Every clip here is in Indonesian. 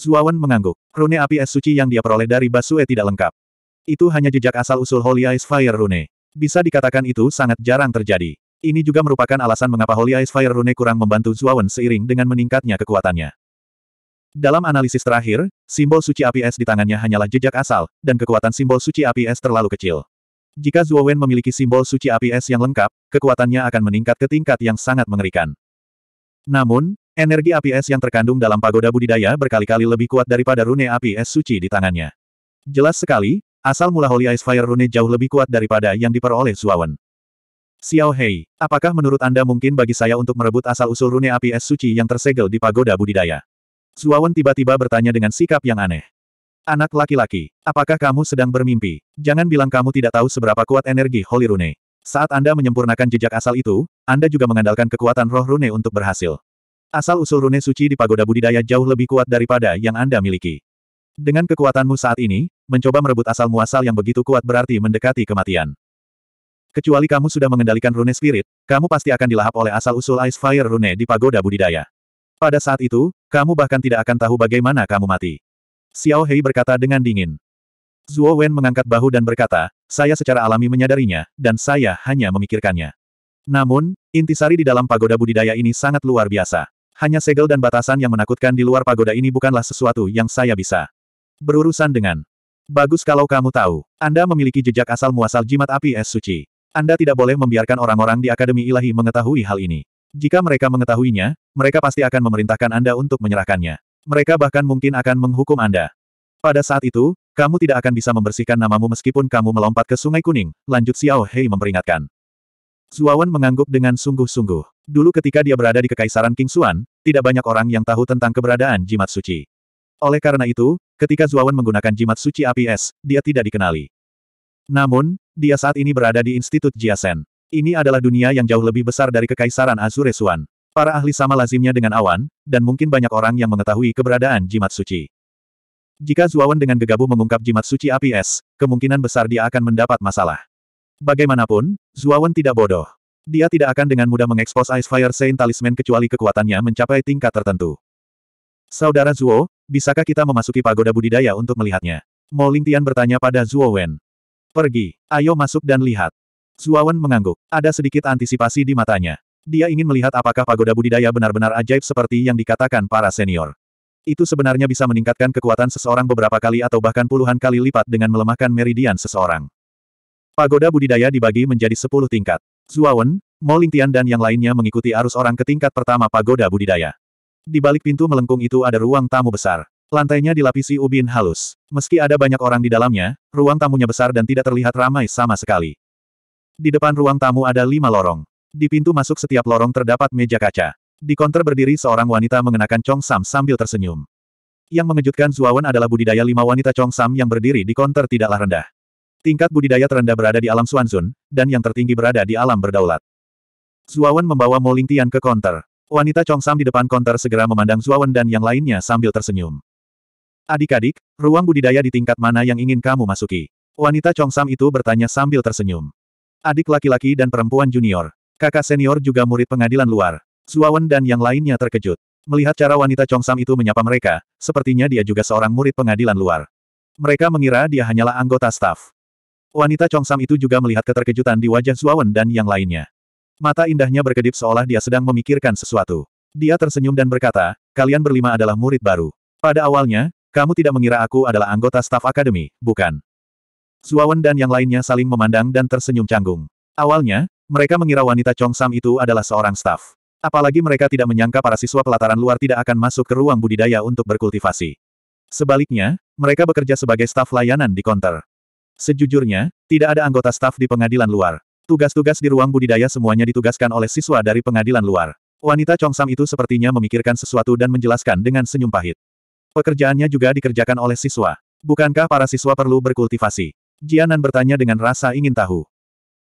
Zuawan mengangguk. Rune api es suci yang dia peroleh dari Basue tidak lengkap. Itu hanya jejak asal-usul Holy Ice Fire Rune. Bisa dikatakan itu sangat jarang terjadi. Ini juga merupakan alasan mengapa Holy Ice Fire Rune kurang membantu Zuawan seiring dengan meningkatnya kekuatannya. Dalam analisis terakhir, simbol suci api es di tangannya hanyalah jejak asal, dan kekuatan simbol suci api es terlalu kecil. Jika Zuowen memiliki simbol suci api es yang lengkap, kekuatannya akan meningkat ke tingkat yang sangat mengerikan. Namun, Energi api es yang terkandung dalam pagoda budidaya berkali-kali lebih kuat daripada rune api es suci di tangannya. Jelas sekali, asal mula Holy Ice Fire rune jauh lebih kuat daripada yang diperoleh Suawen. Xiao Hei, apakah menurut Anda mungkin bagi saya untuk merebut asal-usul rune api es suci yang tersegel di pagoda budidaya? Suawen tiba-tiba bertanya dengan sikap yang aneh. Anak laki-laki, apakah kamu sedang bermimpi? Jangan bilang kamu tidak tahu seberapa kuat energi Holy Rune. Saat Anda menyempurnakan jejak asal itu, Anda juga mengandalkan kekuatan roh rune untuk berhasil. Asal-usul rune suci di pagoda budidaya jauh lebih kuat daripada yang Anda miliki. Dengan kekuatanmu saat ini, mencoba merebut asal-muasal yang begitu kuat berarti mendekati kematian. Kecuali kamu sudah mengendalikan rune spirit, kamu pasti akan dilahap oleh asal-usul Ice Fire rune di pagoda budidaya. Pada saat itu, kamu bahkan tidak akan tahu bagaimana kamu mati. Xiao Hei berkata dengan dingin. Zuo Wen mengangkat bahu dan berkata, saya secara alami menyadarinya, dan saya hanya memikirkannya. Namun, intisari di dalam pagoda budidaya ini sangat luar biasa. Hanya segel dan batasan yang menakutkan di luar pagoda ini bukanlah sesuatu yang saya bisa berurusan dengan. Bagus kalau kamu tahu, Anda memiliki jejak asal-muasal jimat api es suci. Anda tidak boleh membiarkan orang-orang di Akademi Ilahi mengetahui hal ini. Jika mereka mengetahuinya, mereka pasti akan memerintahkan Anda untuk menyerahkannya. Mereka bahkan mungkin akan menghukum Anda. Pada saat itu, kamu tidak akan bisa membersihkan namamu meskipun kamu melompat ke Sungai Kuning, lanjut Xiao Hei memperingatkan. Suawan mengangguk dengan sungguh-sungguh. Dulu ketika dia berada di Kekaisaran King Suan, tidak banyak orang yang tahu tentang keberadaan jimat suci. Oleh karena itu, ketika Zuawan menggunakan jimat suci api es, dia tidak dikenali. Namun, dia saat ini berada di Institut Jiasen. Ini adalah dunia yang jauh lebih besar dari Kekaisaran Azure Suan. Para ahli sama lazimnya dengan awan, dan mungkin banyak orang yang mengetahui keberadaan jimat suci. Jika Zuawan dengan gegabah mengungkap jimat suci api es, kemungkinan besar dia akan mendapat masalah. Bagaimanapun, Zuawan tidak bodoh. Dia tidak akan dengan mudah mengekspos Ice Fire Saint Talisman kecuali kekuatannya mencapai tingkat tertentu. Saudara Zuo, bisakah kita memasuki pagoda budidaya untuk melihatnya? Mo Lingtian bertanya pada Zuo Wen. Pergi, ayo masuk dan lihat. Zuo Wen mengangguk. Ada sedikit antisipasi di matanya. Dia ingin melihat apakah pagoda budidaya benar-benar ajaib seperti yang dikatakan para senior. Itu sebenarnya bisa meningkatkan kekuatan seseorang beberapa kali atau bahkan puluhan kali lipat dengan melemahkan meridian seseorang. Pagoda budidaya dibagi menjadi sepuluh tingkat. Zuawan, Molingtian dan yang lainnya mengikuti arus orang ke tingkat pertama pagoda budidaya. Di balik pintu melengkung itu ada ruang tamu besar. Lantainya dilapisi ubin halus. Meski ada banyak orang di dalamnya, ruang tamunya besar dan tidak terlihat ramai sama sekali. Di depan ruang tamu ada lima lorong. Di pintu masuk setiap lorong terdapat meja kaca. Di konter berdiri seorang wanita mengenakan congsam sambil tersenyum. Yang mengejutkan Zuawan adalah budidaya lima wanita congsam yang berdiri di konter tidaklah rendah. Tingkat budidaya terendah berada di alam Xuanzun, dan yang tertinggi berada di alam berdaulat. Zuawan membawa Mo Lingtian ke konter. Wanita Chongsam di depan konter segera memandang Zuawan dan yang lainnya sambil tersenyum. Adik-adik, ruang budidaya di tingkat mana yang ingin kamu masuki? Wanita Chongsam itu bertanya sambil tersenyum. Adik laki-laki dan perempuan junior. Kakak senior juga murid pengadilan luar. Zuawan dan yang lainnya terkejut. Melihat cara wanita Chongsam itu menyapa mereka, sepertinya dia juga seorang murid pengadilan luar. Mereka mengira dia hanyalah anggota staf. Wanita Chong Sam itu juga melihat keterkejutan di wajah Zuawan dan yang lainnya. Mata indahnya berkedip seolah dia sedang memikirkan sesuatu. Dia tersenyum dan berkata, kalian berlima adalah murid baru. Pada awalnya, kamu tidak mengira aku adalah anggota staf akademi, bukan? Zuawan dan yang lainnya saling memandang dan tersenyum canggung. Awalnya, mereka mengira wanita Chong Sam itu adalah seorang staf. Apalagi mereka tidak menyangka para siswa pelataran luar tidak akan masuk ke ruang budidaya untuk berkultivasi. Sebaliknya, mereka bekerja sebagai staf layanan di konter. Sejujurnya, tidak ada anggota staf di pengadilan luar. Tugas-tugas di ruang budidaya semuanya ditugaskan oleh siswa dari pengadilan luar. Wanita Chongsam itu sepertinya memikirkan sesuatu dan menjelaskan dengan senyum pahit. Pekerjaannya juga dikerjakan oleh siswa. Bukankah para siswa perlu berkultivasi? Jianan bertanya dengan rasa ingin tahu.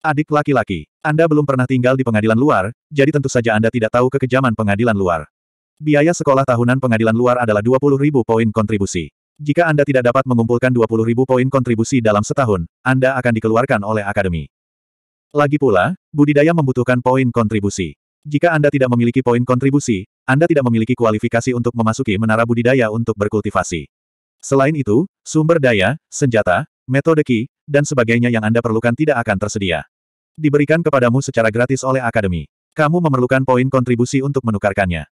Adik laki-laki, Anda belum pernah tinggal di pengadilan luar, jadi tentu saja Anda tidak tahu kekejaman pengadilan luar. Biaya sekolah tahunan pengadilan luar adalah 20.000 poin kontribusi. Jika Anda tidak dapat mengumpulkan ribu poin kontribusi dalam setahun, Anda akan dikeluarkan oleh akademi. Lagi pula, budidaya membutuhkan poin kontribusi. Jika Anda tidak memiliki poin kontribusi, Anda tidak memiliki kualifikasi untuk memasuki menara budidaya untuk berkultivasi. Selain itu, sumber daya, senjata, metode ki, dan sebagainya yang Anda perlukan tidak akan tersedia. Diberikan kepadamu secara gratis oleh akademi. Kamu memerlukan poin kontribusi untuk menukarkannya.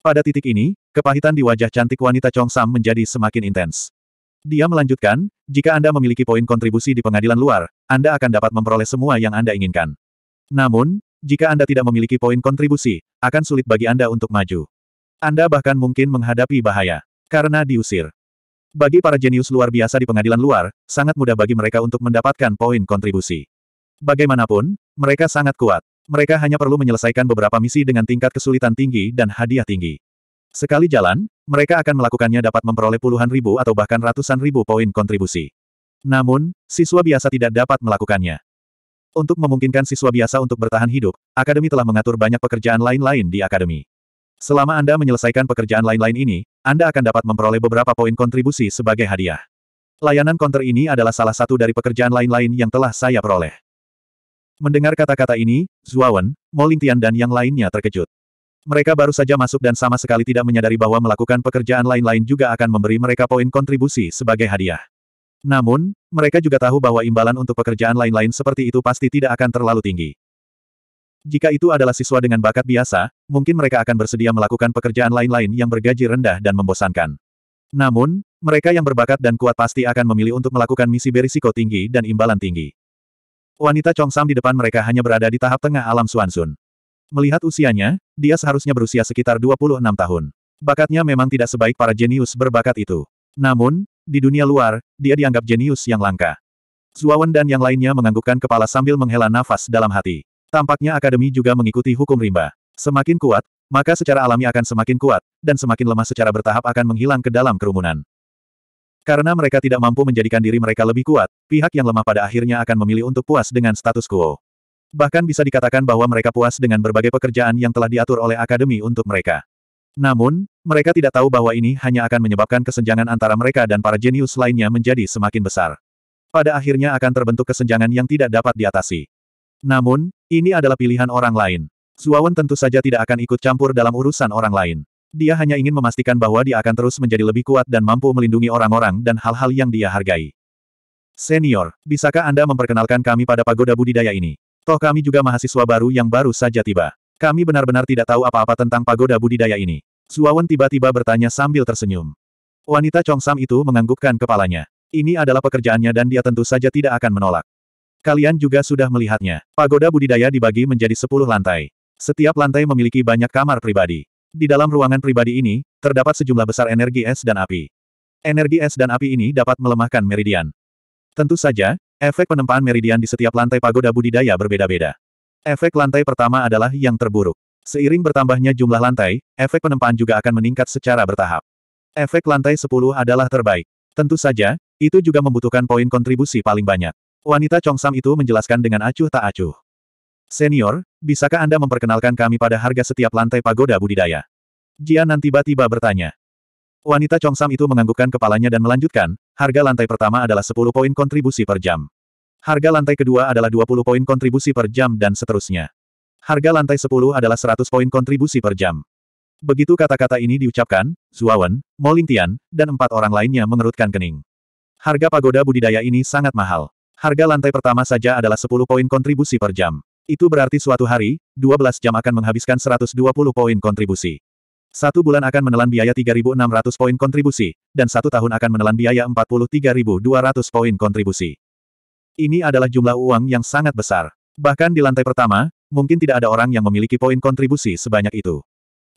Pada titik ini, Kepahitan di wajah cantik wanita Chong Sam menjadi semakin intens. Dia melanjutkan, jika Anda memiliki poin kontribusi di pengadilan luar, Anda akan dapat memperoleh semua yang Anda inginkan. Namun, jika Anda tidak memiliki poin kontribusi, akan sulit bagi Anda untuk maju. Anda bahkan mungkin menghadapi bahaya. Karena diusir. Bagi para jenius luar biasa di pengadilan luar, sangat mudah bagi mereka untuk mendapatkan poin kontribusi. Bagaimanapun, mereka sangat kuat. Mereka hanya perlu menyelesaikan beberapa misi dengan tingkat kesulitan tinggi dan hadiah tinggi. Sekali jalan, mereka akan melakukannya dapat memperoleh puluhan ribu atau bahkan ratusan ribu poin kontribusi. Namun, siswa biasa tidak dapat melakukannya. Untuk memungkinkan siswa biasa untuk bertahan hidup, Akademi telah mengatur banyak pekerjaan lain-lain di Akademi. Selama Anda menyelesaikan pekerjaan lain-lain ini, Anda akan dapat memperoleh beberapa poin kontribusi sebagai hadiah. Layanan konter ini adalah salah satu dari pekerjaan lain-lain yang telah saya peroleh. Mendengar kata-kata ini, Zuawan, Molintian, dan yang lainnya terkejut. Mereka baru saja masuk dan sama sekali tidak menyadari bahwa melakukan pekerjaan lain-lain juga akan memberi mereka poin kontribusi sebagai hadiah. Namun, mereka juga tahu bahwa imbalan untuk pekerjaan lain-lain seperti itu pasti tidak akan terlalu tinggi. Jika itu adalah siswa dengan bakat biasa, mungkin mereka akan bersedia melakukan pekerjaan lain-lain yang bergaji rendah dan membosankan. Namun, mereka yang berbakat dan kuat pasti akan memilih untuk melakukan misi berisiko tinggi dan imbalan tinggi. Wanita Chong Sam di depan mereka hanya berada di tahap tengah alam Suansun. Melihat usianya, dia seharusnya berusia sekitar 26 tahun. Bakatnya memang tidak sebaik para jenius berbakat itu. Namun, di dunia luar, dia dianggap jenius yang langka. Zuawan dan yang lainnya menganggukkan kepala sambil menghela nafas dalam hati. Tampaknya akademi juga mengikuti hukum rimba. Semakin kuat, maka secara alami akan semakin kuat, dan semakin lemah secara bertahap akan menghilang ke dalam kerumunan. Karena mereka tidak mampu menjadikan diri mereka lebih kuat, pihak yang lemah pada akhirnya akan memilih untuk puas dengan status quo. Bahkan bisa dikatakan bahwa mereka puas dengan berbagai pekerjaan yang telah diatur oleh akademi untuk mereka. Namun, mereka tidak tahu bahwa ini hanya akan menyebabkan kesenjangan antara mereka dan para jenius lainnya menjadi semakin besar. Pada akhirnya akan terbentuk kesenjangan yang tidak dapat diatasi. Namun, ini adalah pilihan orang lain. Zuawan tentu saja tidak akan ikut campur dalam urusan orang lain. Dia hanya ingin memastikan bahwa dia akan terus menjadi lebih kuat dan mampu melindungi orang-orang dan hal-hal yang dia hargai. Senior, bisakah Anda memperkenalkan kami pada pagoda budidaya ini? Toh kami juga mahasiswa baru yang baru saja tiba. Kami benar-benar tidak tahu apa-apa tentang pagoda budidaya ini. Zuawan tiba-tiba bertanya sambil tersenyum. Wanita Chongsam itu menganggukkan kepalanya. Ini adalah pekerjaannya dan dia tentu saja tidak akan menolak. Kalian juga sudah melihatnya. Pagoda budidaya dibagi menjadi sepuluh lantai. Setiap lantai memiliki banyak kamar pribadi. Di dalam ruangan pribadi ini, terdapat sejumlah besar energi es dan api. Energi es dan api ini dapat melemahkan meridian. Tentu saja, Efek penempaan meridian di setiap lantai pagoda budidaya berbeda-beda. Efek lantai pertama adalah yang terburuk. Seiring bertambahnya jumlah lantai, efek penempaan juga akan meningkat secara bertahap. Efek lantai 10 adalah terbaik. Tentu saja, itu juga membutuhkan poin kontribusi paling banyak. Wanita Chongsam itu menjelaskan dengan acuh tak acuh. Senior, bisakah Anda memperkenalkan kami pada harga setiap lantai pagoda budidaya? Jianan tiba-tiba bertanya. Wanita Chongsam itu menganggukkan kepalanya dan melanjutkan, harga lantai pertama adalah 10 poin kontribusi per jam. Harga lantai kedua adalah 20 poin kontribusi per jam dan seterusnya. Harga lantai 10 adalah 100 poin kontribusi per jam. Begitu kata-kata ini diucapkan, Zuawan, Molintian, dan empat orang lainnya mengerutkan kening. Harga pagoda budidaya ini sangat mahal. Harga lantai pertama saja adalah 10 poin kontribusi per jam. Itu berarti suatu hari, 12 jam akan menghabiskan 120 poin kontribusi. Satu bulan akan menelan biaya 3.600 poin kontribusi, dan satu tahun akan menelan biaya 43.200 poin kontribusi. Ini adalah jumlah uang yang sangat besar. Bahkan di lantai pertama, mungkin tidak ada orang yang memiliki poin kontribusi sebanyak itu.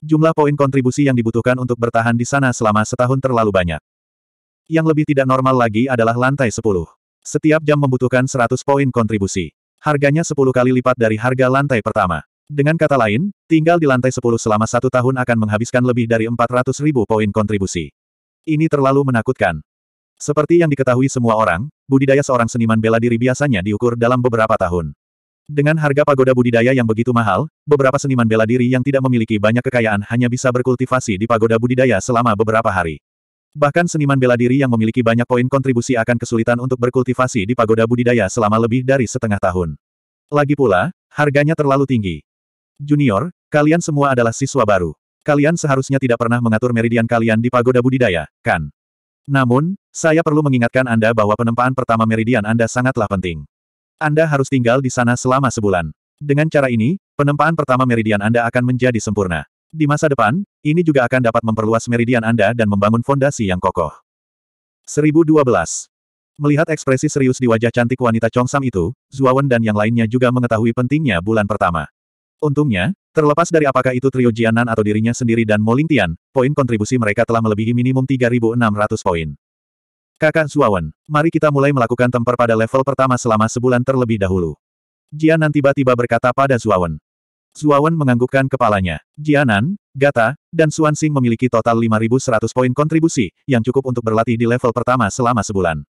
Jumlah poin kontribusi yang dibutuhkan untuk bertahan di sana selama setahun terlalu banyak. Yang lebih tidak normal lagi adalah lantai 10. Setiap jam membutuhkan 100 poin kontribusi. Harganya 10 kali lipat dari harga lantai pertama. Dengan kata lain, tinggal di lantai 10 selama satu tahun akan menghabiskan lebih dari 400 ribu poin kontribusi. Ini terlalu menakutkan. Seperti yang diketahui semua orang, budidaya seorang seniman bela diri biasanya diukur dalam beberapa tahun. Dengan harga pagoda budidaya yang begitu mahal, beberapa seniman bela diri yang tidak memiliki banyak kekayaan hanya bisa berkultivasi di pagoda budidaya selama beberapa hari. Bahkan seniman bela diri yang memiliki banyak poin kontribusi akan kesulitan untuk berkultivasi di pagoda budidaya selama lebih dari setengah tahun. Lagi pula, harganya terlalu tinggi. Junior, kalian semua adalah siswa baru. Kalian seharusnya tidak pernah mengatur meridian kalian di pagoda budidaya, kan? Namun, saya perlu mengingatkan Anda bahwa penempaan pertama meridian Anda sangatlah penting. Anda harus tinggal di sana selama sebulan. Dengan cara ini, penempaan pertama meridian Anda akan menjadi sempurna. Di masa depan, ini juga akan dapat memperluas meridian Anda dan membangun fondasi yang kokoh. 1012. Melihat ekspresi serius di wajah cantik wanita Chongsam itu, Zuawan dan yang lainnya juga mengetahui pentingnya bulan pertama. Untungnya, Terlepas dari apakah itu trio Jianan atau dirinya sendiri dan Mo Lingtian, poin kontribusi mereka telah melebihi minimum 3.600 poin. Kakak Suawan, mari kita mulai melakukan temper pada level pertama selama sebulan terlebih dahulu. Jianan tiba-tiba berkata pada Suawan. Suawan menganggukkan kepalanya. Jianan, Gata, dan Suansing memiliki total 5.100 poin kontribusi, yang cukup untuk berlatih di level pertama selama sebulan.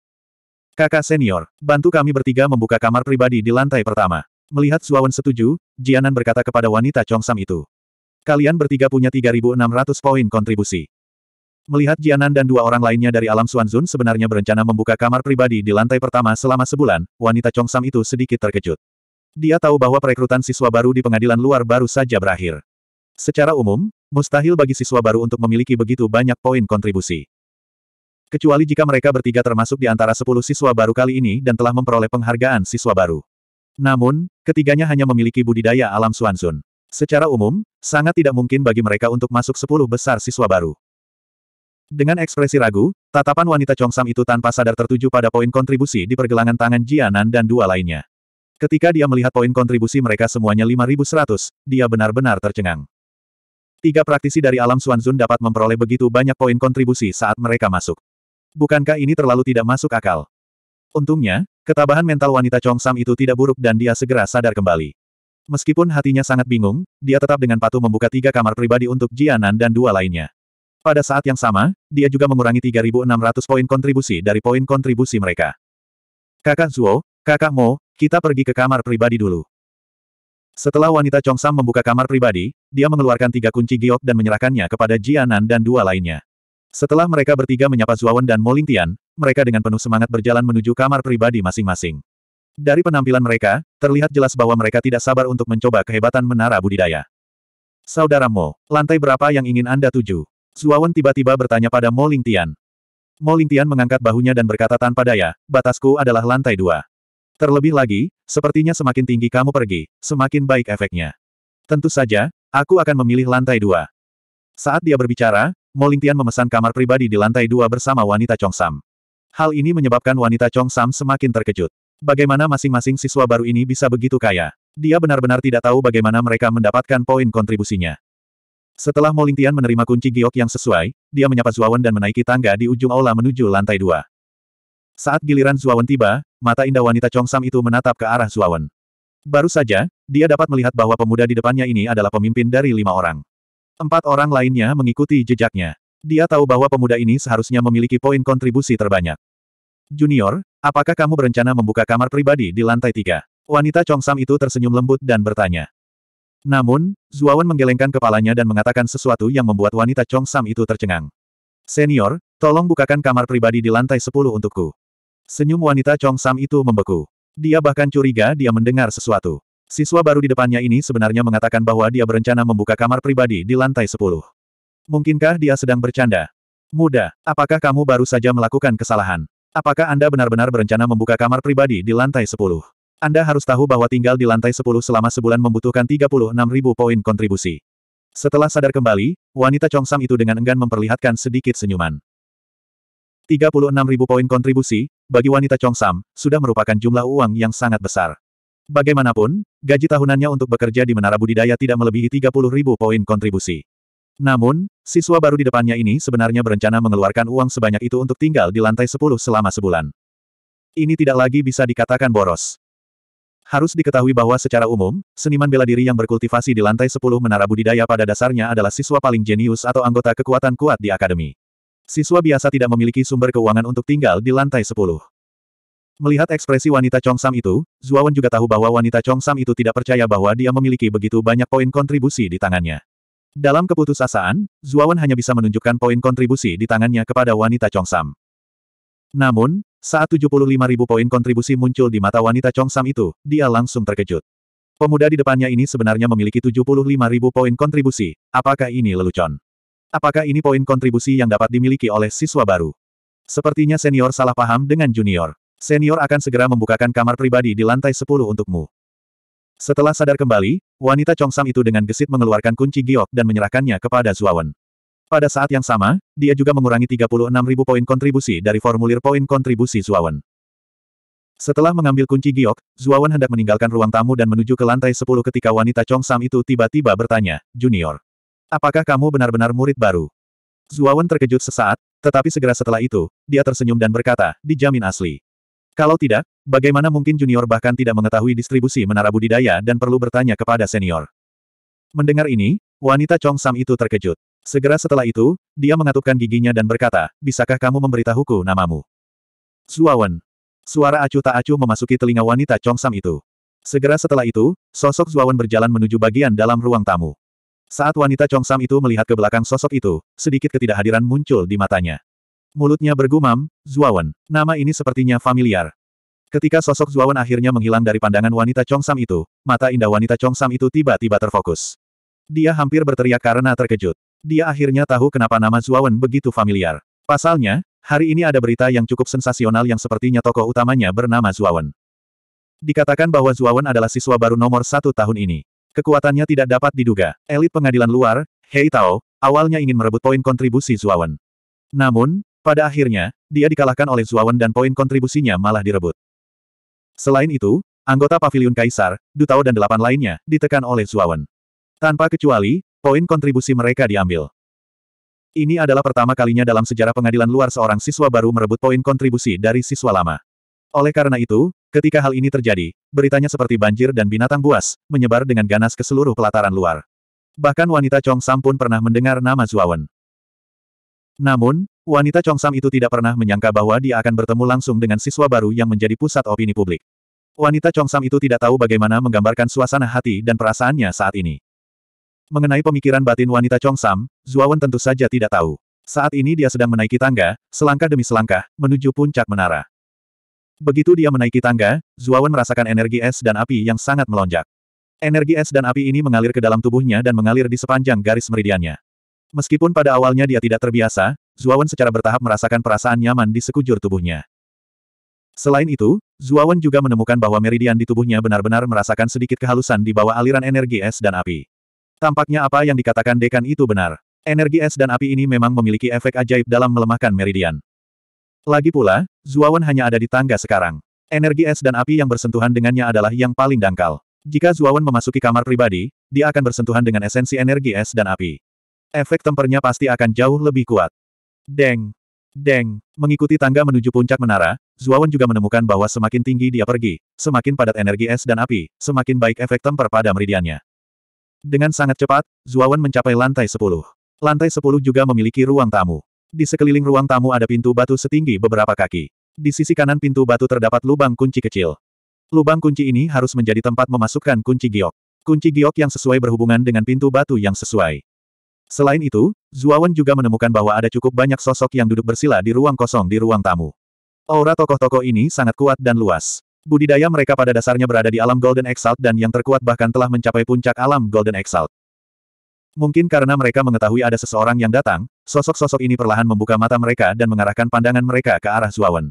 Kakak senior, bantu kami bertiga membuka kamar pribadi di lantai pertama. Melihat Suawan setuju, Jianan berkata kepada wanita Chongsam itu. Kalian bertiga punya 3.600 poin kontribusi. Melihat Jianan dan dua orang lainnya dari alam Suanzun sebenarnya berencana membuka kamar pribadi di lantai pertama selama sebulan, wanita Chongsam itu sedikit terkejut. Dia tahu bahwa perekrutan siswa baru di pengadilan luar baru saja berakhir. Secara umum, mustahil bagi siswa baru untuk memiliki begitu banyak poin kontribusi. Kecuali jika mereka bertiga termasuk di antara 10 siswa baru kali ini dan telah memperoleh penghargaan siswa baru. Namun, ketiganya hanya memiliki budidaya alam Suansun. Secara umum, sangat tidak mungkin bagi mereka untuk masuk sepuluh besar siswa baru. Dengan ekspresi ragu, tatapan wanita Chongsam itu tanpa sadar tertuju pada poin kontribusi di pergelangan tangan Jianan dan dua lainnya. Ketika dia melihat poin kontribusi mereka semuanya 5100, dia benar-benar tercengang. Tiga praktisi dari alam Suanzun dapat memperoleh begitu banyak poin kontribusi saat mereka masuk. Bukankah ini terlalu tidak masuk akal? Untungnya, Ketabahan mental wanita Chong Sam itu tidak buruk dan dia segera sadar kembali. Meskipun hatinya sangat bingung, dia tetap dengan patuh membuka tiga kamar pribadi untuk Jianan dan dua lainnya. Pada saat yang sama, dia juga mengurangi 3.600 poin kontribusi dari poin kontribusi mereka. Kakak Zuo, kakak Mo, kita pergi ke kamar pribadi dulu. Setelah wanita Chong Sam membuka kamar pribadi, dia mengeluarkan tiga kunci giok dan menyerahkannya kepada Jianan dan dua lainnya. Setelah mereka bertiga menyapa Zuawan dan Mo Lingtian, mereka dengan penuh semangat berjalan menuju kamar pribadi masing-masing. Dari penampilan mereka, terlihat jelas bahwa mereka tidak sabar untuk mencoba kehebatan menara budidaya. Saudara Mo, lantai berapa yang ingin Anda tuju? Zuawan tiba-tiba bertanya pada Mo Lingtian. Mo Lingtian mengangkat bahunya dan berkata tanpa daya, batasku adalah lantai dua. Terlebih lagi, sepertinya semakin tinggi kamu pergi, semakin baik efeknya. Tentu saja, aku akan memilih lantai dua. Saat dia berbicara, Lingtian memesan kamar pribadi di lantai dua bersama wanita Chong Sam. Hal ini menyebabkan wanita Chong Sam semakin terkejut. Bagaimana masing-masing siswa baru ini bisa begitu kaya? Dia benar-benar tidak tahu bagaimana mereka mendapatkan poin kontribusinya. Setelah Mo menerima kunci giok yang sesuai, dia menyapa Zuawan dan menaiki tangga di ujung aula menuju lantai dua. Saat giliran Zuawan tiba, mata indah wanita Chong Sam itu menatap ke arah Zuawan. Baru saja, dia dapat melihat bahwa pemuda di depannya ini adalah pemimpin dari lima orang. Empat orang lainnya mengikuti jejaknya. Dia tahu bahwa pemuda ini seharusnya memiliki poin kontribusi terbanyak. Junior, apakah kamu berencana membuka kamar pribadi di lantai tiga? Wanita Chongsam itu tersenyum lembut dan bertanya. Namun, Zuawan menggelengkan kepalanya dan mengatakan sesuatu yang membuat wanita Chongsam itu tercengang. Senior, tolong bukakan kamar pribadi di lantai sepuluh untukku. Senyum wanita Chongsam itu membeku. Dia bahkan curiga dia mendengar sesuatu. Siswa baru di depannya ini sebenarnya mengatakan bahwa dia berencana membuka kamar pribadi di lantai 10. Mungkinkah dia sedang bercanda? Muda, apakah kamu baru saja melakukan kesalahan? Apakah Anda benar-benar berencana membuka kamar pribadi di lantai 10? Anda harus tahu bahwa tinggal di lantai 10 selama sebulan membutuhkan 36.000 poin kontribusi. Setelah sadar kembali, wanita congsam itu dengan enggan memperlihatkan sedikit senyuman. 36.000 poin kontribusi, bagi wanita congsam, sudah merupakan jumlah uang yang sangat besar. Bagaimanapun, gaji tahunannya untuk bekerja di Menara Budidaya tidak melebihi 30 ribu poin kontribusi. Namun, siswa baru di depannya ini sebenarnya berencana mengeluarkan uang sebanyak itu untuk tinggal di lantai 10 selama sebulan. Ini tidak lagi bisa dikatakan boros. Harus diketahui bahwa secara umum, seniman bela diri yang berkultivasi di lantai 10 Menara Budidaya pada dasarnya adalah siswa paling jenius atau anggota kekuatan kuat di akademi. Siswa biasa tidak memiliki sumber keuangan untuk tinggal di lantai 10. Melihat ekspresi wanita Chong Sam itu, Zuawan juga tahu bahwa wanita Chong Sam itu tidak percaya bahwa dia memiliki begitu banyak poin kontribusi di tangannya. Dalam keputusasaan, Zuawan hanya bisa menunjukkan poin kontribusi di tangannya kepada wanita Chong Sam. Namun, saat 75 poin kontribusi muncul di mata wanita Chong Sam itu, dia langsung terkejut. Pemuda di depannya ini sebenarnya memiliki 75 poin kontribusi, apakah ini lelucon? Apakah ini poin kontribusi yang dapat dimiliki oleh siswa baru? Sepertinya senior salah paham dengan junior. Senior akan segera membukakan kamar pribadi di lantai 10 untukmu. Setelah sadar kembali, wanita Chongsam itu dengan gesit mengeluarkan kunci giok dan menyerahkannya kepada Zuawan. Pada saat yang sama, dia juga mengurangi 36.000 poin kontribusi dari formulir poin kontribusi Zuawan. Setelah mengambil kunci giok, Zuawan hendak meninggalkan ruang tamu dan menuju ke lantai 10 ketika wanita Chongsam itu tiba-tiba bertanya, Junior, apakah kamu benar-benar murid baru? Zuawan terkejut sesaat, tetapi segera setelah itu, dia tersenyum dan berkata, dijamin asli. Kalau tidak, bagaimana mungkin junior bahkan tidak mengetahui distribusi menara budidaya dan perlu bertanya kepada senior. Mendengar ini, wanita Chong Sam itu terkejut. Segera setelah itu, dia mengatupkan giginya dan berkata, bisakah kamu memberitahuku namamu? Zuawan. Suara acuh tak acuh memasuki telinga wanita Chong Sam itu. Segera setelah itu, sosok Zuawan berjalan menuju bagian dalam ruang tamu. Saat wanita Chong Sam itu melihat ke belakang sosok itu, sedikit ketidakhadiran muncul di matanya. Mulutnya bergumam, Zuawan. Nama ini sepertinya familiar. Ketika sosok Zuawan akhirnya menghilang dari pandangan wanita Chongsam itu, mata indah wanita Chongsam itu tiba-tiba terfokus. Dia hampir berteriak karena terkejut. Dia akhirnya tahu kenapa nama Zuawan begitu familiar. Pasalnya, hari ini ada berita yang cukup sensasional yang sepertinya tokoh utamanya bernama Zuawan. Dikatakan bahwa Zuawan adalah siswa baru nomor satu tahun ini. Kekuatannya tidak dapat diduga. Elit pengadilan luar, Hei Tao, awalnya ingin merebut poin kontribusi Zuawan. Namun, pada akhirnya, dia dikalahkan oleh Zuawan dan poin kontribusinya malah direbut. Selain itu, anggota Paviliun Kaisar, Dutao dan delapan lainnya, ditekan oleh Zuawan. Tanpa kecuali, poin kontribusi mereka diambil. Ini adalah pertama kalinya dalam sejarah pengadilan luar seorang siswa baru merebut poin kontribusi dari siswa lama. Oleh karena itu, ketika hal ini terjadi, beritanya seperti banjir dan binatang buas, menyebar dengan ganas ke seluruh pelataran luar. Bahkan wanita Chong Sam pun pernah mendengar nama Zuawan. Namun, wanita Chongsam itu tidak pernah menyangka bahwa dia akan bertemu langsung dengan siswa baru yang menjadi pusat opini publik. Wanita Chongsam itu tidak tahu bagaimana menggambarkan suasana hati dan perasaannya saat ini. Mengenai pemikiran batin wanita Chongsam, Zuawan tentu saja tidak tahu. Saat ini dia sedang menaiki tangga, selangkah demi selangkah, menuju puncak menara. Begitu dia menaiki tangga, Zuawan merasakan energi es dan api yang sangat melonjak. Energi es dan api ini mengalir ke dalam tubuhnya dan mengalir di sepanjang garis meridiannya. Meskipun pada awalnya dia tidak terbiasa, Zuawan secara bertahap merasakan perasaan nyaman di sekujur tubuhnya. Selain itu, Zuawan juga menemukan bahwa meridian di tubuhnya benar-benar merasakan sedikit kehalusan di bawah aliran energi es dan api. Tampaknya apa yang dikatakan dekan itu benar. Energi es dan api ini memang memiliki efek ajaib dalam melemahkan meridian. Lagi pula, Zuawan hanya ada di tangga sekarang. Energi es dan api yang bersentuhan dengannya adalah yang paling dangkal. Jika Zuawan memasuki kamar pribadi, dia akan bersentuhan dengan esensi energi es dan api. Efek tempernya pasti akan jauh lebih kuat. Deng! Deng! Mengikuti tangga menuju puncak menara, Zuawan juga menemukan bahwa semakin tinggi dia pergi, semakin padat energi es dan api, semakin baik efek temper pada meridiannya. Dengan sangat cepat, Zuawan mencapai lantai 10. Lantai 10 juga memiliki ruang tamu. Di sekeliling ruang tamu ada pintu batu setinggi beberapa kaki. Di sisi kanan pintu batu terdapat lubang kunci kecil. Lubang kunci ini harus menjadi tempat memasukkan kunci giok. Kunci giok yang sesuai berhubungan dengan pintu batu yang sesuai. Selain itu, Zuawan juga menemukan bahwa ada cukup banyak sosok yang duduk bersila di ruang kosong di ruang tamu. Aura tokoh-tokoh ini sangat kuat dan luas. Budidaya mereka pada dasarnya berada di alam Golden Exalt dan yang terkuat bahkan telah mencapai puncak alam Golden Exalt. Mungkin karena mereka mengetahui ada seseorang yang datang, sosok-sosok ini perlahan membuka mata mereka dan mengarahkan pandangan mereka ke arah Zuawan.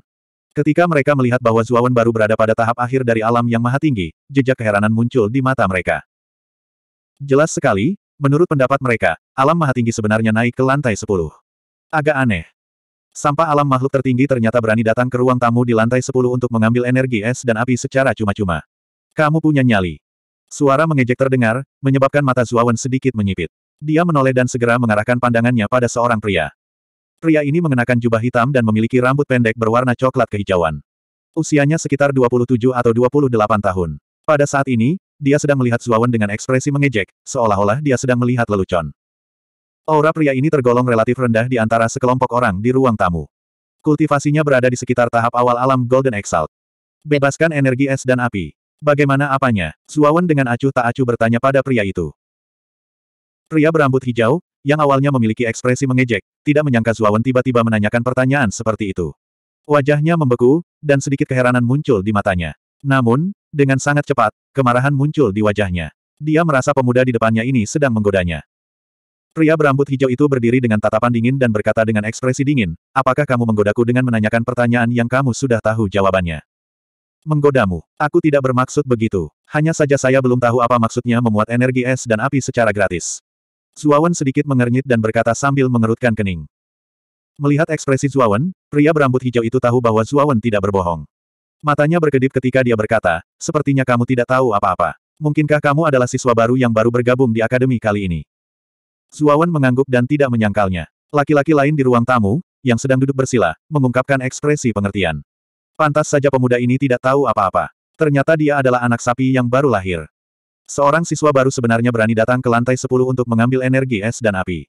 Ketika mereka melihat bahwa Zuawan baru berada pada tahap akhir dari alam yang maha tinggi, jejak keheranan muncul di mata mereka. Jelas sekali, Menurut pendapat mereka, alam maha tinggi sebenarnya naik ke lantai 10. Agak aneh. Sampah alam makhluk tertinggi ternyata berani datang ke ruang tamu di lantai 10 untuk mengambil energi es dan api secara cuma-cuma. Kamu punya nyali. Suara mengejek terdengar, menyebabkan mata Zuawan sedikit menyipit. Dia menoleh dan segera mengarahkan pandangannya pada seorang pria. Pria ini mengenakan jubah hitam dan memiliki rambut pendek berwarna coklat kehijauan. Usianya sekitar 27 atau 28 tahun. Pada saat ini, dia sedang melihat Zuawan dengan ekspresi mengejek, seolah-olah dia sedang melihat lelucon. Aura pria ini tergolong relatif rendah di antara sekelompok orang di ruang tamu. Kultivasinya berada di sekitar tahap awal alam Golden Exalt. Bebaskan energi es dan api. Bagaimana apanya? Zuawan dengan acuh tak acuh bertanya pada pria itu. Pria berambut hijau, yang awalnya memiliki ekspresi mengejek, tidak menyangka Zuawan tiba-tiba menanyakan pertanyaan seperti itu. Wajahnya membeku, dan sedikit keheranan muncul di matanya. Namun, dengan sangat cepat, kemarahan muncul di wajahnya. Dia merasa pemuda di depannya ini sedang menggodanya. Pria berambut hijau itu berdiri dengan tatapan dingin dan berkata dengan ekspresi dingin, apakah kamu menggodaku dengan menanyakan pertanyaan yang kamu sudah tahu jawabannya? Menggodamu. Aku tidak bermaksud begitu. Hanya saja saya belum tahu apa maksudnya memuat energi es dan api secara gratis. Zuawan sedikit mengernyit dan berkata sambil mengerutkan kening. Melihat ekspresi Zuawan, pria berambut hijau itu tahu bahwa Zuawan tidak berbohong. Matanya berkedip ketika dia berkata, sepertinya kamu tidak tahu apa-apa. Mungkinkah kamu adalah siswa baru yang baru bergabung di akademi kali ini? Zuawan mengangguk dan tidak menyangkalnya. Laki-laki lain di ruang tamu, yang sedang duduk bersila, mengungkapkan ekspresi pengertian. Pantas saja pemuda ini tidak tahu apa-apa. Ternyata dia adalah anak sapi yang baru lahir. Seorang siswa baru sebenarnya berani datang ke lantai 10 untuk mengambil energi es dan api.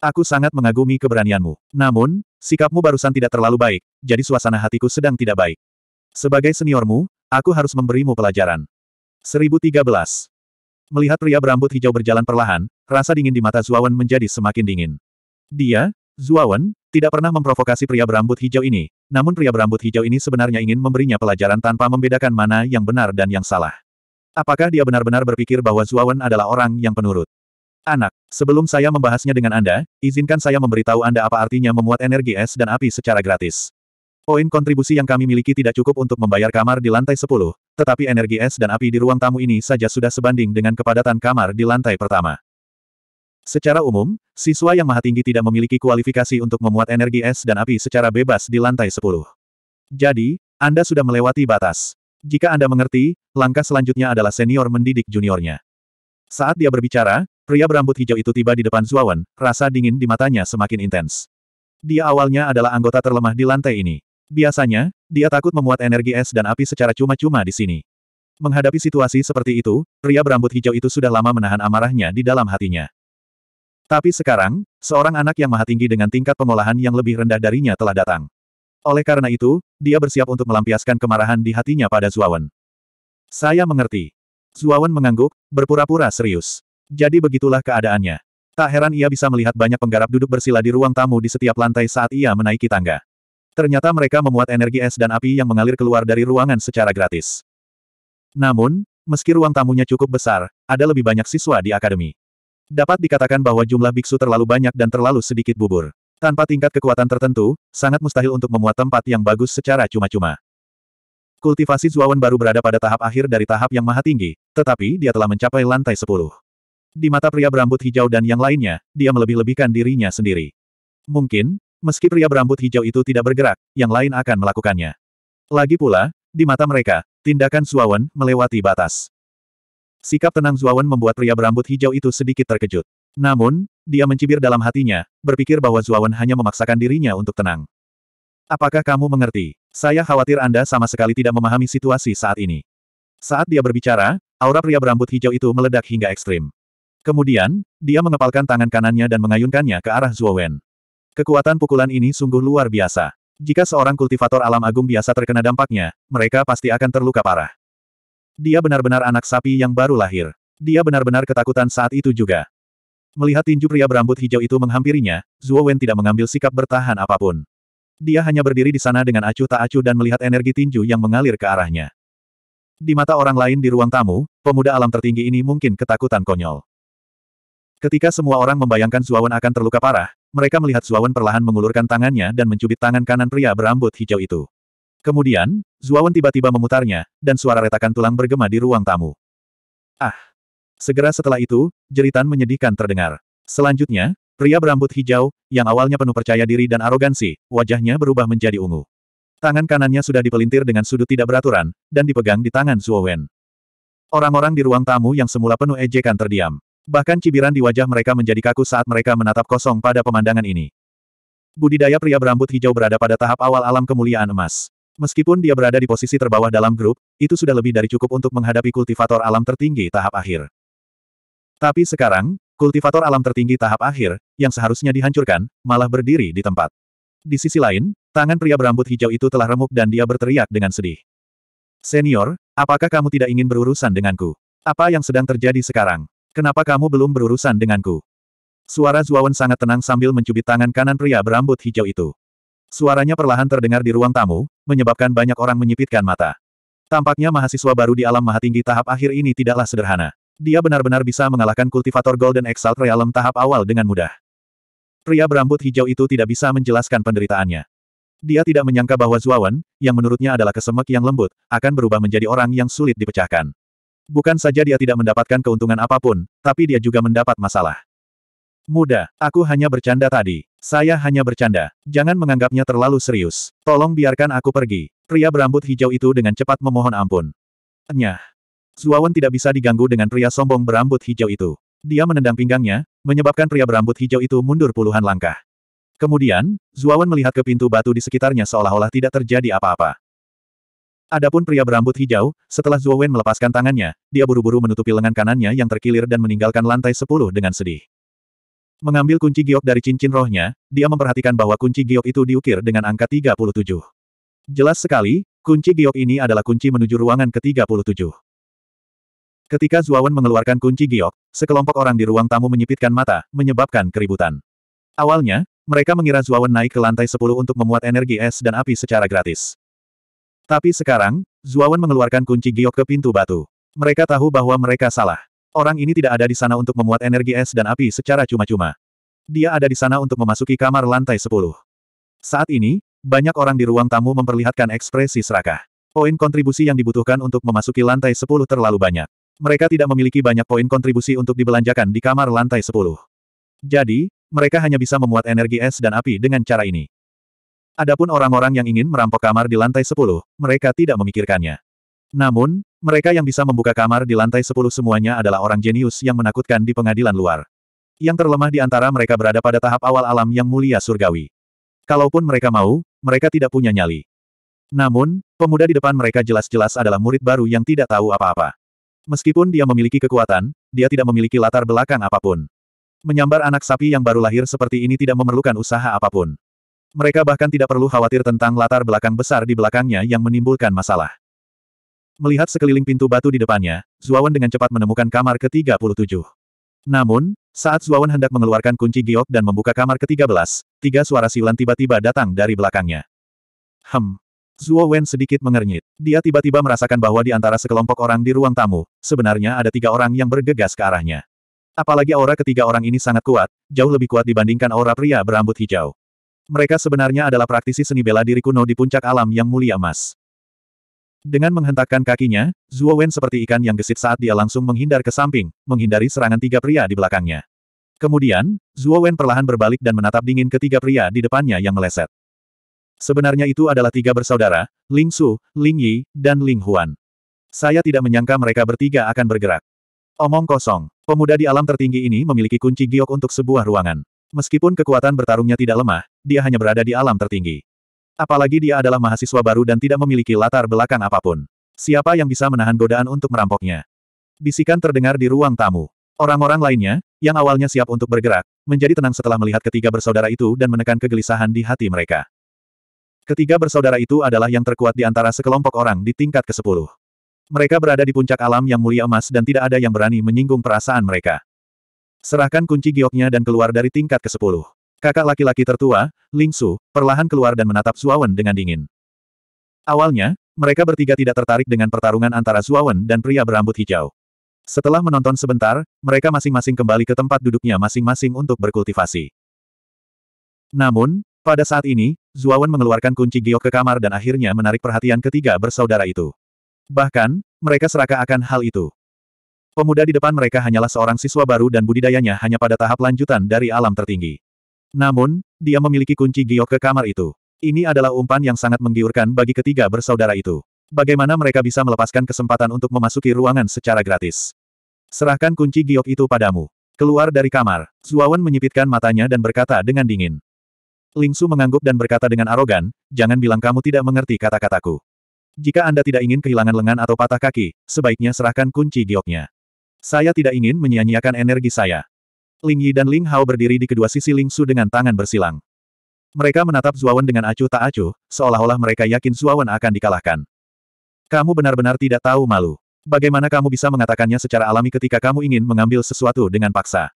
Aku sangat mengagumi keberanianmu. Namun, sikapmu barusan tidak terlalu baik, jadi suasana hatiku sedang tidak baik. Sebagai seniormu, aku harus memberimu pelajaran. 1013. Melihat pria berambut hijau berjalan perlahan, rasa dingin di mata Zuawan menjadi semakin dingin. Dia, Zuawan, tidak pernah memprovokasi pria berambut hijau ini, namun pria berambut hijau ini sebenarnya ingin memberinya pelajaran tanpa membedakan mana yang benar dan yang salah. Apakah dia benar-benar berpikir bahwa Zuawan adalah orang yang penurut? Anak, sebelum saya membahasnya dengan Anda, izinkan saya memberitahu Anda apa artinya memuat energi es dan api secara gratis. Poin kontribusi yang kami miliki tidak cukup untuk membayar kamar di lantai 10, tetapi energi es dan api di ruang tamu ini saja sudah sebanding dengan kepadatan kamar di lantai pertama. Secara umum, siswa yang maha tinggi tidak memiliki kualifikasi untuk memuat energi es dan api secara bebas di lantai 10. Jadi, Anda sudah melewati batas. Jika Anda mengerti, langkah selanjutnya adalah senior mendidik juniornya. Saat dia berbicara, pria berambut hijau itu tiba di depan Zuawan, rasa dingin di matanya semakin intens. Dia awalnya adalah anggota terlemah di lantai ini. Biasanya, dia takut memuat energi es dan api secara cuma-cuma di sini. Menghadapi situasi seperti itu, pria berambut hijau itu sudah lama menahan amarahnya di dalam hatinya. Tapi sekarang, seorang anak yang maha tinggi dengan tingkat pengolahan yang lebih rendah darinya telah datang. Oleh karena itu, dia bersiap untuk melampiaskan kemarahan di hatinya pada Zuawan. Saya mengerti. Zuawan mengangguk, berpura-pura serius. Jadi begitulah keadaannya. Tak heran ia bisa melihat banyak penggarap duduk bersila di ruang tamu di setiap lantai saat ia menaiki tangga. Ternyata mereka memuat energi es dan api yang mengalir keluar dari ruangan secara gratis. Namun, meski ruang tamunya cukup besar, ada lebih banyak siswa di akademi. Dapat dikatakan bahwa jumlah biksu terlalu banyak dan terlalu sedikit bubur. Tanpa tingkat kekuatan tertentu, sangat mustahil untuk memuat tempat yang bagus secara cuma-cuma. Kultivasi Zuawan baru berada pada tahap akhir dari tahap yang maha tinggi, tetapi dia telah mencapai lantai 10. Di mata pria berambut hijau dan yang lainnya, dia melebih-lebihkan dirinya sendiri. Mungkin, Meski pria berambut hijau itu tidak bergerak, yang lain akan melakukannya. Lagi pula, di mata mereka, tindakan Zuawan melewati batas. Sikap tenang Zuawan membuat pria berambut hijau itu sedikit terkejut. Namun, dia mencibir dalam hatinya, berpikir bahwa Zuawan hanya memaksakan dirinya untuk tenang. Apakah kamu mengerti? Saya khawatir Anda sama sekali tidak memahami situasi saat ini. Saat dia berbicara, aura pria berambut hijau itu meledak hingga ekstrim. Kemudian, dia mengepalkan tangan kanannya dan mengayunkannya ke arah Zuawan. Kekuatan pukulan ini sungguh luar biasa. Jika seorang kultivator alam agung biasa terkena dampaknya, mereka pasti akan terluka parah. Dia benar-benar anak sapi yang baru lahir. Dia benar-benar ketakutan saat itu juga. Melihat tinju pria berambut hijau itu menghampirinya, Zhuo Wen tidak mengambil sikap bertahan apapun. Dia hanya berdiri di sana dengan acuh tak acuh dan melihat energi tinju yang mengalir ke arahnya. Di mata orang lain di ruang tamu, pemuda alam tertinggi ini mungkin ketakutan konyol. Ketika semua orang membayangkan Wen akan terluka parah, mereka melihat Zuawan perlahan mengulurkan tangannya dan mencubit tangan kanan pria berambut hijau itu. Kemudian, Zuawan tiba-tiba memutarnya, dan suara retakan tulang bergema di ruang tamu. Ah! Segera setelah itu, jeritan menyedihkan terdengar. Selanjutnya, pria berambut hijau, yang awalnya penuh percaya diri dan arogansi, wajahnya berubah menjadi ungu. Tangan kanannya sudah dipelintir dengan sudut tidak beraturan, dan dipegang di tangan Zuowen. Orang-orang di ruang tamu yang semula penuh ejekan terdiam. Bahkan cibiran di wajah mereka menjadi kaku saat mereka menatap kosong pada pemandangan ini. Budidaya pria berambut hijau berada pada tahap awal alam kemuliaan emas. Meskipun dia berada di posisi terbawah dalam grup, itu sudah lebih dari cukup untuk menghadapi kultivator alam tertinggi tahap akhir. Tapi sekarang, kultivator alam tertinggi tahap akhir, yang seharusnya dihancurkan, malah berdiri di tempat. Di sisi lain, tangan pria berambut hijau itu telah remuk dan dia berteriak dengan sedih. Senior, apakah kamu tidak ingin berurusan denganku? Apa yang sedang terjadi sekarang? Kenapa kamu belum berurusan denganku? Suara Zuawan sangat tenang sambil mencubit tangan kanan pria berambut hijau itu. Suaranya perlahan terdengar di ruang tamu, menyebabkan banyak orang menyipitkan mata. Tampaknya mahasiswa baru di alam mahatinggi tahap akhir ini tidaklah sederhana. Dia benar-benar bisa mengalahkan kultivator Golden Exalt Realm tahap awal dengan mudah. Pria berambut hijau itu tidak bisa menjelaskan penderitaannya. Dia tidak menyangka bahwa Zuawan, yang menurutnya adalah kesemek yang lembut, akan berubah menjadi orang yang sulit dipecahkan. Bukan saja dia tidak mendapatkan keuntungan apapun, tapi dia juga mendapat masalah. Muda, aku hanya bercanda tadi. Saya hanya bercanda. Jangan menganggapnya terlalu serius. Tolong biarkan aku pergi. Pria berambut hijau itu dengan cepat memohon ampun. Nyah. Zuawan tidak bisa diganggu dengan pria sombong berambut hijau itu. Dia menendang pinggangnya, menyebabkan pria berambut hijau itu mundur puluhan langkah. Kemudian, Zuawan melihat ke pintu batu di sekitarnya seolah-olah tidak terjadi apa-apa. Adapun pria berambut hijau, setelah Zuo Wen melepaskan tangannya, dia buru-buru menutupi lengan kanannya yang terkilir dan meninggalkan lantai sepuluh dengan sedih. Mengambil kunci giok dari cincin rohnya, dia memperhatikan bahwa kunci giok itu diukir dengan angka 37. Jelas sekali, kunci giok ini adalah kunci menuju ruangan ke-37. Ketika Zuawan mengeluarkan kunci giok, sekelompok orang di ruang tamu menyipitkan mata, menyebabkan keributan. Awalnya, mereka mengira Zuawan naik ke lantai 10 untuk memuat energi es dan api secara gratis. Tapi sekarang, Zuawan mengeluarkan kunci giok ke pintu batu. Mereka tahu bahwa mereka salah. Orang ini tidak ada di sana untuk memuat energi es dan api secara cuma-cuma. Dia ada di sana untuk memasuki kamar lantai 10. Saat ini, banyak orang di ruang tamu memperlihatkan ekspresi serakah. Poin kontribusi yang dibutuhkan untuk memasuki lantai 10 terlalu banyak. Mereka tidak memiliki banyak poin kontribusi untuk dibelanjakan di kamar lantai 10. Jadi, mereka hanya bisa memuat energi es dan api dengan cara ini. Adapun orang-orang yang ingin merampok kamar di lantai 10, mereka tidak memikirkannya. Namun, mereka yang bisa membuka kamar di lantai 10 semuanya adalah orang jenius yang menakutkan di pengadilan luar. Yang terlemah di antara mereka berada pada tahap awal alam yang mulia surgawi. Kalaupun mereka mau, mereka tidak punya nyali. Namun, pemuda di depan mereka jelas-jelas adalah murid baru yang tidak tahu apa-apa. Meskipun dia memiliki kekuatan, dia tidak memiliki latar belakang apapun. Menyambar anak sapi yang baru lahir seperti ini tidak memerlukan usaha apapun. Mereka bahkan tidak perlu khawatir tentang latar belakang besar di belakangnya yang menimbulkan masalah. Melihat sekeliling pintu batu di depannya, Zuawan dengan cepat menemukan kamar ke-37. Namun, saat Zuawan hendak mengeluarkan kunci giok dan membuka kamar ke-13, tiga suara siulan tiba-tiba datang dari belakangnya. Hem. Zuo Wen sedikit mengernyit. Dia tiba-tiba merasakan bahwa di antara sekelompok orang di ruang tamu, sebenarnya ada tiga orang yang bergegas ke arahnya. Apalagi aura ketiga orang ini sangat kuat, jauh lebih kuat dibandingkan aura pria berambut hijau. Mereka sebenarnya adalah praktisi seni bela diri kuno di puncak alam yang mulia emas. Dengan menghentakkan kakinya, Zhuo Wen seperti ikan yang gesit saat dia langsung menghindar ke samping, menghindari serangan tiga pria di belakangnya. Kemudian, Zhuo Wen perlahan berbalik dan menatap dingin ketiga pria di depannya yang meleset. Sebenarnya itu adalah tiga bersaudara, Ling Su, Ling Yi, dan Ling Huan. Saya tidak menyangka mereka bertiga akan bergerak. Omong kosong, pemuda di alam tertinggi ini memiliki kunci giok untuk sebuah ruangan. Meskipun kekuatan bertarungnya tidak lemah, dia hanya berada di alam tertinggi. Apalagi dia adalah mahasiswa baru dan tidak memiliki latar belakang apapun. Siapa yang bisa menahan godaan untuk merampoknya? Bisikan terdengar di ruang tamu. Orang-orang lainnya, yang awalnya siap untuk bergerak, menjadi tenang setelah melihat ketiga bersaudara itu dan menekan kegelisahan di hati mereka. Ketiga bersaudara itu adalah yang terkuat di antara sekelompok orang di tingkat ke-10. Mereka berada di puncak alam yang mulia emas dan tidak ada yang berani menyinggung perasaan mereka. Serahkan kunci gioknya dan keluar dari tingkat ke-10. Kakak laki-laki tertua, Ling Su, perlahan keluar dan menatap Zuawan dengan dingin. Awalnya, mereka bertiga tidak tertarik dengan pertarungan antara Zuawan dan pria berambut hijau. Setelah menonton sebentar, mereka masing-masing kembali ke tempat duduknya masing-masing untuk berkultivasi. Namun, pada saat ini, Zuawan mengeluarkan kunci giok ke kamar dan akhirnya menarik perhatian ketiga bersaudara itu. Bahkan, mereka serakah akan hal itu. Pemuda di depan mereka hanyalah seorang siswa baru dan budidayanya hanya pada tahap lanjutan dari alam tertinggi. Namun, dia memiliki kunci giok ke kamar itu. Ini adalah umpan yang sangat menggiurkan bagi ketiga bersaudara itu. Bagaimana mereka bisa melepaskan kesempatan untuk memasuki ruangan secara gratis? Serahkan kunci giok itu padamu. Keluar dari kamar, Zuawan menyipitkan matanya dan berkata dengan dingin. Lingsu mengangguk dan berkata dengan arogan, jangan bilang kamu tidak mengerti kata-kataku. Jika Anda tidak ingin kehilangan lengan atau patah kaki, sebaiknya serahkan kunci gioknya. Saya tidak ingin menyia-nyiakan energi saya. Ling Yi dan Ling Hao berdiri di kedua sisi Ling Su dengan tangan bersilang. Mereka menatap Zuawan dengan acuh tak acuh, seolah-olah mereka yakin Zuawan akan dikalahkan. Kamu benar-benar tidak tahu malu. Bagaimana kamu bisa mengatakannya secara alami ketika kamu ingin mengambil sesuatu dengan paksa?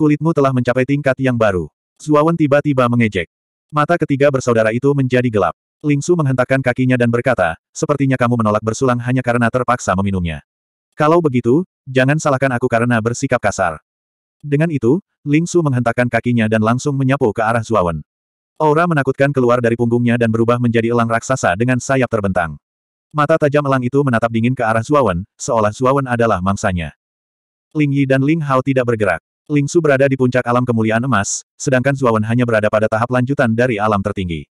Kulitmu telah mencapai tingkat yang baru. Zuawan tiba-tiba mengejek. Mata ketiga bersaudara itu menjadi gelap. Ling Su menghentakkan kakinya dan berkata, sepertinya kamu menolak bersulang hanya karena terpaksa meminumnya. Kalau begitu, jangan salahkan aku karena bersikap kasar. Dengan itu, Ling Su menghentakkan kakinya dan langsung menyapu ke arah Zuawan. Aura menakutkan keluar dari punggungnya dan berubah menjadi elang raksasa dengan sayap terbentang. Mata tajam elang itu menatap dingin ke arah Zuawan, seolah Zuawan adalah mangsanya. Ling Yi dan Ling Hao tidak bergerak. Ling Su berada di puncak alam kemuliaan emas, sedangkan Zuawan hanya berada pada tahap lanjutan dari alam tertinggi.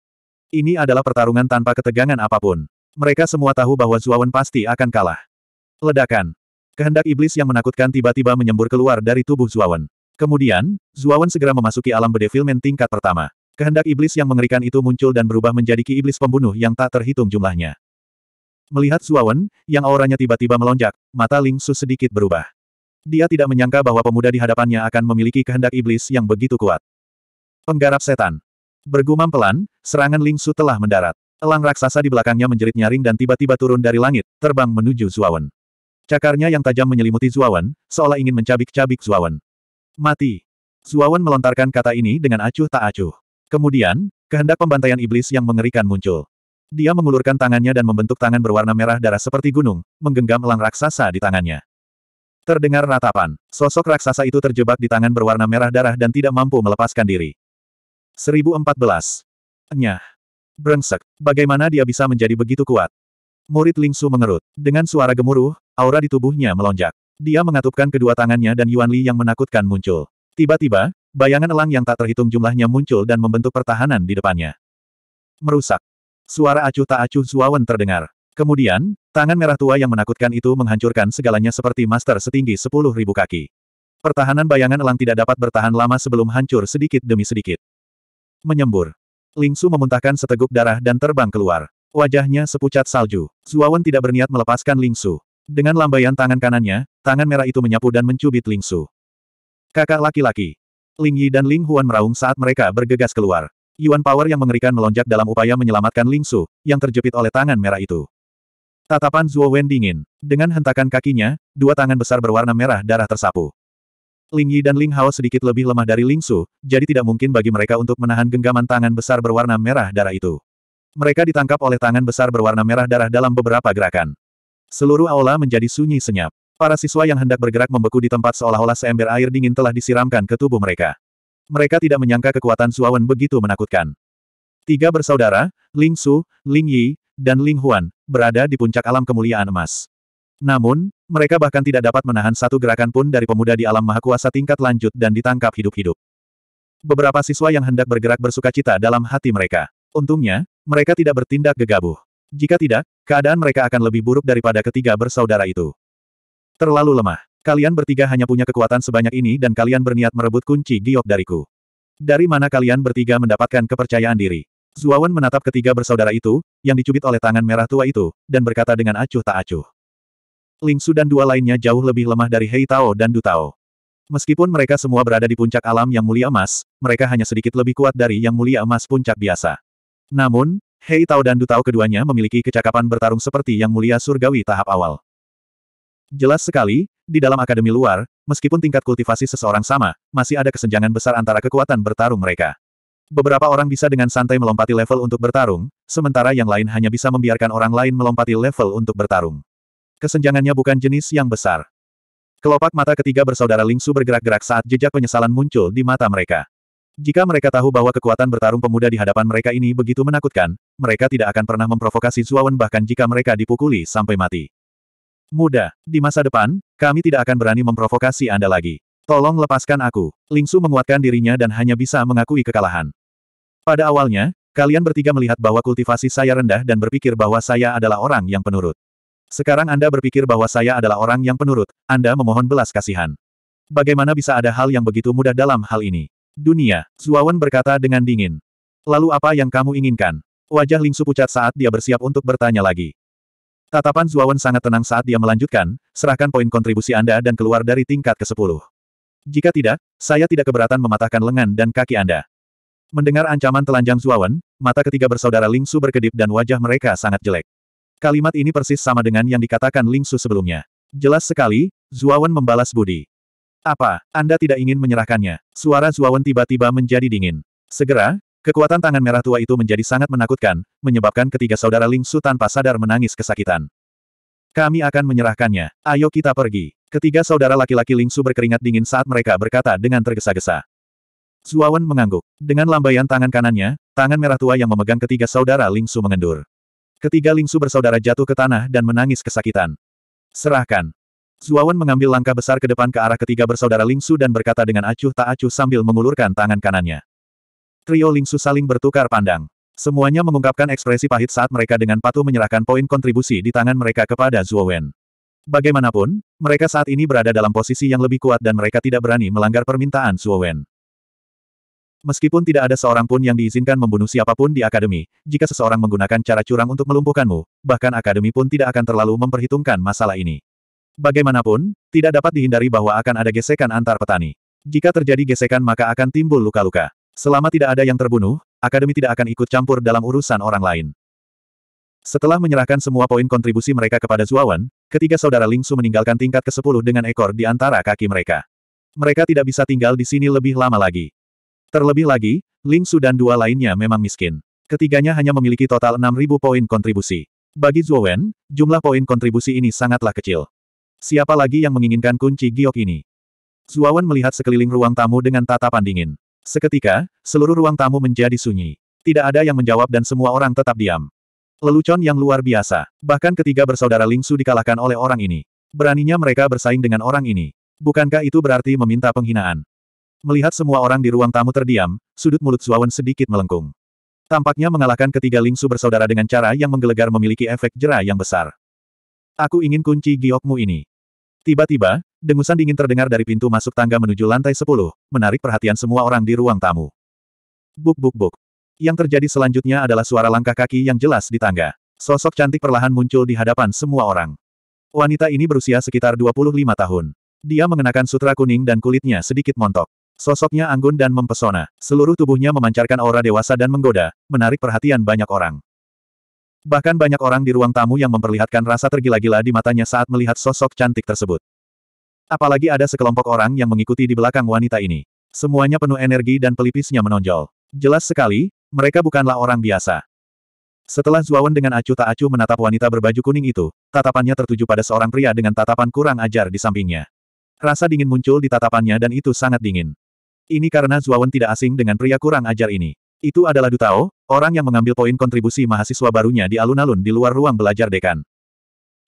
Ini adalah pertarungan tanpa ketegangan apapun. Mereka semua tahu bahwa Zuawan pasti akan kalah. Ledakan. Kehendak iblis yang menakutkan tiba-tiba menyembur keluar dari tubuh Zuawan. Kemudian, Zuawan segera memasuki alam bedevilment tingkat pertama. Kehendak iblis yang mengerikan itu muncul dan berubah menjadi ki iblis pembunuh yang tak terhitung jumlahnya. Melihat Zuawan, yang auranya tiba-tiba melonjak, mata Ling Su sedikit berubah. Dia tidak menyangka bahwa pemuda di hadapannya akan memiliki kehendak iblis yang begitu kuat. Penggarap setan. Bergumam pelan, serangan Ling Su telah mendarat. Elang raksasa di belakangnya menjerit nyaring dan tiba-tiba turun dari langit, terbang menuju Zuawan. Cakarnya yang tajam menyelimuti Zuawan, seolah ingin mencabik-cabik Zuawan. Mati. Zuawan melontarkan kata ini dengan acuh tak acuh. Kemudian, kehendak pembantaian iblis yang mengerikan muncul. Dia mengulurkan tangannya dan membentuk tangan berwarna merah darah seperti gunung, menggenggam elang raksasa di tangannya. Terdengar ratapan, sosok raksasa itu terjebak di tangan berwarna merah darah dan tidak mampu melepaskan diri. 1014. Nyah. Brengsek, bagaimana dia bisa menjadi begitu kuat? Murid Ling Su mengerut. Dengan suara gemuruh, aura di tubuhnya melonjak. Dia mengatupkan kedua tangannya dan Yuan Li yang menakutkan muncul. Tiba-tiba, bayangan elang yang tak terhitung jumlahnya muncul dan membentuk pertahanan di depannya. Merusak. Suara acuh tak acuh Zuawan terdengar. Kemudian, tangan merah tua yang menakutkan itu menghancurkan segalanya seperti master setinggi sepuluh ribu kaki. Pertahanan bayangan elang tidak dapat bertahan lama sebelum hancur sedikit demi sedikit. Menyembur. Ling Su memuntahkan seteguk darah dan terbang keluar. Wajahnya sepucat salju. Zuawan tidak berniat melepaskan Lingsu. Dengan lambaian tangan kanannya, tangan merah itu menyapu dan mencubit Lingsu. Kakak laki-laki. Ling Yi dan Ling Huan meraung saat mereka bergegas keluar. Yuan Power yang mengerikan melonjak dalam upaya menyelamatkan Ling Su, yang terjepit oleh tangan merah itu. Tatapan Zuo Wen dingin. Dengan hentakan kakinya, dua tangan besar berwarna merah darah tersapu. Ling Yi dan Ling Hao sedikit lebih lemah dari Ling Su, jadi tidak mungkin bagi mereka untuk menahan genggaman tangan besar berwarna merah darah itu. Mereka ditangkap oleh tangan besar berwarna merah darah dalam beberapa gerakan. Seluruh aula menjadi sunyi senyap. Para siswa yang hendak bergerak membeku di tempat seolah-olah seember air dingin telah disiramkan ke tubuh mereka. Mereka tidak menyangka kekuatan Suawan begitu menakutkan. Tiga bersaudara, Ling Su, Ling Yi, dan Ling Huan, berada di puncak alam kemuliaan emas. Namun, mereka bahkan tidak dapat menahan satu gerakan pun dari pemuda di alam mahakuasa tingkat lanjut dan ditangkap hidup-hidup. Beberapa siswa yang hendak bergerak bersuka cita dalam hati mereka. Untungnya, mereka tidak bertindak gegabah. Jika tidak, keadaan mereka akan lebih buruk daripada ketiga bersaudara itu. Terlalu lemah. Kalian bertiga hanya punya kekuatan sebanyak ini dan kalian berniat merebut kunci giok dariku. Dari mana kalian bertiga mendapatkan kepercayaan diri? Zuawan menatap ketiga bersaudara itu, yang dicubit oleh tangan merah tua itu, dan berkata dengan acuh tak acuh. Ling Su dan dua lainnya jauh lebih lemah dari Hei Tao dan Du Tao. Meskipun mereka semua berada di puncak alam yang mulia emas, mereka hanya sedikit lebih kuat dari yang mulia emas puncak biasa. Namun, Hei Tao dan Du Tao keduanya memiliki kecakapan bertarung seperti yang mulia surgawi tahap awal. Jelas sekali, di dalam akademi luar, meskipun tingkat kultivasi seseorang sama, masih ada kesenjangan besar antara kekuatan bertarung mereka. Beberapa orang bisa dengan santai melompati level untuk bertarung, sementara yang lain hanya bisa membiarkan orang lain melompati level untuk bertarung. Kesenjangannya bukan jenis yang besar. Kelopak mata ketiga bersaudara Lingsu bergerak-gerak saat jejak penyesalan muncul di mata mereka. Jika mereka tahu bahwa kekuatan bertarung pemuda di hadapan mereka ini begitu menakutkan, mereka tidak akan pernah memprovokasi Zuawan bahkan jika mereka dipukuli sampai mati. Muda, di masa depan, kami tidak akan berani memprovokasi Anda lagi. Tolong lepaskan aku. Ling Su menguatkan dirinya dan hanya bisa mengakui kekalahan. Pada awalnya, kalian bertiga melihat bahwa kultivasi saya rendah dan berpikir bahwa saya adalah orang yang penurut. Sekarang Anda berpikir bahwa saya adalah orang yang penurut, Anda memohon belas kasihan. Bagaimana bisa ada hal yang begitu mudah dalam hal ini? Dunia, Zuawan berkata dengan dingin. Lalu apa yang kamu inginkan? Wajah Lingsu pucat saat dia bersiap untuk bertanya lagi. Tatapan Zuawan sangat tenang saat dia melanjutkan, serahkan poin kontribusi Anda dan keluar dari tingkat ke-10. Jika tidak, saya tidak keberatan mematahkan lengan dan kaki Anda. Mendengar ancaman telanjang Zuawan, mata ketiga bersaudara Lingsu berkedip dan wajah mereka sangat jelek. Kalimat ini persis sama dengan yang dikatakan Lingsu sebelumnya. Jelas sekali, Zuawan membalas budi. Apa, Anda tidak ingin menyerahkannya? Suara Zuawan tiba-tiba menjadi dingin. Segera, kekuatan tangan merah tua itu menjadi sangat menakutkan, menyebabkan ketiga saudara Ling Su tanpa sadar menangis kesakitan. Kami akan menyerahkannya. Ayo kita pergi. Ketiga saudara laki-laki Ling Su berkeringat dingin saat mereka berkata dengan tergesa-gesa. Zuawan mengangguk. Dengan lambaian tangan kanannya, tangan merah tua yang memegang ketiga saudara Ling Su mengendur. Ketiga Ling Su bersaudara jatuh ke tanah dan menangis kesakitan. Serahkan. Zuawan mengambil langkah besar ke depan ke arah ketiga bersaudara Lingsu dan berkata dengan acuh tak acuh sambil mengulurkan tangan kanannya. Trio Lingsu saling bertukar pandang. Semuanya mengungkapkan ekspresi pahit saat mereka dengan patuh menyerahkan poin kontribusi di tangan mereka kepada Zuowen. Bagaimanapun, mereka saat ini berada dalam posisi yang lebih kuat dan mereka tidak berani melanggar permintaan Zuowen. Meskipun tidak ada seorang pun yang diizinkan membunuh siapapun di akademi, jika seseorang menggunakan cara curang untuk melumpuhkanmu, bahkan akademi pun tidak akan terlalu memperhitungkan masalah ini. Bagaimanapun, tidak dapat dihindari bahwa akan ada gesekan antar petani. Jika terjadi gesekan maka akan timbul luka-luka. Selama tidak ada yang terbunuh, Akademi tidak akan ikut campur dalam urusan orang lain. Setelah menyerahkan semua poin kontribusi mereka kepada Zuawan, ketiga saudara Lingsu meninggalkan tingkat ke-10 dengan ekor di antara kaki mereka. Mereka tidak bisa tinggal di sini lebih lama lagi. Terlebih lagi, Lingsu dan dua lainnya memang miskin. Ketiganya hanya memiliki total 6.000 poin kontribusi. Bagi Zuawan, jumlah poin kontribusi ini sangatlah kecil. Siapa lagi yang menginginkan kunci giok ini? Zuawan melihat sekeliling ruang tamu dengan tatapan dingin. Seketika, seluruh ruang tamu menjadi sunyi. Tidak ada yang menjawab dan semua orang tetap diam. Lelucon yang luar biasa. Bahkan ketiga bersaudara Lingsu dikalahkan oleh orang ini. Beraninya mereka bersaing dengan orang ini. Bukankah itu berarti meminta penghinaan? Melihat semua orang di ruang tamu terdiam, sudut mulut Zuawan sedikit melengkung. Tampaknya mengalahkan ketiga Lingsu bersaudara dengan cara yang menggelegar memiliki efek jerah yang besar. Aku ingin kunci giokmu ini. Tiba-tiba, dengusan dingin terdengar dari pintu masuk tangga menuju lantai sepuluh, menarik perhatian semua orang di ruang tamu. Buk buk buk. Yang terjadi selanjutnya adalah suara langkah kaki yang jelas di tangga. Sosok cantik perlahan muncul di hadapan semua orang. Wanita ini berusia sekitar 25 tahun. Dia mengenakan sutra kuning dan kulitnya sedikit montok. Sosoknya anggun dan mempesona. Seluruh tubuhnya memancarkan aura dewasa dan menggoda, menarik perhatian banyak orang. Bahkan banyak orang di ruang tamu yang memperlihatkan rasa tergila-gila di matanya saat melihat sosok cantik tersebut. Apalagi ada sekelompok orang yang mengikuti di belakang wanita ini. Semuanya penuh energi dan pelipisnya menonjol. Jelas sekali, mereka bukanlah orang biasa. Setelah Zuawan dengan acuh tak acuh menatap wanita berbaju kuning itu, tatapannya tertuju pada seorang pria dengan tatapan kurang ajar di sampingnya. Rasa dingin muncul di tatapannya dan itu sangat dingin. Ini karena Zuawan tidak asing dengan pria kurang ajar ini. Itu adalah Dutao, orang yang mengambil poin kontribusi mahasiswa barunya di alun-alun di luar ruang belajar dekan.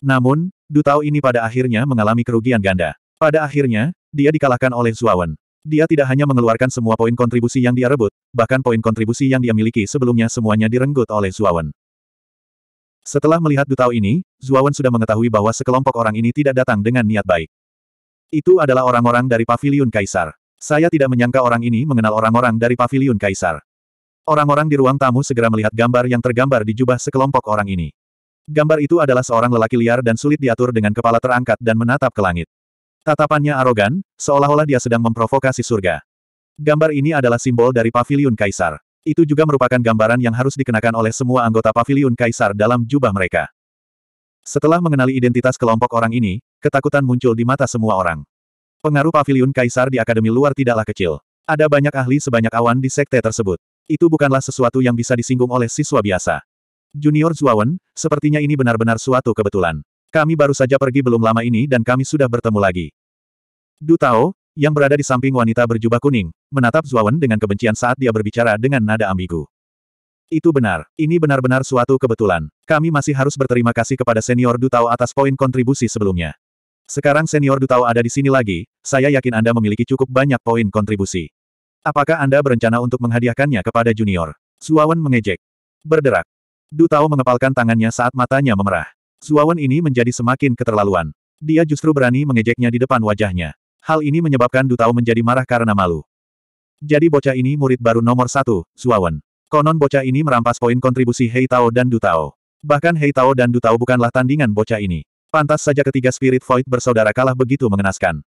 Namun, Dutau ini pada akhirnya mengalami kerugian ganda. Pada akhirnya, dia dikalahkan oleh Zuawan. Dia tidak hanya mengeluarkan semua poin kontribusi yang dia rebut, bahkan poin kontribusi yang dia miliki sebelumnya semuanya direnggut oleh Zuawan. Setelah melihat Dutau ini, Zuawan sudah mengetahui bahwa sekelompok orang ini tidak datang dengan niat baik. Itu adalah orang-orang dari Paviliun Kaisar. Saya tidak menyangka orang ini mengenal orang-orang dari Paviliun Kaisar. Orang-orang di ruang tamu segera melihat gambar yang tergambar di jubah sekelompok orang ini. Gambar itu adalah seorang lelaki liar dan sulit diatur dengan kepala terangkat dan menatap ke langit. Tatapannya arogan, seolah-olah dia sedang memprovokasi surga. Gambar ini adalah simbol dari Paviliun kaisar. Itu juga merupakan gambaran yang harus dikenakan oleh semua anggota Paviliun kaisar dalam jubah mereka. Setelah mengenali identitas kelompok orang ini, ketakutan muncul di mata semua orang. Pengaruh Paviliun kaisar di akademi luar tidaklah kecil. Ada banyak ahli sebanyak awan di sekte tersebut. Itu bukanlah sesuatu yang bisa disinggung oleh siswa biasa. Junior Zuawan, sepertinya ini benar-benar suatu kebetulan. Kami baru saja pergi belum lama ini dan kami sudah bertemu lagi. Du Tao, yang berada di samping wanita berjubah kuning, menatap Zuawan dengan kebencian saat dia berbicara dengan nada ambigu. Itu benar, ini benar-benar suatu kebetulan. Kami masih harus berterima kasih kepada senior Du Tao atas poin kontribusi sebelumnya. Sekarang senior Du Tao ada di sini lagi, saya yakin Anda memiliki cukup banyak poin kontribusi. Apakah Anda berencana untuk menghadiahkannya kepada junior? Suawan mengejek. Berderak. Du Tao mengepalkan tangannya saat matanya memerah. Suawan ini menjadi semakin keterlaluan. Dia justru berani mengejeknya di depan wajahnya. Hal ini menyebabkan Du Tao menjadi marah karena malu. Jadi bocah ini murid baru nomor satu, Suawan. Konon bocah ini merampas poin kontribusi Hei Tao dan Du Tao. Bahkan Hei Tao dan Du Tao bukanlah tandingan bocah ini. Pantas saja ketiga Spirit Void bersaudara kalah begitu mengenaskan.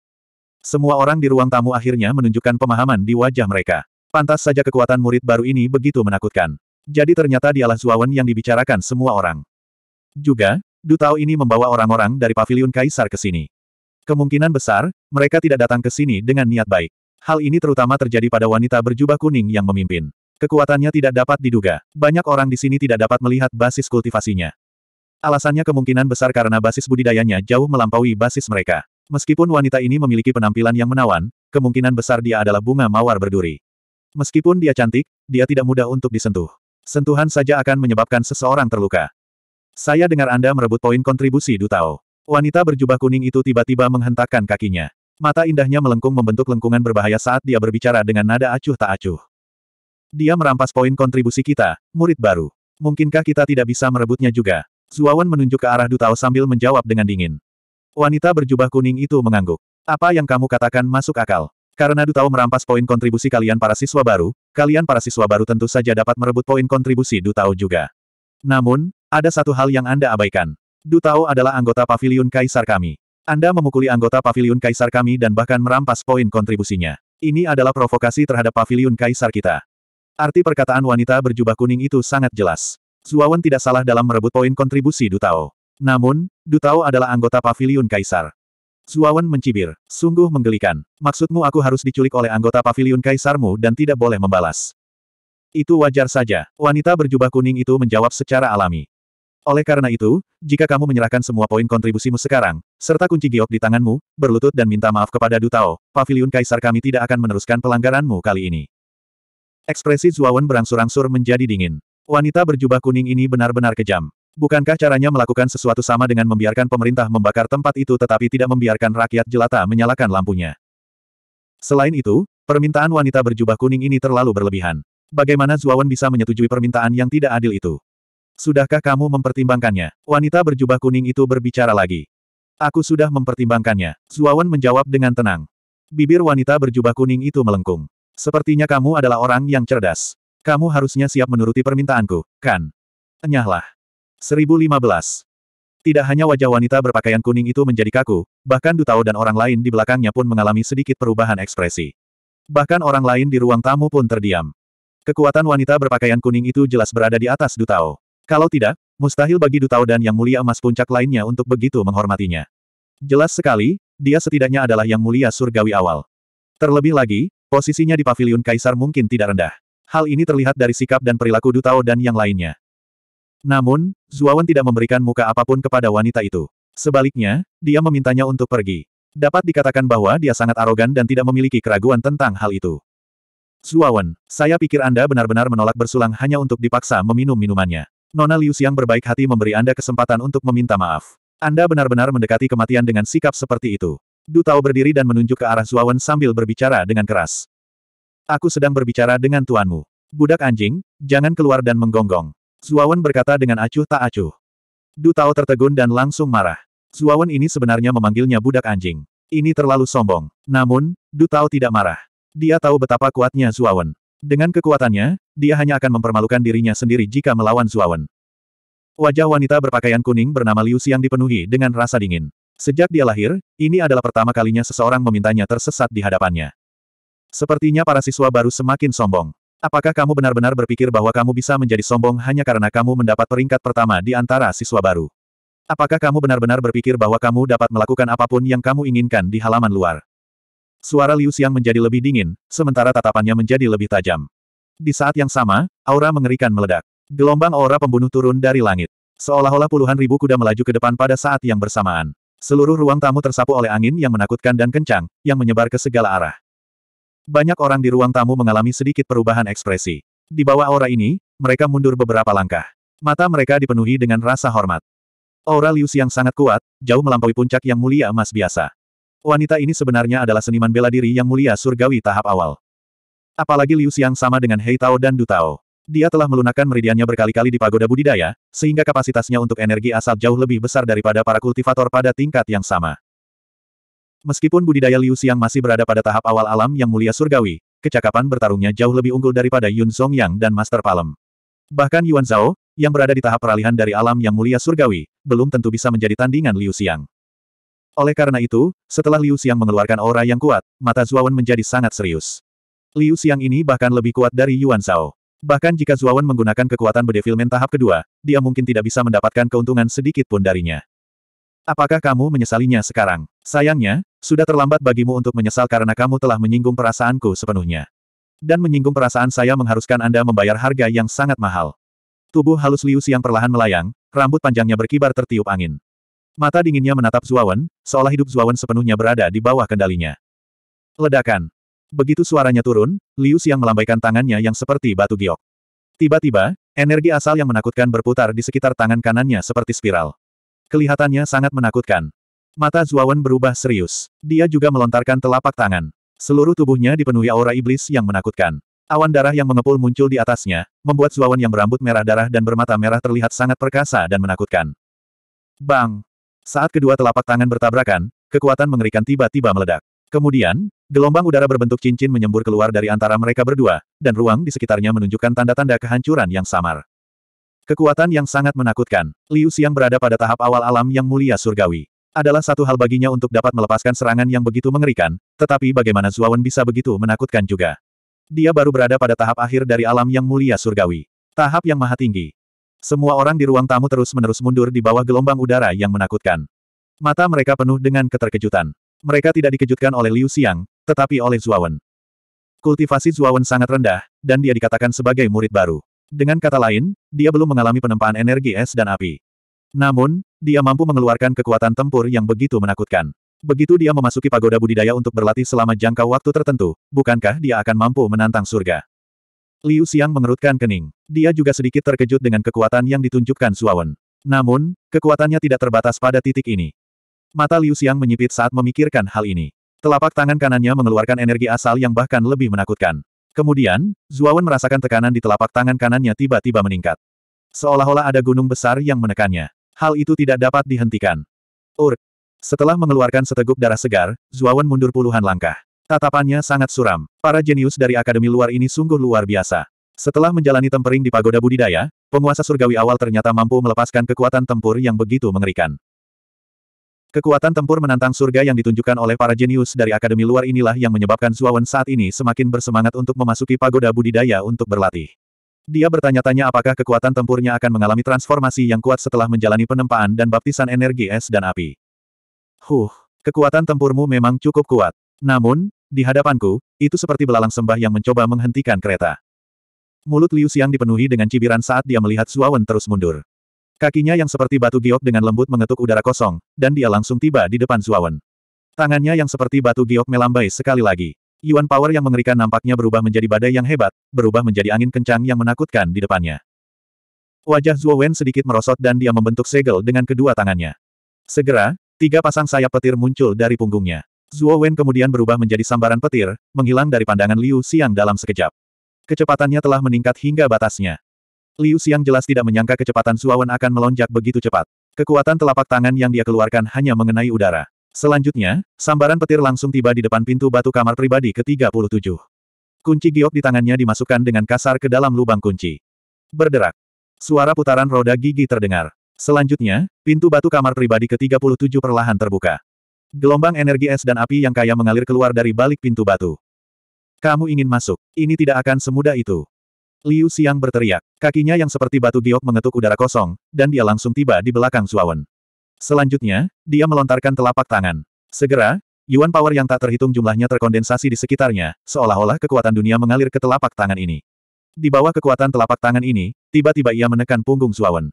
Semua orang di ruang tamu akhirnya menunjukkan pemahaman di wajah mereka. Pantas saja kekuatan murid baru ini begitu menakutkan. Jadi ternyata dialah Zuawan yang dibicarakan semua orang. Juga, Dutao ini membawa orang-orang dari paviliun kaisar ke sini. Kemungkinan besar, mereka tidak datang ke sini dengan niat baik. Hal ini terutama terjadi pada wanita berjubah kuning yang memimpin. Kekuatannya tidak dapat diduga. Banyak orang di sini tidak dapat melihat basis kultivasinya. Alasannya kemungkinan besar karena basis budidayanya jauh melampaui basis mereka. Meskipun wanita ini memiliki penampilan yang menawan, kemungkinan besar dia adalah bunga mawar berduri. Meskipun dia cantik, dia tidak mudah untuk disentuh. Sentuhan saja akan menyebabkan seseorang terluka. Saya dengar Anda merebut poin kontribusi Dutao. Wanita berjubah kuning itu tiba-tiba menghentakkan kakinya. Mata indahnya melengkung membentuk lengkungan berbahaya saat dia berbicara dengan nada acuh tak acuh. Dia merampas poin kontribusi kita, murid baru. Mungkinkah kita tidak bisa merebutnya juga? Zuawan menunjuk ke arah Dutao sambil menjawab dengan dingin. Wanita berjubah kuning itu mengangguk. Apa yang kamu katakan masuk akal. Karena Dutao merampas poin kontribusi kalian para siswa baru, kalian para siswa baru tentu saja dapat merebut poin kontribusi Dutao juga. Namun, ada satu hal yang Anda abaikan. Dutao adalah anggota pavilion kaisar kami. Anda memukuli anggota pavilion kaisar kami dan bahkan merampas poin kontribusinya. Ini adalah provokasi terhadap pavilion kaisar kita. Arti perkataan wanita berjubah kuning itu sangat jelas. Zuawan tidak salah dalam merebut poin kontribusi Dutao. Namun, Dutao adalah anggota pavilion kaisar. Zuawan mencibir. Sungguh menggelikan. Maksudmu aku harus diculik oleh anggota pavilion kaisarmu dan tidak boleh membalas. Itu wajar saja. Wanita berjubah kuning itu menjawab secara alami. Oleh karena itu, jika kamu menyerahkan semua poin kontribusimu sekarang, serta kunci giok di tanganmu, berlutut dan minta maaf kepada Dutao, pavilion kaisar kami tidak akan meneruskan pelanggaranmu kali ini. Ekspresi Zuawan berangsur-angsur menjadi dingin. Wanita berjubah kuning ini benar-benar kejam. Bukankah caranya melakukan sesuatu sama dengan membiarkan pemerintah membakar tempat itu tetapi tidak membiarkan rakyat jelata menyalakan lampunya? Selain itu, permintaan wanita berjubah kuning ini terlalu berlebihan. Bagaimana Zuawan bisa menyetujui permintaan yang tidak adil itu? Sudahkah kamu mempertimbangkannya? Wanita berjubah kuning itu berbicara lagi. Aku sudah mempertimbangkannya. Zuawan menjawab dengan tenang. Bibir wanita berjubah kuning itu melengkung. Sepertinya kamu adalah orang yang cerdas. Kamu harusnya siap menuruti permintaanku, kan? Enyahlah. 1015. Tidak hanya wajah wanita berpakaian kuning itu menjadi kaku, bahkan Dutao dan orang lain di belakangnya pun mengalami sedikit perubahan ekspresi. Bahkan orang lain di ruang tamu pun terdiam. Kekuatan wanita berpakaian kuning itu jelas berada di atas Dutao. Kalau tidak, mustahil bagi Dutao dan Yang Mulia Emas Puncak lainnya untuk begitu menghormatinya. Jelas sekali, dia setidaknya adalah Yang Mulia Surgawi awal. Terlebih lagi, posisinya di paviliun kaisar mungkin tidak rendah. Hal ini terlihat dari sikap dan perilaku Dutao dan yang lainnya. Namun, Zuawan tidak memberikan muka apapun kepada wanita itu. Sebaliknya, dia memintanya untuk pergi. Dapat dikatakan bahwa dia sangat arogan dan tidak memiliki keraguan tentang hal itu. Zuawan, saya pikir Anda benar-benar menolak bersulang hanya untuk dipaksa meminum minumannya. Nona Liu Xiang berbaik hati memberi Anda kesempatan untuk meminta maaf. Anda benar-benar mendekati kematian dengan sikap seperti itu. Du Tao berdiri dan menunjuk ke arah Zuawan sambil berbicara dengan keras. Aku sedang berbicara dengan tuanmu. Budak anjing, jangan keluar dan menggonggong. Zuawan berkata dengan acuh tak acuh. Du Tao tertegun dan langsung marah. Zuawan ini sebenarnya memanggilnya budak anjing. Ini terlalu sombong. Namun, Du Tao tidak marah. Dia tahu betapa kuatnya Zuawan. Dengan kekuatannya, dia hanya akan mempermalukan dirinya sendiri jika melawan Zuawan. Wajah wanita berpakaian kuning bernama Liu Xiang dipenuhi dengan rasa dingin. Sejak dia lahir, ini adalah pertama kalinya seseorang memintanya tersesat di hadapannya. Sepertinya para siswa baru semakin sombong. Apakah kamu benar-benar berpikir bahwa kamu bisa menjadi sombong hanya karena kamu mendapat peringkat pertama di antara siswa baru? Apakah kamu benar-benar berpikir bahwa kamu dapat melakukan apapun yang kamu inginkan di halaman luar? Suara Liu Xiang menjadi lebih dingin, sementara tatapannya menjadi lebih tajam. Di saat yang sama, aura mengerikan meledak. Gelombang aura pembunuh turun dari langit. Seolah-olah puluhan ribu kuda melaju ke depan pada saat yang bersamaan. Seluruh ruang tamu tersapu oleh angin yang menakutkan dan kencang, yang menyebar ke segala arah. Banyak orang di ruang tamu mengalami sedikit perubahan ekspresi. Di bawah aura ini, mereka mundur beberapa langkah. Mata mereka dipenuhi dengan rasa hormat. Aura Lius yang sangat kuat, jauh melampaui puncak yang mulia emas biasa. Wanita ini sebenarnya adalah seniman bela diri yang mulia surgawi tahap awal. Apalagi Lius yang sama dengan Hei Tao dan Du Tao. Dia telah melunakkan meridiannya berkali-kali di pagoda budidaya, sehingga kapasitasnya untuk energi asap jauh lebih besar daripada para kultivator pada tingkat yang sama. Meskipun budidaya Liu Xiang masih berada pada tahap awal alam yang mulia surgawi, kecakapan bertarungnya jauh lebih unggul daripada Yun Song Yang dan Master Palem. Bahkan Yuan Zhao, yang berada di tahap peralihan dari alam yang mulia surgawi, belum tentu bisa menjadi tandingan Liu Xiang. Oleh karena itu, setelah Liu Xiang mengeluarkan aura yang kuat, mata Zuawan menjadi sangat serius. Liu Xiang ini bahkan lebih kuat dari Yuan Zhao. Bahkan jika Zuawan menggunakan kekuatan bedevilmen tahap kedua, dia mungkin tidak bisa mendapatkan keuntungan sedikit pun darinya. Apakah kamu menyesalinya sekarang? Sayangnya, sudah terlambat bagimu untuk menyesal karena kamu telah menyinggung perasaanku sepenuhnya. Dan menyinggung perasaan saya mengharuskan Anda membayar harga yang sangat mahal. Tubuh halus Liu Xiang perlahan melayang, rambut panjangnya berkibar tertiup angin. Mata dinginnya menatap Zuawan, seolah hidup Zuawan sepenuhnya berada di bawah kendalinya. Ledakan. Begitu suaranya turun, Liu Xiang melambaikan tangannya yang seperti batu giok. Tiba-tiba, energi asal yang menakutkan berputar di sekitar tangan kanannya seperti spiral. Kelihatannya sangat menakutkan. Mata Zuawan berubah serius. Dia juga melontarkan telapak tangan. Seluruh tubuhnya dipenuhi aura iblis yang menakutkan. Awan darah yang mengepul muncul di atasnya, membuat Zuawan yang berambut merah darah dan bermata merah terlihat sangat perkasa dan menakutkan. Bang! Saat kedua telapak tangan bertabrakan, kekuatan mengerikan tiba-tiba meledak. Kemudian, gelombang udara berbentuk cincin menyembur keluar dari antara mereka berdua, dan ruang di sekitarnya menunjukkan tanda-tanda kehancuran yang samar. Kekuatan yang sangat menakutkan, Liu Xiang berada pada tahap awal alam yang mulia surgawi adalah satu hal baginya untuk dapat melepaskan serangan yang begitu mengerikan, tetapi bagaimana Zuawan bisa begitu menakutkan juga. Dia baru berada pada tahap akhir dari alam yang mulia surgawi. Tahap yang maha tinggi. Semua orang di ruang tamu terus-menerus mundur di bawah gelombang udara yang menakutkan. Mata mereka penuh dengan keterkejutan. Mereka tidak dikejutkan oleh Liu Xiang, tetapi oleh Zuawan. Kultivasi Zuawan sangat rendah, dan dia dikatakan sebagai murid baru. Dengan kata lain, dia belum mengalami penempaan energi es dan api. Namun, dia mampu mengeluarkan kekuatan tempur yang begitu menakutkan. Begitu dia memasuki pagoda budidaya untuk berlatih selama jangka waktu tertentu, bukankah dia akan mampu menantang surga? Liu Xiang mengerutkan kening. Dia juga sedikit terkejut dengan kekuatan yang ditunjukkan Suawen. Namun, kekuatannya tidak terbatas pada titik ini. Mata Liu Xiang menyipit saat memikirkan hal ini. Telapak tangan kanannya mengeluarkan energi asal yang bahkan lebih menakutkan. Kemudian, Zuawan merasakan tekanan di telapak tangan kanannya tiba-tiba meningkat. Seolah-olah ada gunung besar yang menekannya. Hal itu tidak dapat dihentikan. Urk. Setelah mengeluarkan seteguk darah segar, Zuawan mundur puluhan langkah. Tatapannya sangat suram. Para jenius dari akademi luar ini sungguh luar biasa. Setelah menjalani tempering di pagoda budidaya, penguasa surgawi awal ternyata mampu melepaskan kekuatan tempur yang begitu mengerikan. Kekuatan tempur menantang surga yang ditunjukkan oleh para jenius dari akademi luar inilah yang menyebabkan Zuawan saat ini semakin bersemangat untuk memasuki pagoda budidaya untuk berlatih. Dia bertanya-tanya apakah kekuatan tempurnya akan mengalami transformasi yang kuat setelah menjalani penempaan dan baptisan energi es dan api. Huh, kekuatan tempurmu memang cukup kuat. Namun, di hadapanku, itu seperti belalang sembah yang mencoba menghentikan kereta. Mulut Liu Xiang dipenuhi dengan cibiran saat dia melihat Suawen terus mundur. Kakinya yang seperti batu giok dengan lembut mengetuk udara kosong, dan dia langsung tiba di depan Suawen. Tangannya yang seperti batu giok melambai sekali lagi. Yuan Power yang mengerikan nampaknya berubah menjadi badai yang hebat, berubah menjadi angin kencang yang menakutkan di depannya. Wajah Zhuo Wen sedikit merosot dan dia membentuk segel dengan kedua tangannya. Segera, tiga pasang sayap petir muncul dari punggungnya. Zhuo Wen kemudian berubah menjadi sambaran petir, menghilang dari pandangan Liu Xiang dalam sekejap. Kecepatannya telah meningkat hingga batasnya. Liu Xiang jelas tidak menyangka kecepatan Wen akan melonjak begitu cepat. Kekuatan telapak tangan yang dia keluarkan hanya mengenai udara. Selanjutnya, sambaran petir langsung tiba di depan pintu batu kamar pribadi ke-37. Kunci giok di tangannya dimasukkan dengan kasar ke dalam lubang kunci. Berderak. Suara putaran roda gigi terdengar. Selanjutnya, pintu batu kamar pribadi ke-37 perlahan terbuka. Gelombang energi es dan api yang kaya mengalir keluar dari balik pintu batu. Kamu ingin masuk, ini tidak akan semudah itu. Liu Xiang berteriak, kakinya yang seperti batu giok mengetuk udara kosong, dan dia langsung tiba di belakang Zuawan. Selanjutnya, dia melontarkan telapak tangan. Segera, Yuan Power yang tak terhitung jumlahnya terkondensasi di sekitarnya, seolah-olah kekuatan dunia mengalir ke telapak tangan ini. Di bawah kekuatan telapak tangan ini, tiba-tiba ia menekan punggung Zuawan.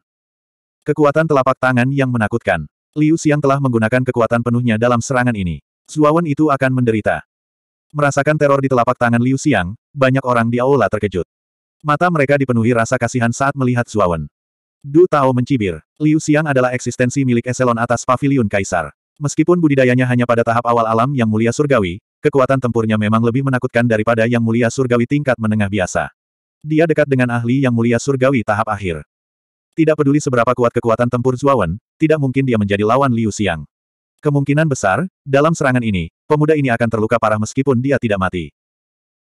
Kekuatan telapak tangan yang menakutkan. Liu Xiang telah menggunakan kekuatan penuhnya dalam serangan ini. Zuawan itu akan menderita. Merasakan teror di telapak tangan Liu Xiang, banyak orang di aula terkejut. Mata mereka dipenuhi rasa kasihan saat melihat Zuawan. Du Tao mencibir. Liu Xiang adalah eksistensi milik eselon atas Paviliun kaisar. Meskipun budidayanya hanya pada tahap awal alam yang mulia surgawi, kekuatan tempurnya memang lebih menakutkan daripada yang mulia surgawi tingkat menengah biasa. Dia dekat dengan ahli yang mulia surgawi tahap akhir. Tidak peduli seberapa kuat kekuatan tempur Zuawan, tidak mungkin dia menjadi lawan Liu Xiang. Kemungkinan besar, dalam serangan ini, pemuda ini akan terluka parah meskipun dia tidak mati.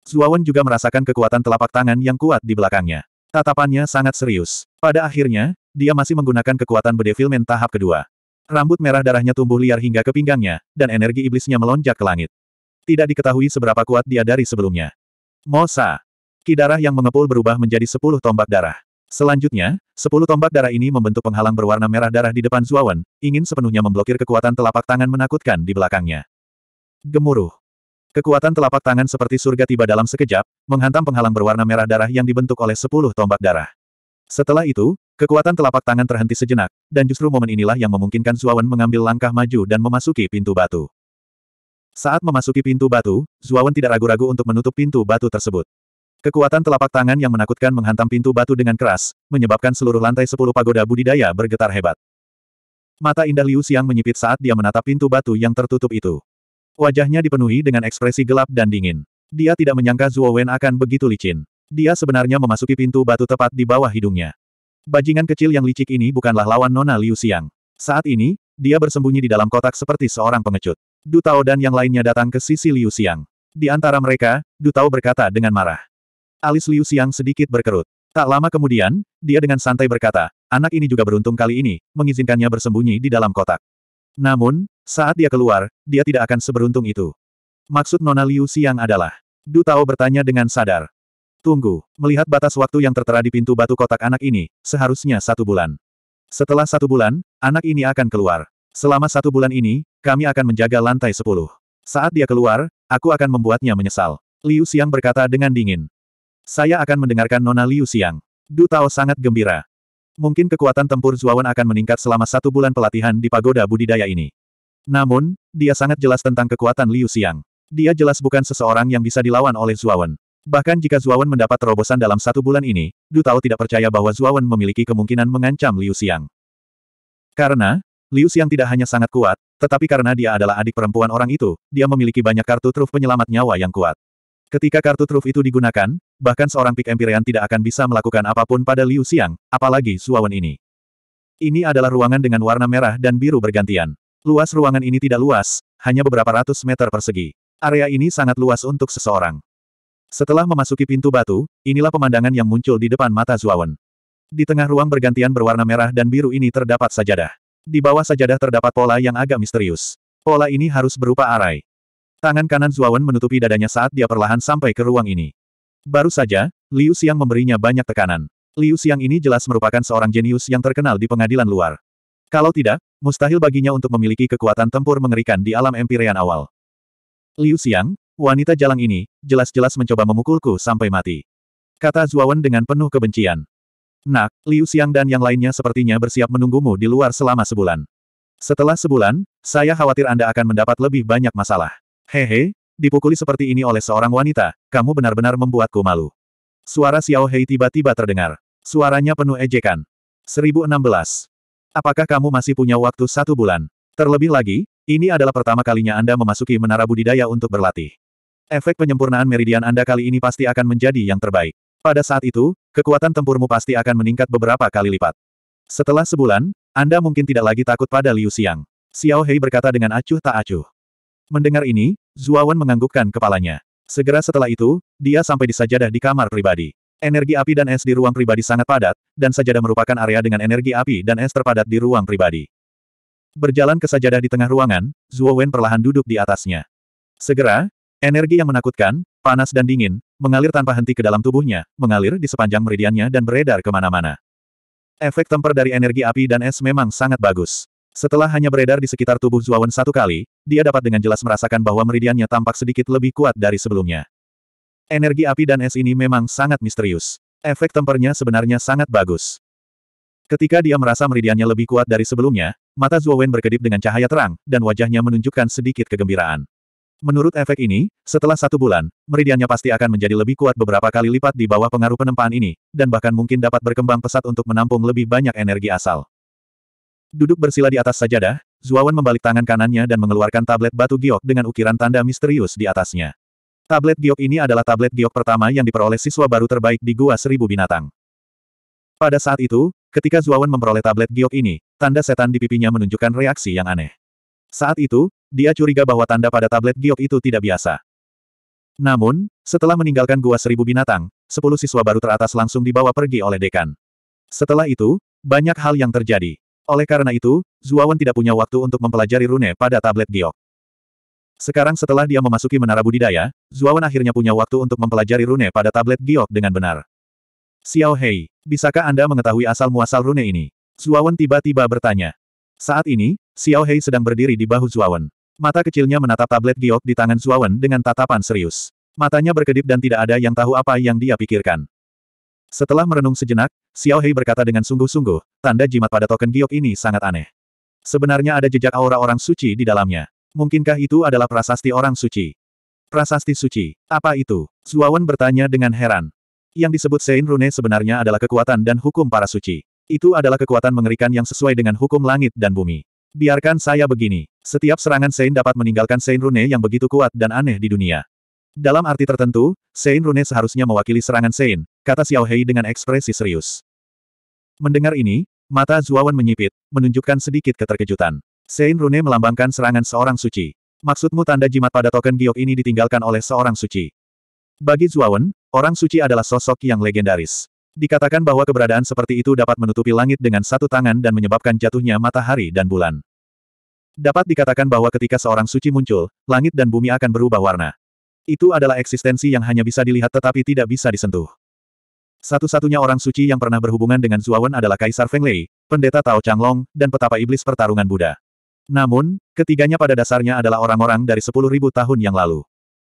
Zuawan juga merasakan kekuatan telapak tangan yang kuat di belakangnya. Tatapannya sangat serius. Pada akhirnya, dia masih menggunakan kekuatan bedevilment tahap kedua. Rambut merah darahnya tumbuh liar hingga ke pinggangnya, dan energi iblisnya melonjak ke langit. Tidak diketahui seberapa kuat dia dari sebelumnya. Mosa. Kidarah yang mengepul berubah menjadi sepuluh tombak darah. Selanjutnya, sepuluh tombak darah ini membentuk penghalang berwarna merah darah di depan Zuawan, ingin sepenuhnya memblokir kekuatan telapak tangan menakutkan di belakangnya. Gemuruh. Kekuatan telapak tangan seperti surga tiba dalam sekejap, menghantam penghalang berwarna merah darah yang dibentuk oleh sepuluh tombak darah. Setelah itu, kekuatan telapak tangan terhenti sejenak, dan justru momen inilah yang memungkinkan Zuawan mengambil langkah maju dan memasuki pintu batu. Saat memasuki pintu batu, Zuawan tidak ragu-ragu untuk menutup pintu batu tersebut. Kekuatan telapak tangan yang menakutkan menghantam pintu batu dengan keras, menyebabkan seluruh lantai sepuluh pagoda budidaya bergetar hebat. Mata indah Liu Xiang menyipit saat dia menatap pintu batu yang tertutup itu. Wajahnya dipenuhi dengan ekspresi gelap dan dingin. Dia tidak menyangka Zuo Wen akan begitu licin. Dia sebenarnya memasuki pintu batu tepat di bawah hidungnya. Bajingan kecil yang licik ini bukanlah lawan Nona Liu Xiang. Saat ini, dia bersembunyi di dalam kotak seperti seorang pengecut. Du dan yang lainnya datang ke sisi Liu Xiang. Di antara mereka, Du berkata dengan marah. Alis Liu Xiang sedikit berkerut. Tak lama kemudian, dia dengan santai berkata, anak ini juga beruntung kali ini, mengizinkannya bersembunyi di dalam kotak. Namun, saat dia keluar, dia tidak akan seberuntung itu. Maksud Nona Liu Xiang adalah. Du Tao bertanya dengan sadar. Tunggu, melihat batas waktu yang tertera di pintu batu kotak anak ini, seharusnya satu bulan. Setelah satu bulan, anak ini akan keluar. Selama satu bulan ini, kami akan menjaga lantai sepuluh. Saat dia keluar, aku akan membuatnya menyesal. Liu Xiang berkata dengan dingin. Saya akan mendengarkan Nona Liu Xiang. Du Tao sangat gembira. Mungkin kekuatan tempur Zuawan akan meningkat selama satu bulan pelatihan di pagoda budidaya ini. Namun, dia sangat jelas tentang kekuatan Liu Xiang. Dia jelas bukan seseorang yang bisa dilawan oleh Zuawan. Bahkan jika Zuawan mendapat terobosan dalam satu bulan ini, Du Tao tidak percaya bahwa Zuawan memiliki kemungkinan mengancam Liu Xiang. Karena, Liu Xiang tidak hanya sangat kuat, tetapi karena dia adalah adik perempuan orang itu, dia memiliki banyak kartu truf penyelamat nyawa yang kuat. Ketika kartu truf itu digunakan, bahkan seorang pik Empyrean tidak akan bisa melakukan apapun pada Liu Xiang, apalagi Zuawan ini. Ini adalah ruangan dengan warna merah dan biru bergantian. Luas ruangan ini tidak luas, hanya beberapa ratus meter persegi. Area ini sangat luas untuk seseorang. Setelah memasuki pintu batu, inilah pemandangan yang muncul di depan mata Zuawan. Di tengah ruang bergantian berwarna merah dan biru ini terdapat sajadah. Di bawah sajadah terdapat pola yang agak misterius. Pola ini harus berupa arai. Tangan kanan Zuawan menutupi dadanya saat dia perlahan sampai ke ruang ini. Baru saja, Liu Xiang memberinya banyak tekanan. Liu Xiang ini jelas merupakan seorang jenius yang terkenal di pengadilan luar. Kalau tidak, mustahil baginya untuk memiliki kekuatan tempur mengerikan di alam Empyrean awal. Liu Xiang, wanita jalang ini, jelas-jelas mencoba memukulku sampai mati. Kata Zuawan dengan penuh kebencian. Nak, Liu Xiang dan yang lainnya sepertinya bersiap menunggumu di luar selama sebulan. Setelah sebulan, saya khawatir Anda akan mendapat lebih banyak masalah. Hehe, dipukuli seperti ini oleh seorang wanita, kamu benar-benar membuatku malu. Suara Xiao Hei tiba-tiba terdengar. Suaranya penuh ejekan. 1016. Apakah kamu masih punya waktu satu bulan? Terlebih lagi, ini adalah pertama kalinya Anda memasuki menara budidaya untuk berlatih. Efek penyempurnaan meridian Anda kali ini pasti akan menjadi yang terbaik. Pada saat itu, kekuatan tempurmu pasti akan meningkat beberapa kali lipat. Setelah sebulan, Anda mungkin tidak lagi takut pada Liu Xiang. Xiao Hei berkata dengan acuh tak acuh. Mendengar ini, Zuawan menganggukkan kepalanya. Segera setelah itu, dia sampai di sajadah di kamar pribadi. Energi api dan es di ruang pribadi sangat padat, dan sajadah merupakan area dengan energi api dan es terpadat di ruang pribadi. Berjalan ke sajadah di tengah ruangan, Zuo Wen perlahan duduk di atasnya. Segera, energi yang menakutkan, panas dan dingin, mengalir tanpa henti ke dalam tubuhnya, mengalir di sepanjang meridiannya dan beredar kemana-mana. Efek temper dari energi api dan es memang sangat bagus. Setelah hanya beredar di sekitar tubuh Zuo Wen satu kali, dia dapat dengan jelas merasakan bahwa meridiannya tampak sedikit lebih kuat dari sebelumnya. Energi api dan es ini memang sangat misterius. Efek tempernya sebenarnya sangat bagus. Ketika dia merasa meridiannya lebih kuat dari sebelumnya, Mata Zuo Wen berkedip dengan cahaya terang, dan wajahnya menunjukkan sedikit kegembiraan. Menurut efek ini, setelah satu bulan, meridiannya pasti akan menjadi lebih kuat beberapa kali lipat di bawah pengaruh penempaan ini, dan bahkan mungkin dapat berkembang pesat untuk menampung lebih banyak energi asal. Duduk bersila di atas sajadah, Zuawan membalik tangan kanannya dan mengeluarkan tablet batu giok dengan ukiran tanda misterius di atasnya. Tablet giok ini adalah tablet giok pertama yang diperoleh siswa baru terbaik di Gua Seribu Binatang. Pada saat itu, Ketika Zuawan memperoleh tablet giok ini, tanda setan di pipinya menunjukkan reaksi yang aneh. Saat itu, dia curiga bahwa tanda pada tablet giok itu tidak biasa. Namun, setelah meninggalkan gua seribu binatang, sepuluh siswa baru teratas langsung dibawa pergi oleh dekan. Setelah itu, banyak hal yang terjadi. Oleh karena itu, Zuawan tidak punya waktu untuk mempelajari rune pada tablet giok. Sekarang setelah dia memasuki menara budidaya, Zuawan akhirnya punya waktu untuk mempelajari rune pada tablet giok dengan benar. Xiao Hei, bisakah Anda mengetahui asal-muasal rune ini? Zuawan tiba-tiba bertanya. Saat ini, Xiao Hei sedang berdiri di bahu Zuawan. Mata kecilnya menatap tablet giok di tangan Zuawan dengan tatapan serius. Matanya berkedip dan tidak ada yang tahu apa yang dia pikirkan. Setelah merenung sejenak, Xiao Hei berkata dengan sungguh-sungguh, tanda jimat pada token giok ini sangat aneh. Sebenarnya ada jejak aura orang suci di dalamnya. Mungkinkah itu adalah prasasti orang suci? Prasasti suci, apa itu? Zuawan bertanya dengan heran. Yang disebut Sein Rune sebenarnya adalah kekuatan dan hukum para suci. Itu adalah kekuatan mengerikan yang sesuai dengan hukum langit dan bumi. Biarkan saya begini. Setiap serangan Sein dapat meninggalkan Sein Rune yang begitu kuat dan aneh di dunia. Dalam arti tertentu, Sein Rune seharusnya mewakili serangan Sein, kata Xiao Hei dengan ekspresi serius. Mendengar ini, mata Zuawan menyipit, menunjukkan sedikit keterkejutan. Sein Rune melambangkan serangan seorang suci. Maksudmu tanda jimat pada token giok ini ditinggalkan oleh seorang suci? Bagi Zuawan, Orang suci adalah sosok yang legendaris. Dikatakan bahwa keberadaan seperti itu dapat menutupi langit dengan satu tangan dan menyebabkan jatuhnya matahari dan bulan. Dapat dikatakan bahwa ketika seorang suci muncul, langit dan bumi akan berubah warna. Itu adalah eksistensi yang hanya bisa dilihat tetapi tidak bisa disentuh. Satu-satunya orang suci yang pernah berhubungan dengan Zuawan adalah Kaisar Feng Lei, pendeta Tao Chang Long, dan petapa iblis pertarungan Buddha. Namun, ketiganya pada dasarnya adalah orang-orang dari 10.000 tahun yang lalu.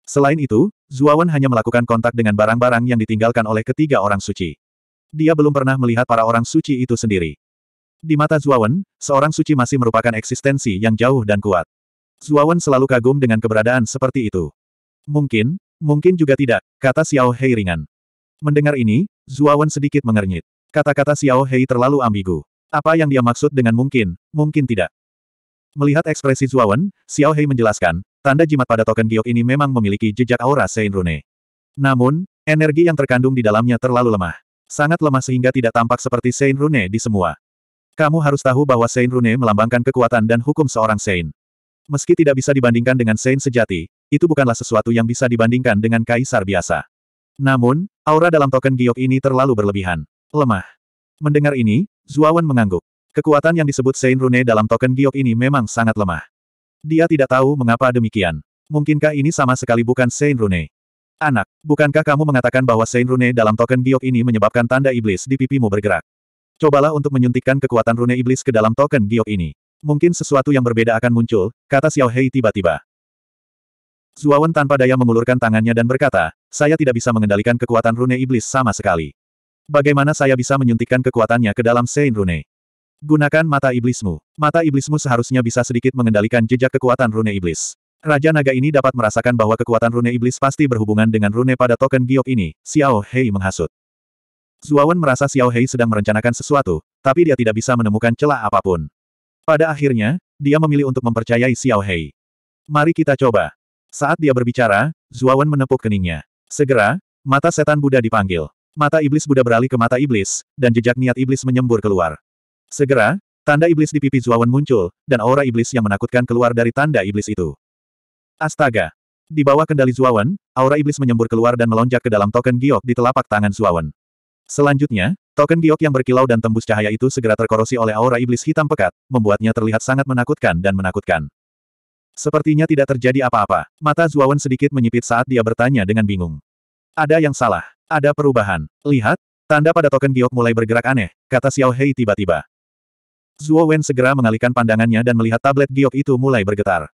Selain itu, Zuawan hanya melakukan kontak dengan barang-barang yang ditinggalkan oleh ketiga orang suci. Dia belum pernah melihat para orang suci itu sendiri. Di mata Zuawan, seorang suci masih merupakan eksistensi yang jauh dan kuat. Zuawan selalu kagum dengan keberadaan seperti itu. Mungkin, mungkin juga tidak, kata Xiao Hei ringan. Mendengar ini, Zuawan sedikit mengernyit. Kata-kata Xiao Hei terlalu ambigu. Apa yang dia maksud dengan mungkin, mungkin tidak. Melihat ekspresi Zuawan, Xiao Hei menjelaskan, Tanda jimat pada token giok ini memang memiliki jejak aura Sein Rune, Namun, energi yang terkandung di dalamnya terlalu lemah. Sangat lemah sehingga tidak tampak seperti Sein Rune di semua. Kamu harus tahu bahwa Sein Rune melambangkan kekuatan dan hukum seorang Sein. Meski tidak bisa dibandingkan dengan Sein sejati, itu bukanlah sesuatu yang bisa dibandingkan dengan kaisar biasa. Namun, aura dalam token giok ini terlalu berlebihan. Lemah. Mendengar ini, Zuawan mengangguk. Kekuatan yang disebut Sein Rune dalam token giok ini memang sangat lemah. Dia tidak tahu mengapa demikian. Mungkinkah ini sama sekali bukan Saint Rune? Anak, bukankah kamu mengatakan bahwa Saint Rune dalam token giok ini menyebabkan tanda iblis di pipimu bergerak? Cobalah untuk menyuntikkan kekuatan rune iblis ke dalam token giok ini. Mungkin sesuatu yang berbeda akan muncul, kata Xiao Hei tiba-tiba. Zuawan tanpa daya mengulurkan tangannya dan berkata, saya tidak bisa mengendalikan kekuatan rune iblis sama sekali. Bagaimana saya bisa menyuntikkan kekuatannya ke dalam Saint Rune? Gunakan mata iblismu. Mata iblismu seharusnya bisa sedikit mengendalikan jejak kekuatan rune iblis. Raja naga ini dapat merasakan bahwa kekuatan rune iblis pasti berhubungan dengan rune pada token giok ini, Xiao Hei menghasut. Zuawan merasa Xiao Hei sedang merencanakan sesuatu, tapi dia tidak bisa menemukan celah apapun. Pada akhirnya, dia memilih untuk mempercayai Xiao Hei. Mari kita coba. Saat dia berbicara, Zuawan menepuk keningnya. Segera, mata setan Buddha dipanggil. Mata iblis Buddha beralih ke mata iblis, dan jejak niat iblis menyembur keluar. Segera, tanda iblis di pipi Zuawan muncul, dan aura iblis yang menakutkan keluar dari tanda iblis itu. Astaga! Di bawah kendali Zuawan, aura iblis menyembur keluar dan melonjak ke dalam token giok di telapak tangan Zuawan. Selanjutnya, token giok yang berkilau dan tembus cahaya itu segera terkorosi oleh aura iblis hitam pekat, membuatnya terlihat sangat menakutkan dan menakutkan. Sepertinya tidak terjadi apa-apa. Mata Zuawan sedikit menyipit saat dia bertanya dengan bingung. Ada yang salah. Ada perubahan. Lihat, tanda pada token giok mulai bergerak aneh, kata Xiao Hei tiba-tiba. Zuo Wen segera mengalihkan pandangannya dan melihat tablet giok itu mulai bergetar.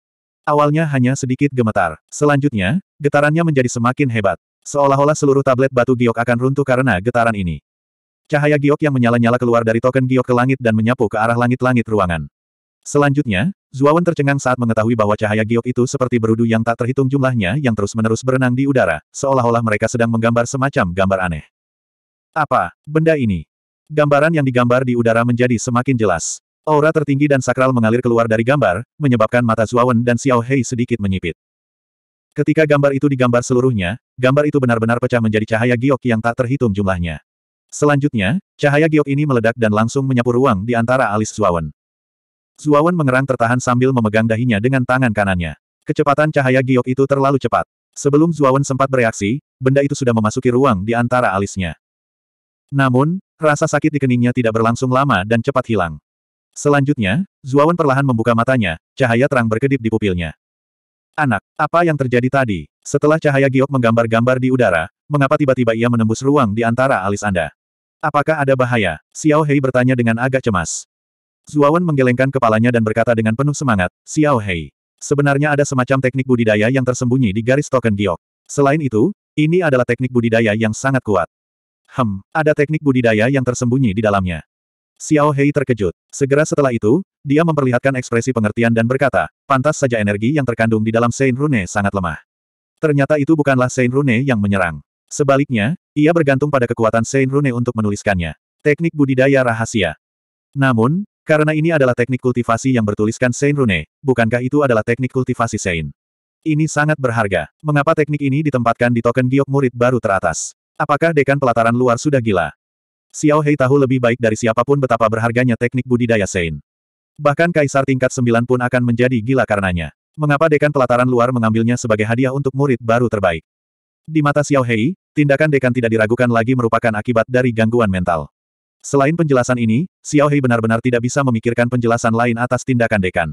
Awalnya hanya sedikit gemetar. Selanjutnya, getarannya menjadi semakin hebat. Seolah-olah seluruh tablet batu giok akan runtuh karena getaran ini. Cahaya giok yang menyala-nyala keluar dari token giok ke langit dan menyapu ke arah langit-langit ruangan. Selanjutnya, Wen tercengang saat mengetahui bahwa cahaya giok itu seperti berudu yang tak terhitung jumlahnya yang terus-menerus berenang di udara, seolah-olah mereka sedang menggambar semacam gambar aneh. Apa, benda ini? Gambaran yang digambar di udara menjadi semakin jelas. Aura tertinggi dan sakral mengalir keluar dari gambar, menyebabkan mata Zuawan dan Xiao Hei sedikit menyipit. Ketika gambar itu digambar seluruhnya, gambar itu benar-benar pecah menjadi cahaya giok yang tak terhitung jumlahnya. Selanjutnya, cahaya giok ini meledak dan langsung menyapu ruang di antara alis Zuawan. Zuawan mengerang tertahan sambil memegang dahinya dengan tangan kanannya. Kecepatan cahaya giok itu terlalu cepat. Sebelum Zuawan sempat bereaksi, benda itu sudah memasuki ruang di antara alisnya. Namun, Rasa sakit di keningnya tidak berlangsung lama dan cepat hilang. Selanjutnya, Zuawan perlahan membuka matanya, cahaya terang berkedip di pupilnya. Anak, apa yang terjadi tadi? Setelah cahaya giok menggambar-gambar di udara, mengapa tiba-tiba ia menembus ruang di antara alis Anda? Apakah ada bahaya? Xiao Hei bertanya dengan agak cemas. Zuawan menggelengkan kepalanya dan berkata dengan penuh semangat, Xiao Hei. Sebenarnya ada semacam teknik budidaya yang tersembunyi di garis token giok. Selain itu, ini adalah teknik budidaya yang sangat kuat. Hem, ada teknik budidaya yang tersembunyi di dalamnya. Xiao Hei terkejut. Segera setelah itu, dia memperlihatkan ekspresi pengertian dan berkata, pantas saja energi yang terkandung di dalam Sein Rune sangat lemah. Ternyata itu bukanlah Sein Rune yang menyerang. Sebaliknya, ia bergantung pada kekuatan Sein Rune untuk menuliskannya. Teknik budidaya rahasia. Namun, karena ini adalah teknik kultivasi yang bertuliskan Sein Rune, bukankah itu adalah teknik kultivasi Sein? Ini sangat berharga. Mengapa teknik ini ditempatkan di token giok murid baru teratas? Apakah dekan pelataran luar sudah gila? Xiao Hei tahu lebih baik dari siapapun betapa berharganya teknik budidaya Sein. Bahkan kaisar tingkat sembilan pun akan menjadi gila karenanya. Mengapa dekan pelataran luar mengambilnya sebagai hadiah untuk murid baru terbaik? Di mata Xiao Hei, tindakan dekan tidak diragukan lagi merupakan akibat dari gangguan mental. Selain penjelasan ini, Xiao Hei benar-benar tidak bisa memikirkan penjelasan lain atas tindakan dekan.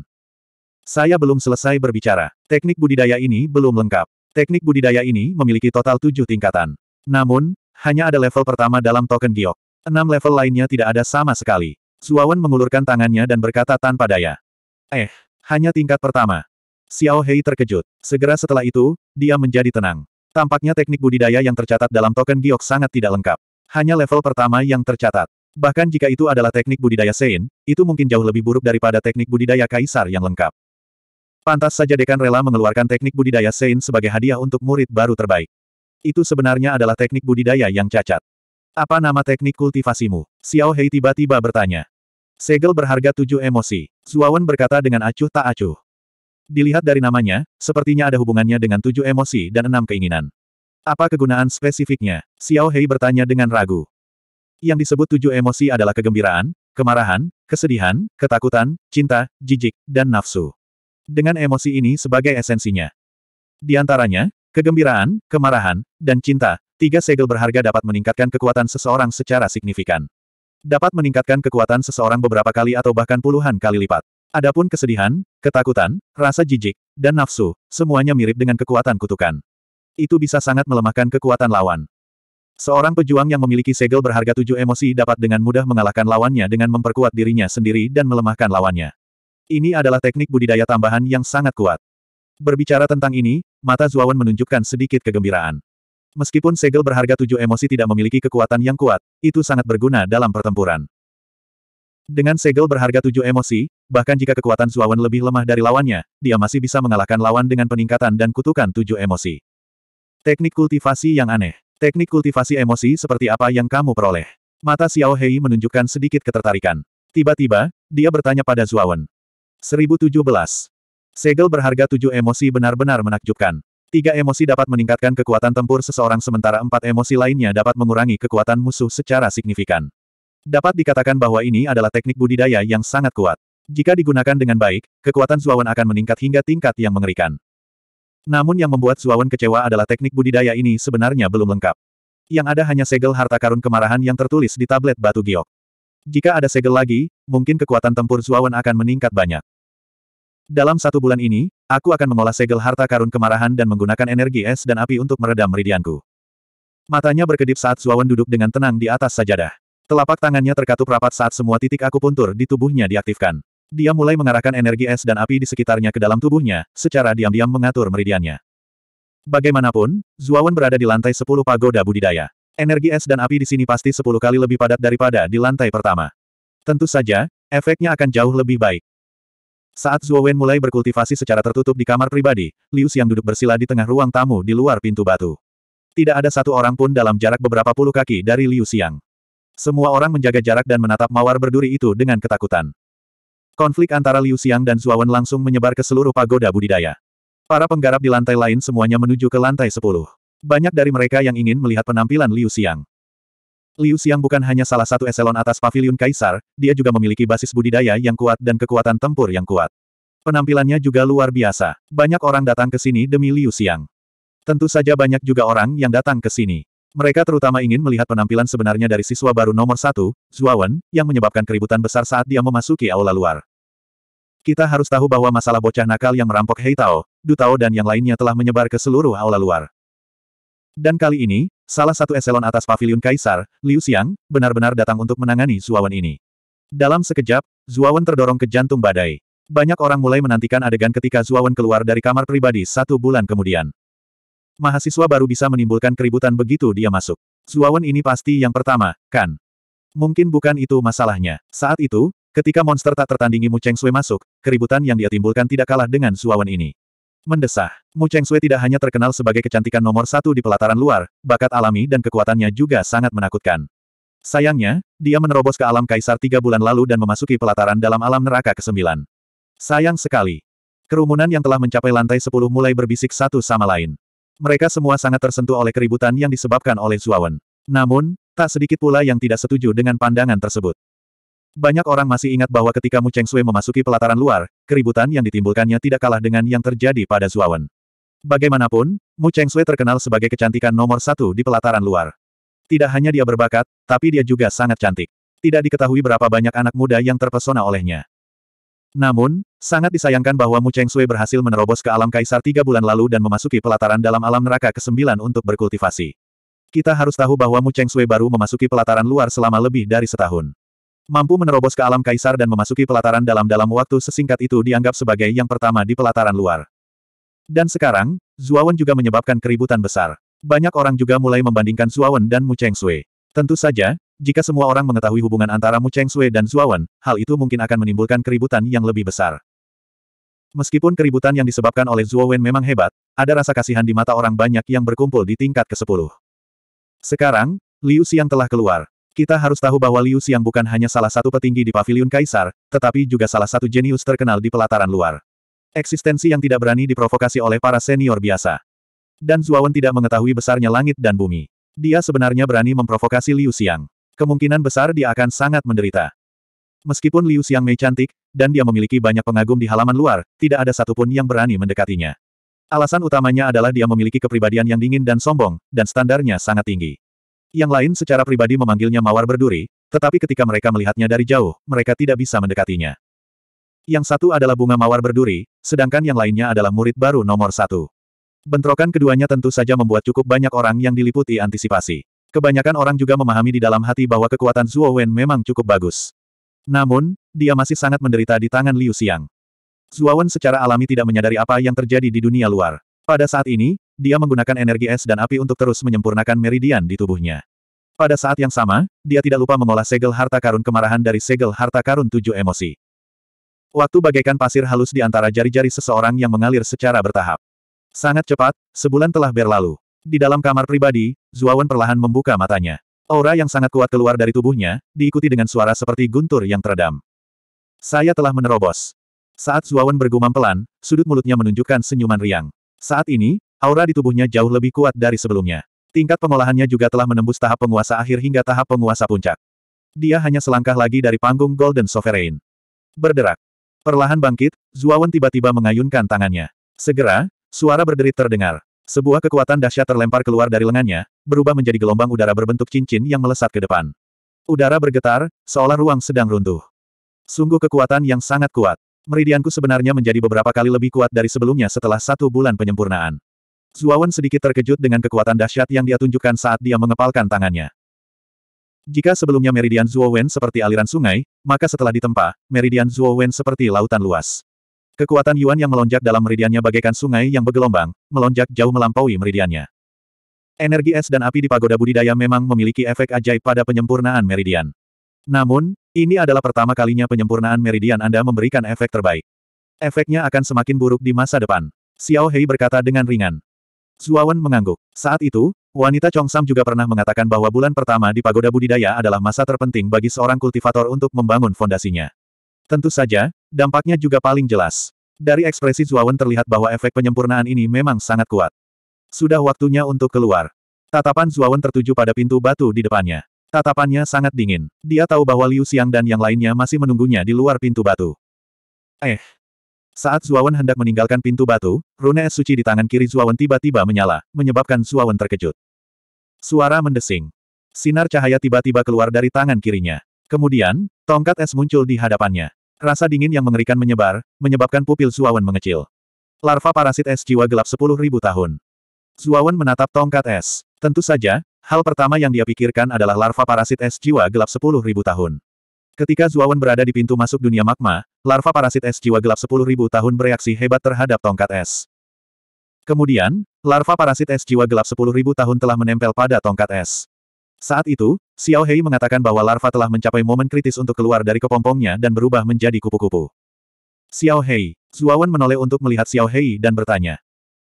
Saya belum selesai berbicara. Teknik budidaya ini belum lengkap. Teknik budidaya ini memiliki total tujuh tingkatan. Namun, hanya ada level pertama dalam token giok. Enam level lainnya tidak ada sama sekali. Zuawan mengulurkan tangannya dan berkata tanpa daya. Eh, hanya tingkat pertama. Xiao Hei terkejut. Segera setelah itu, dia menjadi tenang. Tampaknya teknik budidaya yang tercatat dalam token giok sangat tidak lengkap. Hanya level pertama yang tercatat. Bahkan jika itu adalah teknik budidaya Sein, itu mungkin jauh lebih buruk daripada teknik budidaya Kaisar yang lengkap. Pantas saja Dekan rela mengeluarkan teknik budidaya Sein sebagai hadiah untuk murid baru terbaik. Itu sebenarnya adalah teknik budidaya yang cacat. Apa nama teknik kultivasimu? Xiao Hei tiba-tiba bertanya. Segel berharga tujuh emosi. Zuawan berkata dengan acuh tak acuh. Dilihat dari namanya, sepertinya ada hubungannya dengan tujuh emosi dan enam keinginan. Apa kegunaan spesifiknya? Xiao Hei bertanya dengan ragu. Yang disebut tujuh emosi adalah kegembiraan, kemarahan, kesedihan, ketakutan, cinta, jijik, dan nafsu. Dengan emosi ini sebagai esensinya. Di antaranya, Kegembiraan, kemarahan, dan cinta, tiga segel berharga dapat meningkatkan kekuatan seseorang secara signifikan. Dapat meningkatkan kekuatan seseorang beberapa kali atau bahkan puluhan kali lipat. Adapun kesedihan, ketakutan, rasa jijik, dan nafsu, semuanya mirip dengan kekuatan kutukan. Itu bisa sangat melemahkan kekuatan lawan. Seorang pejuang yang memiliki segel berharga tujuh emosi dapat dengan mudah mengalahkan lawannya dengan memperkuat dirinya sendiri dan melemahkan lawannya. Ini adalah teknik budidaya tambahan yang sangat kuat. Berbicara tentang ini, mata Zuawan menunjukkan sedikit kegembiraan. Meskipun segel berharga tujuh emosi tidak memiliki kekuatan yang kuat, itu sangat berguna dalam pertempuran. Dengan segel berharga tujuh emosi, bahkan jika kekuatan Zuawan lebih lemah dari lawannya, dia masih bisa mengalahkan lawan dengan peningkatan dan kutukan tujuh emosi. Teknik kultivasi yang aneh. Teknik kultivasi emosi seperti apa yang kamu peroleh? Mata Xiao Hei menunjukkan sedikit ketertarikan. Tiba-tiba, dia bertanya pada Zuawan. 1017. Segel berharga tujuh emosi benar-benar menakjubkan. Tiga emosi dapat meningkatkan kekuatan tempur seseorang sementara empat emosi lainnya dapat mengurangi kekuatan musuh secara signifikan. Dapat dikatakan bahwa ini adalah teknik budidaya yang sangat kuat. Jika digunakan dengan baik, kekuatan Zuawan akan meningkat hingga tingkat yang mengerikan. Namun yang membuat Zuawan kecewa adalah teknik budidaya ini sebenarnya belum lengkap. Yang ada hanya segel harta karun kemarahan yang tertulis di tablet batu giok. Jika ada segel lagi, mungkin kekuatan tempur Zuawan akan meningkat banyak. Dalam satu bulan ini, aku akan mengolah segel harta karun kemarahan dan menggunakan energi es dan api untuk meredam meridianku. Matanya berkedip saat Zuawan duduk dengan tenang di atas sajadah. Telapak tangannya terkatup rapat saat semua titik aku akupuntur di tubuhnya diaktifkan. Dia mulai mengarahkan energi es dan api di sekitarnya ke dalam tubuhnya, secara diam-diam mengatur meridiannya. Bagaimanapun, Zuawan berada di lantai 10 pagoda budidaya. Energi es dan api di sini pasti 10 kali lebih padat daripada di lantai pertama. Tentu saja, efeknya akan jauh lebih baik. Saat Zuo Wen mulai berkultivasi secara tertutup di kamar pribadi, Liu Xiang duduk bersila di tengah ruang tamu di luar pintu batu. Tidak ada satu orang pun dalam jarak beberapa puluh kaki dari Liu Xiang. Semua orang menjaga jarak dan menatap mawar berduri itu dengan ketakutan. Konflik antara Liu Xiang dan Zuo Wen langsung menyebar ke seluruh pagoda budidaya. Para penggarap di lantai lain semuanya menuju ke lantai sepuluh. Banyak dari mereka yang ingin melihat penampilan Liu Xiang. Liu Xiang bukan hanya salah satu eselon atas pavilion kaisar, dia juga memiliki basis budidaya yang kuat dan kekuatan tempur yang kuat. Penampilannya juga luar biasa. Banyak orang datang ke sini demi Liu Xiang. Tentu saja banyak juga orang yang datang ke sini. Mereka terutama ingin melihat penampilan sebenarnya dari siswa baru nomor satu, Zuawan, yang menyebabkan keributan besar saat dia memasuki aula luar. Kita harus tahu bahwa masalah bocah nakal yang merampok Heitao, Dutao dan yang lainnya telah menyebar ke seluruh aula luar. Dan kali ini, Salah satu eselon atas pavilion kaisar, Liu Xiang, benar-benar datang untuk menangani Zuawan ini. Dalam sekejap, Zuawan terdorong ke jantung badai. Banyak orang mulai menantikan adegan ketika Zuawan keluar dari kamar pribadi satu bulan kemudian. Mahasiswa baru bisa menimbulkan keributan begitu dia masuk. Zuawan ini pasti yang pertama, kan? Mungkin bukan itu masalahnya. Saat itu, ketika monster tak tertandingi Mu Cheng Sui masuk, keributan yang dia timbulkan tidak kalah dengan Zuawan ini mendesah. Mu Cheng Shui tidak hanya terkenal sebagai kecantikan nomor satu di pelataran luar, bakat alami dan kekuatannya juga sangat menakutkan. Sayangnya, dia menerobos ke alam kaisar tiga bulan lalu dan memasuki pelataran dalam alam neraka ke-9. Sayang sekali. Kerumunan yang telah mencapai lantai 10 mulai berbisik satu sama lain. Mereka semua sangat tersentuh oleh keributan yang disebabkan oleh Zuawan. Namun, tak sedikit pula yang tidak setuju dengan pandangan tersebut. Banyak orang masih ingat bahwa ketika Mu Cheng Sui memasuki pelataran luar, keributan yang ditimbulkannya tidak kalah dengan yang terjadi pada Zuawan. Bagaimanapun, Mu Cheng Sui terkenal sebagai kecantikan nomor satu di pelataran luar. Tidak hanya dia berbakat, tapi dia juga sangat cantik. Tidak diketahui berapa banyak anak muda yang terpesona olehnya. Namun, sangat disayangkan bahwa Mu Cheng Sui berhasil menerobos ke alam kaisar tiga bulan lalu dan memasuki pelataran dalam alam neraka ke-9 untuk berkultivasi. Kita harus tahu bahwa Mu Cheng Sui baru memasuki pelataran luar selama lebih dari setahun. Mampu menerobos ke alam kaisar dan memasuki pelataran dalam dalam waktu sesingkat itu dianggap sebagai yang pertama di pelataran luar. Dan sekarang, Zuawan juga menyebabkan keributan besar. Banyak orang juga mulai membandingkan Zuawan dan Mu Cheng Sui. Tentu saja, jika semua orang mengetahui hubungan antara Mu Cheng Sui dan Zuawan, hal itu mungkin akan menimbulkan keributan yang lebih besar. Meskipun keributan yang disebabkan oleh Zuawan memang hebat, ada rasa kasihan di mata orang banyak yang berkumpul di tingkat ke-10. Sekarang, Liu Xiang telah keluar. Kita harus tahu bahwa Liu Xiang bukan hanya salah satu petinggi di paviliun kaisar, tetapi juga salah satu jenius terkenal di pelataran luar. Eksistensi yang tidak berani diprovokasi oleh para senior biasa. Dan Zuawan tidak mengetahui besarnya langit dan bumi. Dia sebenarnya berani memprovokasi Liu Xiang. Kemungkinan besar dia akan sangat menderita. Meskipun Liu Xiang Mei cantik, dan dia memiliki banyak pengagum di halaman luar, tidak ada satupun yang berani mendekatinya. Alasan utamanya adalah dia memiliki kepribadian yang dingin dan sombong, dan standarnya sangat tinggi. Yang lain secara pribadi memanggilnya mawar berduri, tetapi ketika mereka melihatnya dari jauh, mereka tidak bisa mendekatinya. Yang satu adalah bunga mawar berduri, sedangkan yang lainnya adalah murid baru nomor satu. Bentrokan keduanya tentu saja membuat cukup banyak orang yang diliputi antisipasi. Kebanyakan orang juga memahami di dalam hati bahwa kekuatan Zhuo Wen memang cukup bagus. Namun, dia masih sangat menderita di tangan Liu Xiang. Zhuo Wen secara alami tidak menyadari apa yang terjadi di dunia luar. Pada saat ini, dia menggunakan energi es dan api untuk terus menyempurnakan meridian di tubuhnya. Pada saat yang sama, dia tidak lupa mengolah segel harta karun kemarahan dari segel harta karun tujuh emosi. Waktu bagaikan pasir halus di antara jari-jari seseorang yang mengalir secara bertahap. Sangat cepat, sebulan telah berlalu. Di dalam kamar pribadi, Zuawan perlahan membuka matanya. Aura yang sangat kuat keluar dari tubuhnya, diikuti dengan suara seperti guntur yang teredam. Saya telah menerobos. Saat Zuawan bergumam pelan, sudut mulutnya menunjukkan senyuman riang. Saat ini, aura di tubuhnya jauh lebih kuat dari sebelumnya. Tingkat pengolahannya juga telah menembus tahap penguasa akhir hingga tahap penguasa puncak. Dia hanya selangkah lagi dari panggung Golden Sovereign. Berderak. Perlahan bangkit, Zuawan tiba-tiba mengayunkan tangannya. Segera, suara berderit terdengar. Sebuah kekuatan dahsyat terlempar keluar dari lengannya, berubah menjadi gelombang udara berbentuk cincin yang melesat ke depan. Udara bergetar, seolah ruang sedang runtuh. Sungguh kekuatan yang sangat kuat. Meridianku sebenarnya menjadi beberapa kali lebih kuat dari sebelumnya setelah satu bulan penyempurnaan. Zuawan sedikit terkejut dengan kekuatan dahsyat yang dia tunjukkan saat dia mengepalkan tangannya. Jika sebelumnya meridian Zuowen seperti aliran sungai, maka setelah ditempa, meridian Zuowen seperti lautan luas. Kekuatan Yuan yang melonjak dalam meridiannya bagaikan sungai yang bergelombang, melonjak jauh melampaui meridiannya. Energi es dan api di pagoda budidaya memang memiliki efek ajaib pada penyempurnaan meridian. Namun, ini adalah pertama kalinya penyempurnaan meridian Anda memberikan efek terbaik. Efeknya akan semakin buruk di masa depan. Xiao Hei berkata dengan ringan. Zuawan mengangguk. Saat itu, wanita Chong Sam juga pernah mengatakan bahwa bulan pertama di pagoda budidaya adalah masa terpenting bagi seorang kultivator untuk membangun fondasinya. Tentu saja, dampaknya juga paling jelas. Dari ekspresi Zuawan terlihat bahwa efek penyempurnaan ini memang sangat kuat. Sudah waktunya untuk keluar. Tatapan Zuawan tertuju pada pintu batu di depannya. Tatapannya sangat dingin. Dia tahu bahwa Liu Xiang dan yang lainnya masih menunggunya di luar pintu batu. Eh. Saat Zuawan hendak meninggalkan pintu batu, rune es suci di tangan kiri Zuawan tiba-tiba menyala, menyebabkan Zuawan terkejut. Suara mendesing. Sinar cahaya tiba-tiba keluar dari tangan kirinya. Kemudian, tongkat es muncul di hadapannya. Rasa dingin yang mengerikan menyebar, menyebabkan pupil Zuawan mengecil. Larva parasit es jiwa gelap 10.000 tahun. Zuawan menatap tongkat es. Tentu saja, hal pertama yang dia pikirkan adalah larva parasit es jiwa gelap 10.000 tahun. Ketika Zuawan berada di pintu masuk dunia magma, larva parasit es jiwa gelap 10.000 tahun bereaksi hebat terhadap tongkat es. Kemudian, larva parasit es jiwa gelap 10.000 tahun telah menempel pada tongkat es. Saat itu, Xiao Hei mengatakan bahwa larva telah mencapai momen kritis untuk keluar dari kepompongnya dan berubah menjadi kupu-kupu. Xiao Hei, Zuawan menoleh untuk melihat Xiao Hei dan bertanya,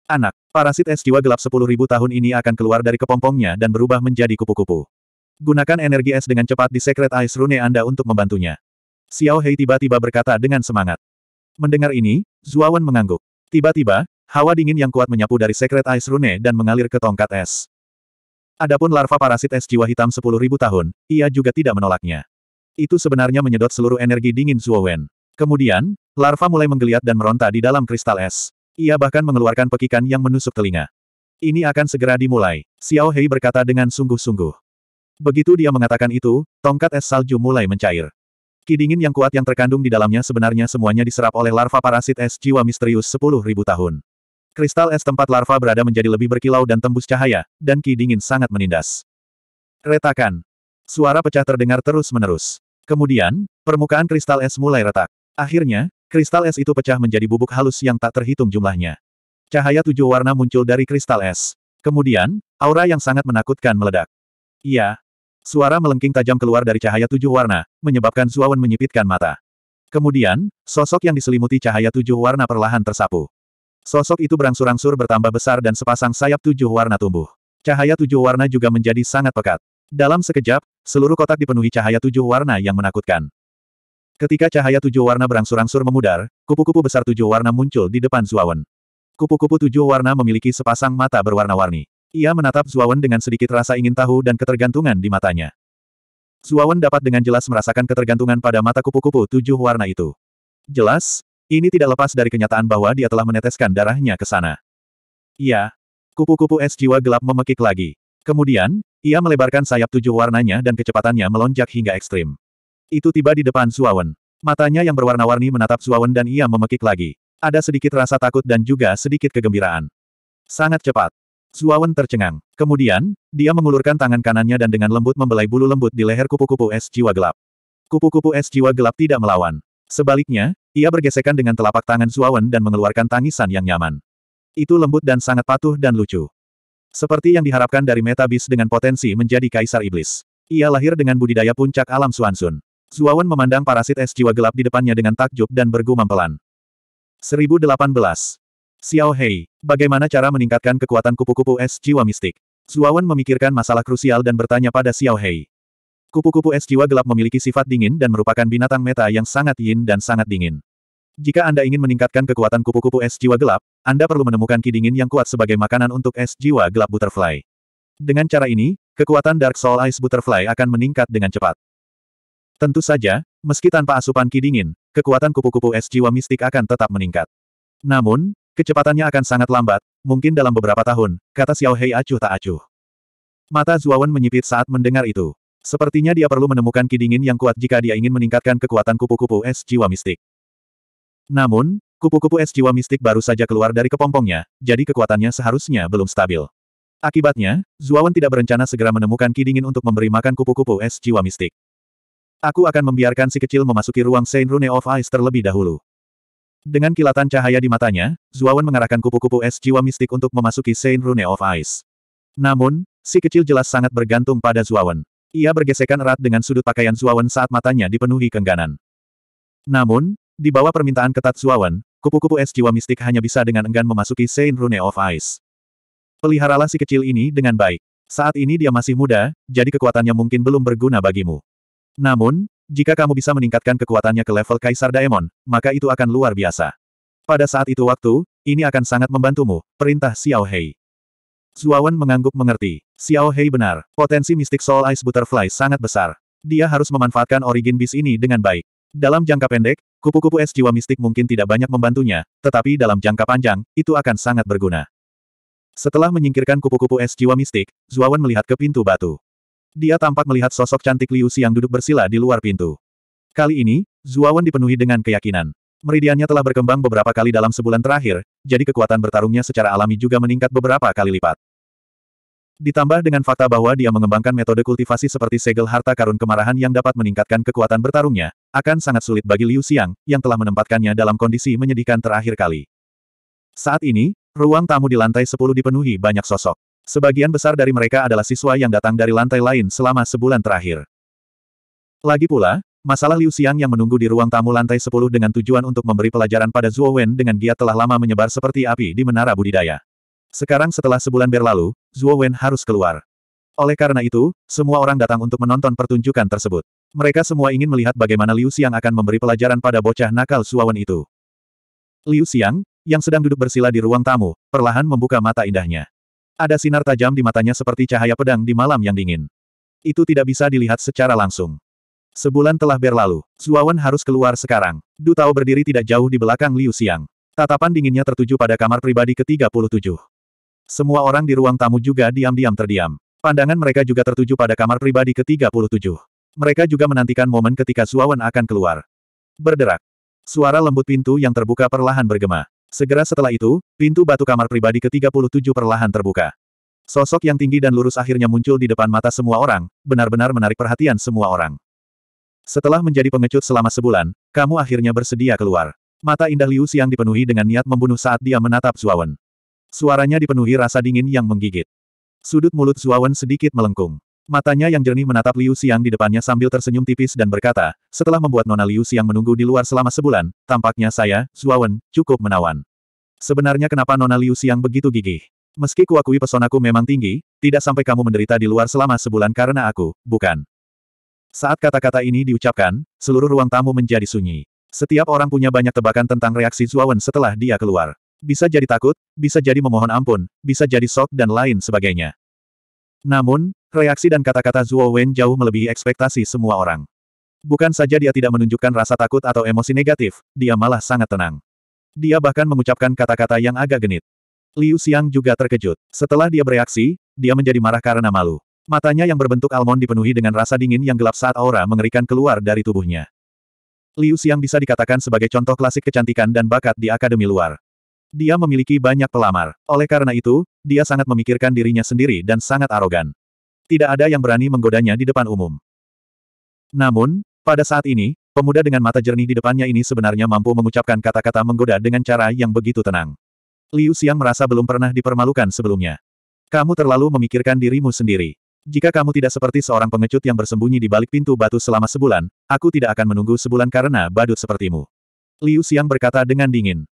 Anak, parasit es jiwa gelap 10.000 tahun ini akan keluar dari kepompongnya dan berubah menjadi kupu-kupu. Gunakan energi es dengan cepat di Secret Ice Rune Anda untuk membantunya. Xiao Hei tiba-tiba berkata dengan semangat. Mendengar ini, Zuawan mengangguk. Tiba-tiba, hawa dingin yang kuat menyapu dari Secret Ice Rune dan mengalir ke tongkat es. Adapun larva parasit es jiwa hitam 10.000 tahun, ia juga tidak menolaknya. Itu sebenarnya menyedot seluruh energi dingin Zuowen. Kemudian, larva mulai menggeliat dan meronta di dalam kristal es. Ia bahkan mengeluarkan pekikan yang menusuk telinga. Ini akan segera dimulai, Xiao Hei berkata dengan sungguh-sungguh. Begitu dia mengatakan itu, tongkat es salju mulai mencair. Ki dingin yang kuat yang terkandung di dalamnya sebenarnya semuanya diserap oleh larva parasit es jiwa misterius 10.000 tahun. Kristal es tempat larva berada menjadi lebih berkilau dan tembus cahaya, dan ki dingin sangat menindas. Retakan. Suara pecah terdengar terus-menerus. Kemudian, permukaan kristal es mulai retak. Akhirnya, Kristal es itu pecah menjadi bubuk halus yang tak terhitung jumlahnya. Cahaya tujuh warna muncul dari kristal es. Kemudian, aura yang sangat menakutkan meledak. Iya. Suara melengking tajam keluar dari cahaya tujuh warna, menyebabkan Zuawan menyipitkan mata. Kemudian, sosok yang diselimuti cahaya tujuh warna perlahan tersapu. Sosok itu berangsur-angsur bertambah besar dan sepasang sayap tujuh warna tumbuh. Cahaya tujuh warna juga menjadi sangat pekat. Dalam sekejap, seluruh kotak dipenuhi cahaya tujuh warna yang menakutkan. Ketika cahaya tujuh warna berangsur-angsur memudar, kupu-kupu besar tujuh warna muncul di depan Zuawan. Kupu-kupu tujuh warna memiliki sepasang mata berwarna-warni. Ia menatap Zuawan dengan sedikit rasa ingin tahu dan ketergantungan di matanya. Zuawan dapat dengan jelas merasakan ketergantungan pada mata kupu-kupu tujuh warna itu. Jelas, ini tidak lepas dari kenyataan bahwa dia telah meneteskan darahnya ke sana. Iya. Kupu-kupu es jiwa gelap memekik lagi. Kemudian, ia melebarkan sayap tujuh warnanya dan kecepatannya melonjak hingga ekstrim. Itu tiba di depan Suawen. Matanya yang berwarna-warni menatap Suawen dan ia memekik lagi. Ada sedikit rasa takut dan juga sedikit kegembiraan. Sangat cepat. Suawen tercengang. Kemudian, dia mengulurkan tangan kanannya dan dengan lembut membelai bulu lembut di leher kupu-kupu es jiwa gelap. Kupu-kupu es jiwa gelap tidak melawan. Sebaliknya, ia bergesekan dengan telapak tangan Suawen dan mengeluarkan tangisan yang nyaman. Itu lembut dan sangat patuh dan lucu. Seperti yang diharapkan dari Meta dengan potensi menjadi Kaisar Iblis. Ia lahir dengan budidaya puncak alam Suansun. Zuawan memandang parasit es jiwa gelap di depannya dengan takjub dan bergumam pelan. 1018. Xiao Hei, bagaimana cara meningkatkan kekuatan kupu-kupu es jiwa mistik? Zuawan memikirkan masalah krusial dan bertanya pada Xiao Hei. Kupu-kupu es jiwa gelap memiliki sifat dingin dan merupakan binatang meta yang sangat yin dan sangat dingin. Jika Anda ingin meningkatkan kekuatan kupu-kupu es jiwa gelap, Anda perlu menemukan ki dingin yang kuat sebagai makanan untuk es jiwa gelap butterfly. Dengan cara ini, kekuatan Dark Soul Ice Butterfly akan meningkat dengan cepat. Tentu saja, meski tanpa asupan ki dingin, kekuatan kupu-kupu es jiwa mistik akan tetap meningkat. Namun, kecepatannya akan sangat lambat, mungkin dalam beberapa tahun, kata Xiao Hei acuh tak acuh. Mata Zuawan menyipit saat mendengar itu. Sepertinya dia perlu menemukan ki dingin yang kuat jika dia ingin meningkatkan kekuatan kupu-kupu es jiwa mistik. Namun, kupu-kupu es jiwa mistik baru saja keluar dari kepompongnya, jadi kekuatannya seharusnya belum stabil. Akibatnya, Zuawan tidak berencana segera menemukan ki dingin untuk memberi makan kupu-kupu es jiwa mistik. Aku akan membiarkan si kecil memasuki ruang Saint Rune of Ice terlebih dahulu. Dengan kilatan cahaya di matanya, Zuawan mengarahkan kupu-kupu es jiwa mistik untuk memasuki Saint Rune of Ice. Namun, si kecil jelas sangat bergantung pada Zuawan. Ia bergesekan erat dengan sudut pakaian Zuawan saat matanya dipenuhi kengganan. Namun, di bawah permintaan ketat Zuawan, kupu-kupu es jiwa mistik hanya bisa dengan enggan memasuki Saint Rune of Ice. Peliharalah si kecil ini dengan baik. Saat ini dia masih muda, jadi kekuatannya mungkin belum berguna bagimu. Namun, jika kamu bisa meningkatkan kekuatannya ke level Kaisar Daemon, maka itu akan luar biasa. Pada saat itu waktu, ini akan sangat membantumu, perintah Xiao Hei. Zuawan mengangguk mengerti. Xiao Hei benar, potensi mistik Soul Ice Butterfly sangat besar. Dia harus memanfaatkan origin bis ini dengan baik. Dalam jangka pendek, kupu-kupu es jiwa mistik mungkin tidak banyak membantunya, tetapi dalam jangka panjang, itu akan sangat berguna. Setelah menyingkirkan kupu-kupu es jiwa mistik, Zuawan melihat ke pintu batu. Dia tampak melihat sosok cantik Liu Xiang duduk bersila di luar pintu. Kali ini, Zuawan dipenuhi dengan keyakinan. Meridiannya telah berkembang beberapa kali dalam sebulan terakhir, jadi kekuatan bertarungnya secara alami juga meningkat beberapa kali lipat. Ditambah dengan fakta bahwa dia mengembangkan metode kultivasi seperti segel harta karun kemarahan yang dapat meningkatkan kekuatan bertarungnya, akan sangat sulit bagi Liu Xiang, yang telah menempatkannya dalam kondisi menyedihkan terakhir kali. Saat ini, ruang tamu di lantai 10 dipenuhi banyak sosok. Sebagian besar dari mereka adalah siswa yang datang dari lantai lain selama sebulan terakhir. Lagi pula, masalah Liu Xiang yang menunggu di ruang tamu lantai 10 dengan tujuan untuk memberi pelajaran pada Zhuo Wen dengan giat telah lama menyebar seperti api di menara budidaya. Sekarang setelah sebulan berlalu, Zhuo Wen harus keluar. Oleh karena itu, semua orang datang untuk menonton pertunjukan tersebut. Mereka semua ingin melihat bagaimana Liu Xiang akan memberi pelajaran pada bocah nakal Wen itu. Liu Xiang, yang sedang duduk bersila di ruang tamu, perlahan membuka mata indahnya. Ada sinar tajam di matanya seperti cahaya pedang di malam yang dingin. Itu tidak bisa dilihat secara langsung. Sebulan telah berlalu, Zuawan harus keluar sekarang. Du Tao berdiri tidak jauh di belakang Liu Xiang. Tatapan dinginnya tertuju pada kamar pribadi ke-37. Semua orang di ruang tamu juga diam-diam terdiam. Pandangan mereka juga tertuju pada kamar pribadi ke-37. Mereka juga menantikan momen ketika Zuawan akan keluar. Berderak. Suara lembut pintu yang terbuka perlahan bergema. Segera setelah itu, pintu batu kamar pribadi ke-37 perlahan terbuka. Sosok yang tinggi dan lurus akhirnya muncul di depan mata semua orang, benar-benar menarik perhatian semua orang. Setelah menjadi pengecut selama sebulan, kamu akhirnya bersedia keluar. Mata indah Liu Xiang dipenuhi dengan niat membunuh saat dia menatap Zuawan. Suaranya dipenuhi rasa dingin yang menggigit. Sudut mulut Zuawan sedikit melengkung. Matanya yang jernih menatap Liu Xiang di depannya sambil tersenyum tipis dan berkata, setelah membuat Nona Liu Xiang menunggu di luar selama sebulan, tampaknya saya, Zuawan, cukup menawan. Sebenarnya kenapa Nona Liu Xiang begitu gigih? Meski kuakui pesonaku memang tinggi, tidak sampai kamu menderita di luar selama sebulan karena aku, bukan. Saat kata-kata ini diucapkan, seluruh ruang tamu menjadi sunyi. Setiap orang punya banyak tebakan tentang reaksi Zuawan setelah dia keluar. Bisa jadi takut, bisa jadi memohon ampun, bisa jadi sok dan lain sebagainya. Namun, reaksi dan kata-kata Zuo Wen jauh melebihi ekspektasi semua orang. Bukan saja dia tidak menunjukkan rasa takut atau emosi negatif, dia malah sangat tenang. Dia bahkan mengucapkan kata-kata yang agak genit. Liu Xiang juga terkejut. Setelah dia bereaksi, dia menjadi marah karena malu. Matanya yang berbentuk almond dipenuhi dengan rasa dingin yang gelap saat aura mengerikan keluar dari tubuhnya. Liu Xiang bisa dikatakan sebagai contoh klasik kecantikan dan bakat di Akademi Luar. Dia memiliki banyak pelamar. Oleh karena itu, dia sangat memikirkan dirinya sendiri dan sangat arogan. Tidak ada yang berani menggodanya di depan umum. Namun, pada saat ini, pemuda dengan mata jernih di depannya ini sebenarnya mampu mengucapkan kata-kata menggoda dengan cara yang begitu tenang. Liu Xiang merasa belum pernah dipermalukan sebelumnya. Kamu terlalu memikirkan dirimu sendiri. Jika kamu tidak seperti seorang pengecut yang bersembunyi di balik pintu batu selama sebulan, aku tidak akan menunggu sebulan karena badut sepertimu. Liu Xiang berkata dengan dingin.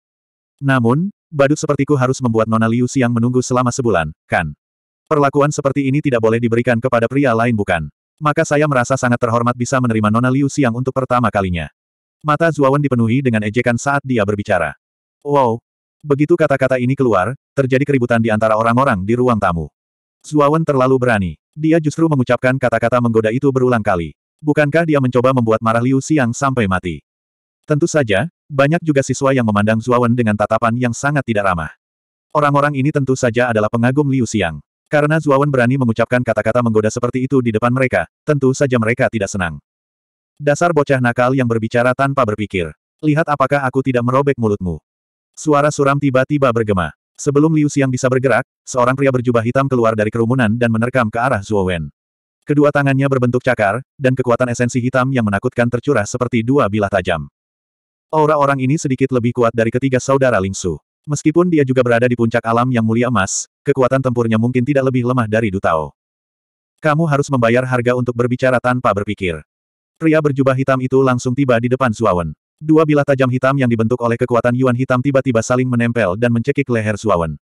Namun, badut sepertiku harus membuat Nona Liu Siang menunggu selama sebulan, kan? Perlakuan seperti ini tidak boleh diberikan kepada pria lain bukan? Maka saya merasa sangat terhormat bisa menerima Nona Liu Siang untuk pertama kalinya. Mata Zuawan dipenuhi dengan ejekan saat dia berbicara. Wow! Begitu kata-kata ini keluar, terjadi keributan di antara orang-orang di ruang tamu. Zuawan terlalu berani. Dia justru mengucapkan kata-kata menggoda itu berulang kali. Bukankah dia mencoba membuat marah Liu Xiang sampai mati? Tentu saja, banyak juga siswa yang memandang Zuawan dengan tatapan yang sangat tidak ramah. Orang-orang ini tentu saja adalah pengagum Liu Xiang. Karena Zuawan berani mengucapkan kata-kata menggoda seperti itu di depan mereka, tentu saja mereka tidak senang. Dasar bocah nakal yang berbicara tanpa berpikir. Lihat apakah aku tidak merobek mulutmu. Suara suram tiba-tiba bergema. Sebelum Liu Xiang bisa bergerak, seorang pria berjubah hitam keluar dari kerumunan dan menerkam ke arah Zuowen. Kedua tangannya berbentuk cakar, dan kekuatan esensi hitam yang menakutkan tercurah seperti dua bilah tajam. Aura orang ini sedikit lebih kuat dari ketiga saudara Lingsu. Meskipun dia juga berada di puncak alam yang mulia emas, kekuatan tempurnya mungkin tidak lebih lemah dari Dutao. Kamu harus membayar harga untuk berbicara tanpa berpikir. Pria berjubah hitam itu langsung tiba di depan Zuawan. Dua bilah tajam hitam yang dibentuk oleh kekuatan Yuan hitam tiba-tiba saling menempel dan mencekik leher Zuawan.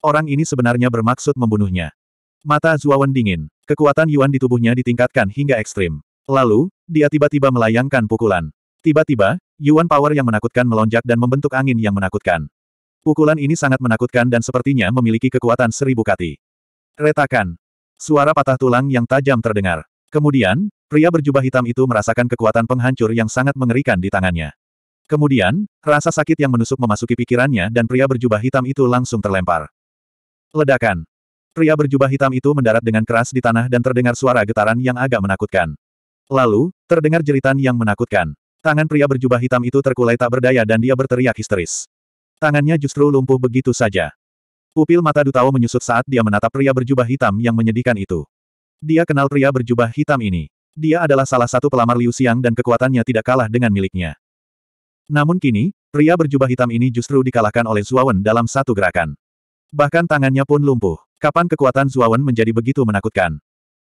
Orang ini sebenarnya bermaksud membunuhnya. Mata Zuawan dingin. Kekuatan Yuan di tubuhnya ditingkatkan hingga ekstrim. Lalu, dia tiba-tiba melayangkan pukulan. Tiba-tiba, Yuan power yang menakutkan melonjak dan membentuk angin yang menakutkan. Pukulan ini sangat menakutkan dan sepertinya memiliki kekuatan seribu kati. Retakan. Suara patah tulang yang tajam terdengar. Kemudian, pria berjubah hitam itu merasakan kekuatan penghancur yang sangat mengerikan di tangannya. Kemudian, rasa sakit yang menusuk memasuki pikirannya dan pria berjubah hitam itu langsung terlempar. Ledakan. Pria berjubah hitam itu mendarat dengan keras di tanah dan terdengar suara getaran yang agak menakutkan. Lalu, terdengar jeritan yang menakutkan. Tangan pria berjubah hitam itu terkulai tak berdaya dan dia berteriak histeris. Tangannya justru lumpuh begitu saja. Pupil mata Dutao menyusut saat dia menatap pria berjubah hitam yang menyedihkan itu. Dia kenal pria berjubah hitam ini. Dia adalah salah satu pelamar Liu Xiang dan kekuatannya tidak kalah dengan miliknya. Namun kini, pria berjubah hitam ini justru dikalahkan oleh Zuawan dalam satu gerakan. Bahkan tangannya pun lumpuh. Kapan kekuatan Zuawan menjadi begitu menakutkan?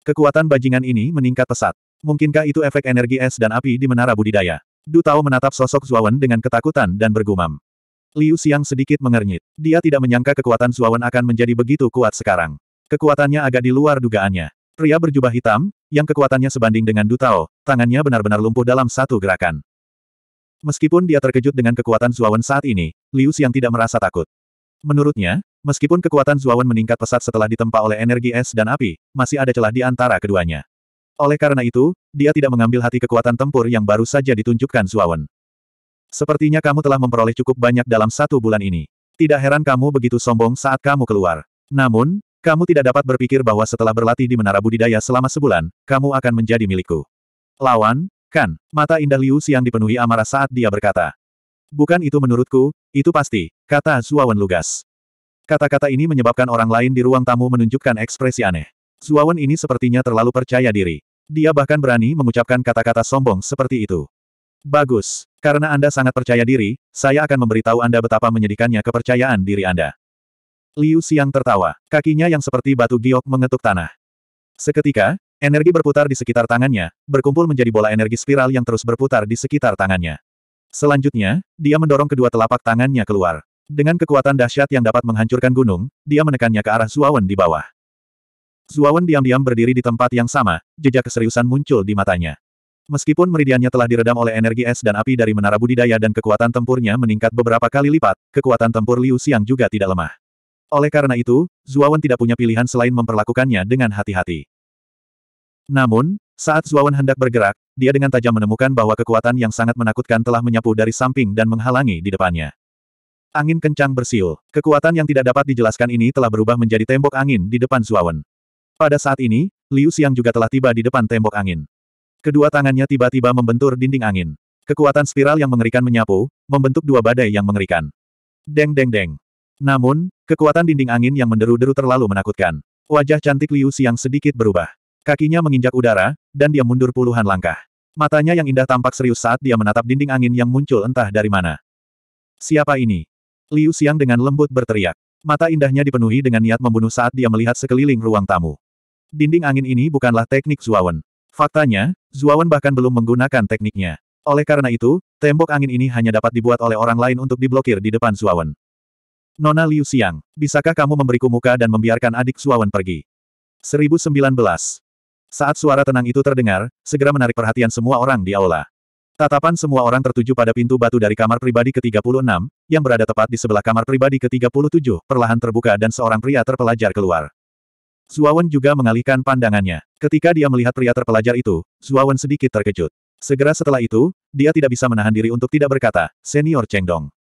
Kekuatan bajingan ini meningkat pesat. Mungkinkah itu efek energi es dan api di menara budidaya? Du Tao menatap sosok Zuawan dengan ketakutan dan bergumam. Liu Xiang sedikit mengernyit. Dia tidak menyangka kekuatan Zuawan akan menjadi begitu kuat sekarang. Kekuatannya agak di luar dugaannya. Pria berjubah hitam, yang kekuatannya sebanding dengan Du Tao, tangannya benar-benar lumpuh dalam satu gerakan. Meskipun dia terkejut dengan kekuatan Zuawan saat ini, Liu Xiang tidak merasa takut. Menurutnya, meskipun kekuatan Zuawan meningkat pesat setelah ditempa oleh energi es dan api, masih ada celah di antara keduanya. Oleh karena itu, dia tidak mengambil hati kekuatan tempur yang baru saja ditunjukkan Zuawan. Sepertinya kamu telah memperoleh cukup banyak dalam satu bulan ini. Tidak heran kamu begitu sombong saat kamu keluar. Namun, kamu tidak dapat berpikir bahwa setelah berlatih di menara budidaya selama sebulan, kamu akan menjadi milikku. Lawan, kan? Mata indah Liu Xiang dipenuhi amarah saat dia berkata. Bukan itu menurutku, itu pasti, kata Zuawan lugas. Kata-kata ini menyebabkan orang lain di ruang tamu menunjukkan ekspresi aneh. Zuawan ini sepertinya terlalu percaya diri. Dia bahkan berani mengucapkan kata-kata sombong seperti itu. Bagus. Karena Anda sangat percaya diri, saya akan memberitahu Anda betapa menyedihkannya kepercayaan diri Anda. Liu Xiang tertawa. Kakinya yang seperti batu giok mengetuk tanah. Seketika, energi berputar di sekitar tangannya, berkumpul menjadi bola energi spiral yang terus berputar di sekitar tangannya. Selanjutnya, dia mendorong kedua telapak tangannya keluar. Dengan kekuatan dahsyat yang dapat menghancurkan gunung, dia menekannya ke arah Zuawan di bawah. Zuawan diam-diam berdiri di tempat yang sama, jejak keseriusan muncul di matanya. Meskipun meridiannya telah diredam oleh energi es dan api dari menara budidaya dan kekuatan tempurnya meningkat beberapa kali lipat, kekuatan tempur Liu Xiang juga tidak lemah. Oleh karena itu, Zuawan tidak punya pilihan selain memperlakukannya dengan hati-hati. Namun, saat Zuawan hendak bergerak, dia dengan tajam menemukan bahwa kekuatan yang sangat menakutkan telah menyapu dari samping dan menghalangi di depannya. Angin kencang bersiul. Kekuatan yang tidak dapat dijelaskan ini telah berubah menjadi tembok angin di depan Zuawan. Pada saat ini, Liu Xiang juga telah tiba di depan tembok angin. Kedua tangannya tiba-tiba membentur dinding angin. Kekuatan spiral yang mengerikan menyapu, membentuk dua badai yang mengerikan. Deng deng deng. Namun, kekuatan dinding angin yang menderu-deru terlalu menakutkan. Wajah cantik Liu Xiang sedikit berubah. Kakinya menginjak udara, dan dia mundur puluhan langkah. Matanya yang indah tampak serius saat dia menatap dinding angin yang muncul entah dari mana. Siapa ini? Liu Xiang dengan lembut berteriak. Mata indahnya dipenuhi dengan niat membunuh saat dia melihat sekeliling ruang tamu. Dinding angin ini bukanlah teknik Zuawan. Faktanya, Zuawan bahkan belum menggunakan tekniknya. Oleh karena itu, tembok angin ini hanya dapat dibuat oleh orang lain untuk diblokir di depan Zuawan. Nona Liu Xiang, bisakah kamu memberiku muka dan membiarkan adik Zuawan pergi? 1019. Saat suara tenang itu terdengar, segera menarik perhatian semua orang di aula. Tatapan semua orang tertuju pada pintu batu dari kamar pribadi ke-36, yang berada tepat di sebelah kamar pribadi ke-37, perlahan terbuka dan seorang pria terpelajar keluar. Zuawan juga mengalihkan pandangannya. Ketika dia melihat pria terpelajar itu, Zuawan sedikit terkejut. Segera setelah itu, dia tidak bisa menahan diri untuk tidak berkata, Senior Chengdong.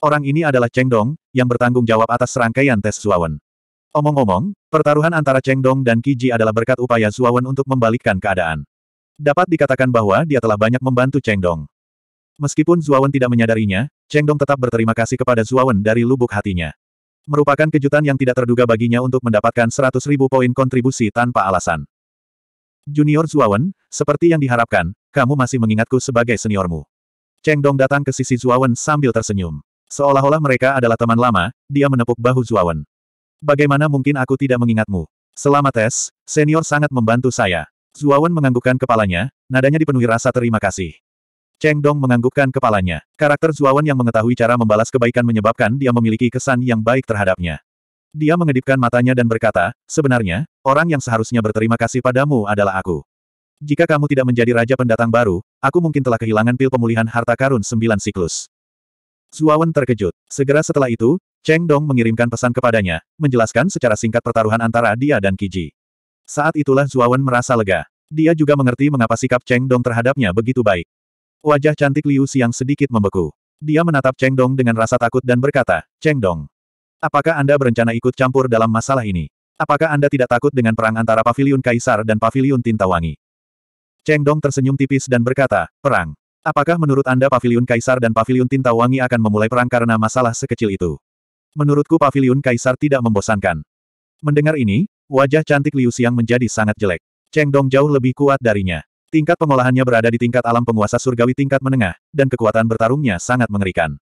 Orang ini adalah Chengdong, yang bertanggung jawab atas serangkaian tes Zuawan. Omong-omong, pertaruhan antara Chengdong dan Kiji adalah berkat upaya Zuawan untuk membalikkan keadaan. Dapat dikatakan bahwa dia telah banyak membantu Chengdong. Meskipun Zuawan tidak menyadarinya, Chengdong tetap berterima kasih kepada Zuawan dari lubuk hatinya merupakan kejutan yang tidak terduga baginya untuk mendapatkan 100.000 poin kontribusi tanpa alasan. Junior Zuawan, seperti yang diharapkan, kamu masih mengingatku sebagai seniormu. Cheng Dong datang ke sisi Zuawan sambil tersenyum. Seolah-olah mereka adalah teman lama, dia menepuk bahu Zuawan. Bagaimana mungkin aku tidak mengingatmu? Selama tes, senior sangat membantu saya. Zuawan menganggukkan kepalanya, nadanya dipenuhi rasa terima kasih. Cheng Dong menganggukkan kepalanya. Karakter Zuawan yang mengetahui cara membalas kebaikan menyebabkan dia memiliki kesan yang baik terhadapnya. Dia mengedipkan matanya dan berkata, sebenarnya, orang yang seharusnya berterima kasih padamu adalah aku. Jika kamu tidak menjadi raja pendatang baru, aku mungkin telah kehilangan pil pemulihan harta karun sembilan siklus. Zuawan terkejut. Segera setelah itu, Cheng Dong mengirimkan pesan kepadanya, menjelaskan secara singkat pertaruhan antara dia dan Kiji. Saat itulah Zuawan merasa lega. Dia juga mengerti mengapa sikap Cheng Dong terhadapnya begitu baik. Wajah cantik Liu Xiang sedikit membeku. Dia menatap Cheng Dong dengan rasa takut dan berkata, Cheng Dong, apakah Anda berencana ikut campur dalam masalah ini? Apakah Anda tidak takut dengan perang antara Paviliun Kaisar dan Paviliun Tintawangi? Cheng Dong tersenyum tipis dan berkata, perang. Apakah menurut Anda Paviliun Kaisar dan Paviliun Tintawangi akan memulai perang karena masalah sekecil itu? Menurutku Paviliun Kaisar tidak membosankan. Mendengar ini, wajah cantik Liu Xiang menjadi sangat jelek. Cheng Dong jauh lebih kuat darinya. Tingkat pengolahannya berada di tingkat alam penguasa surgawi tingkat menengah, dan kekuatan bertarungnya sangat mengerikan.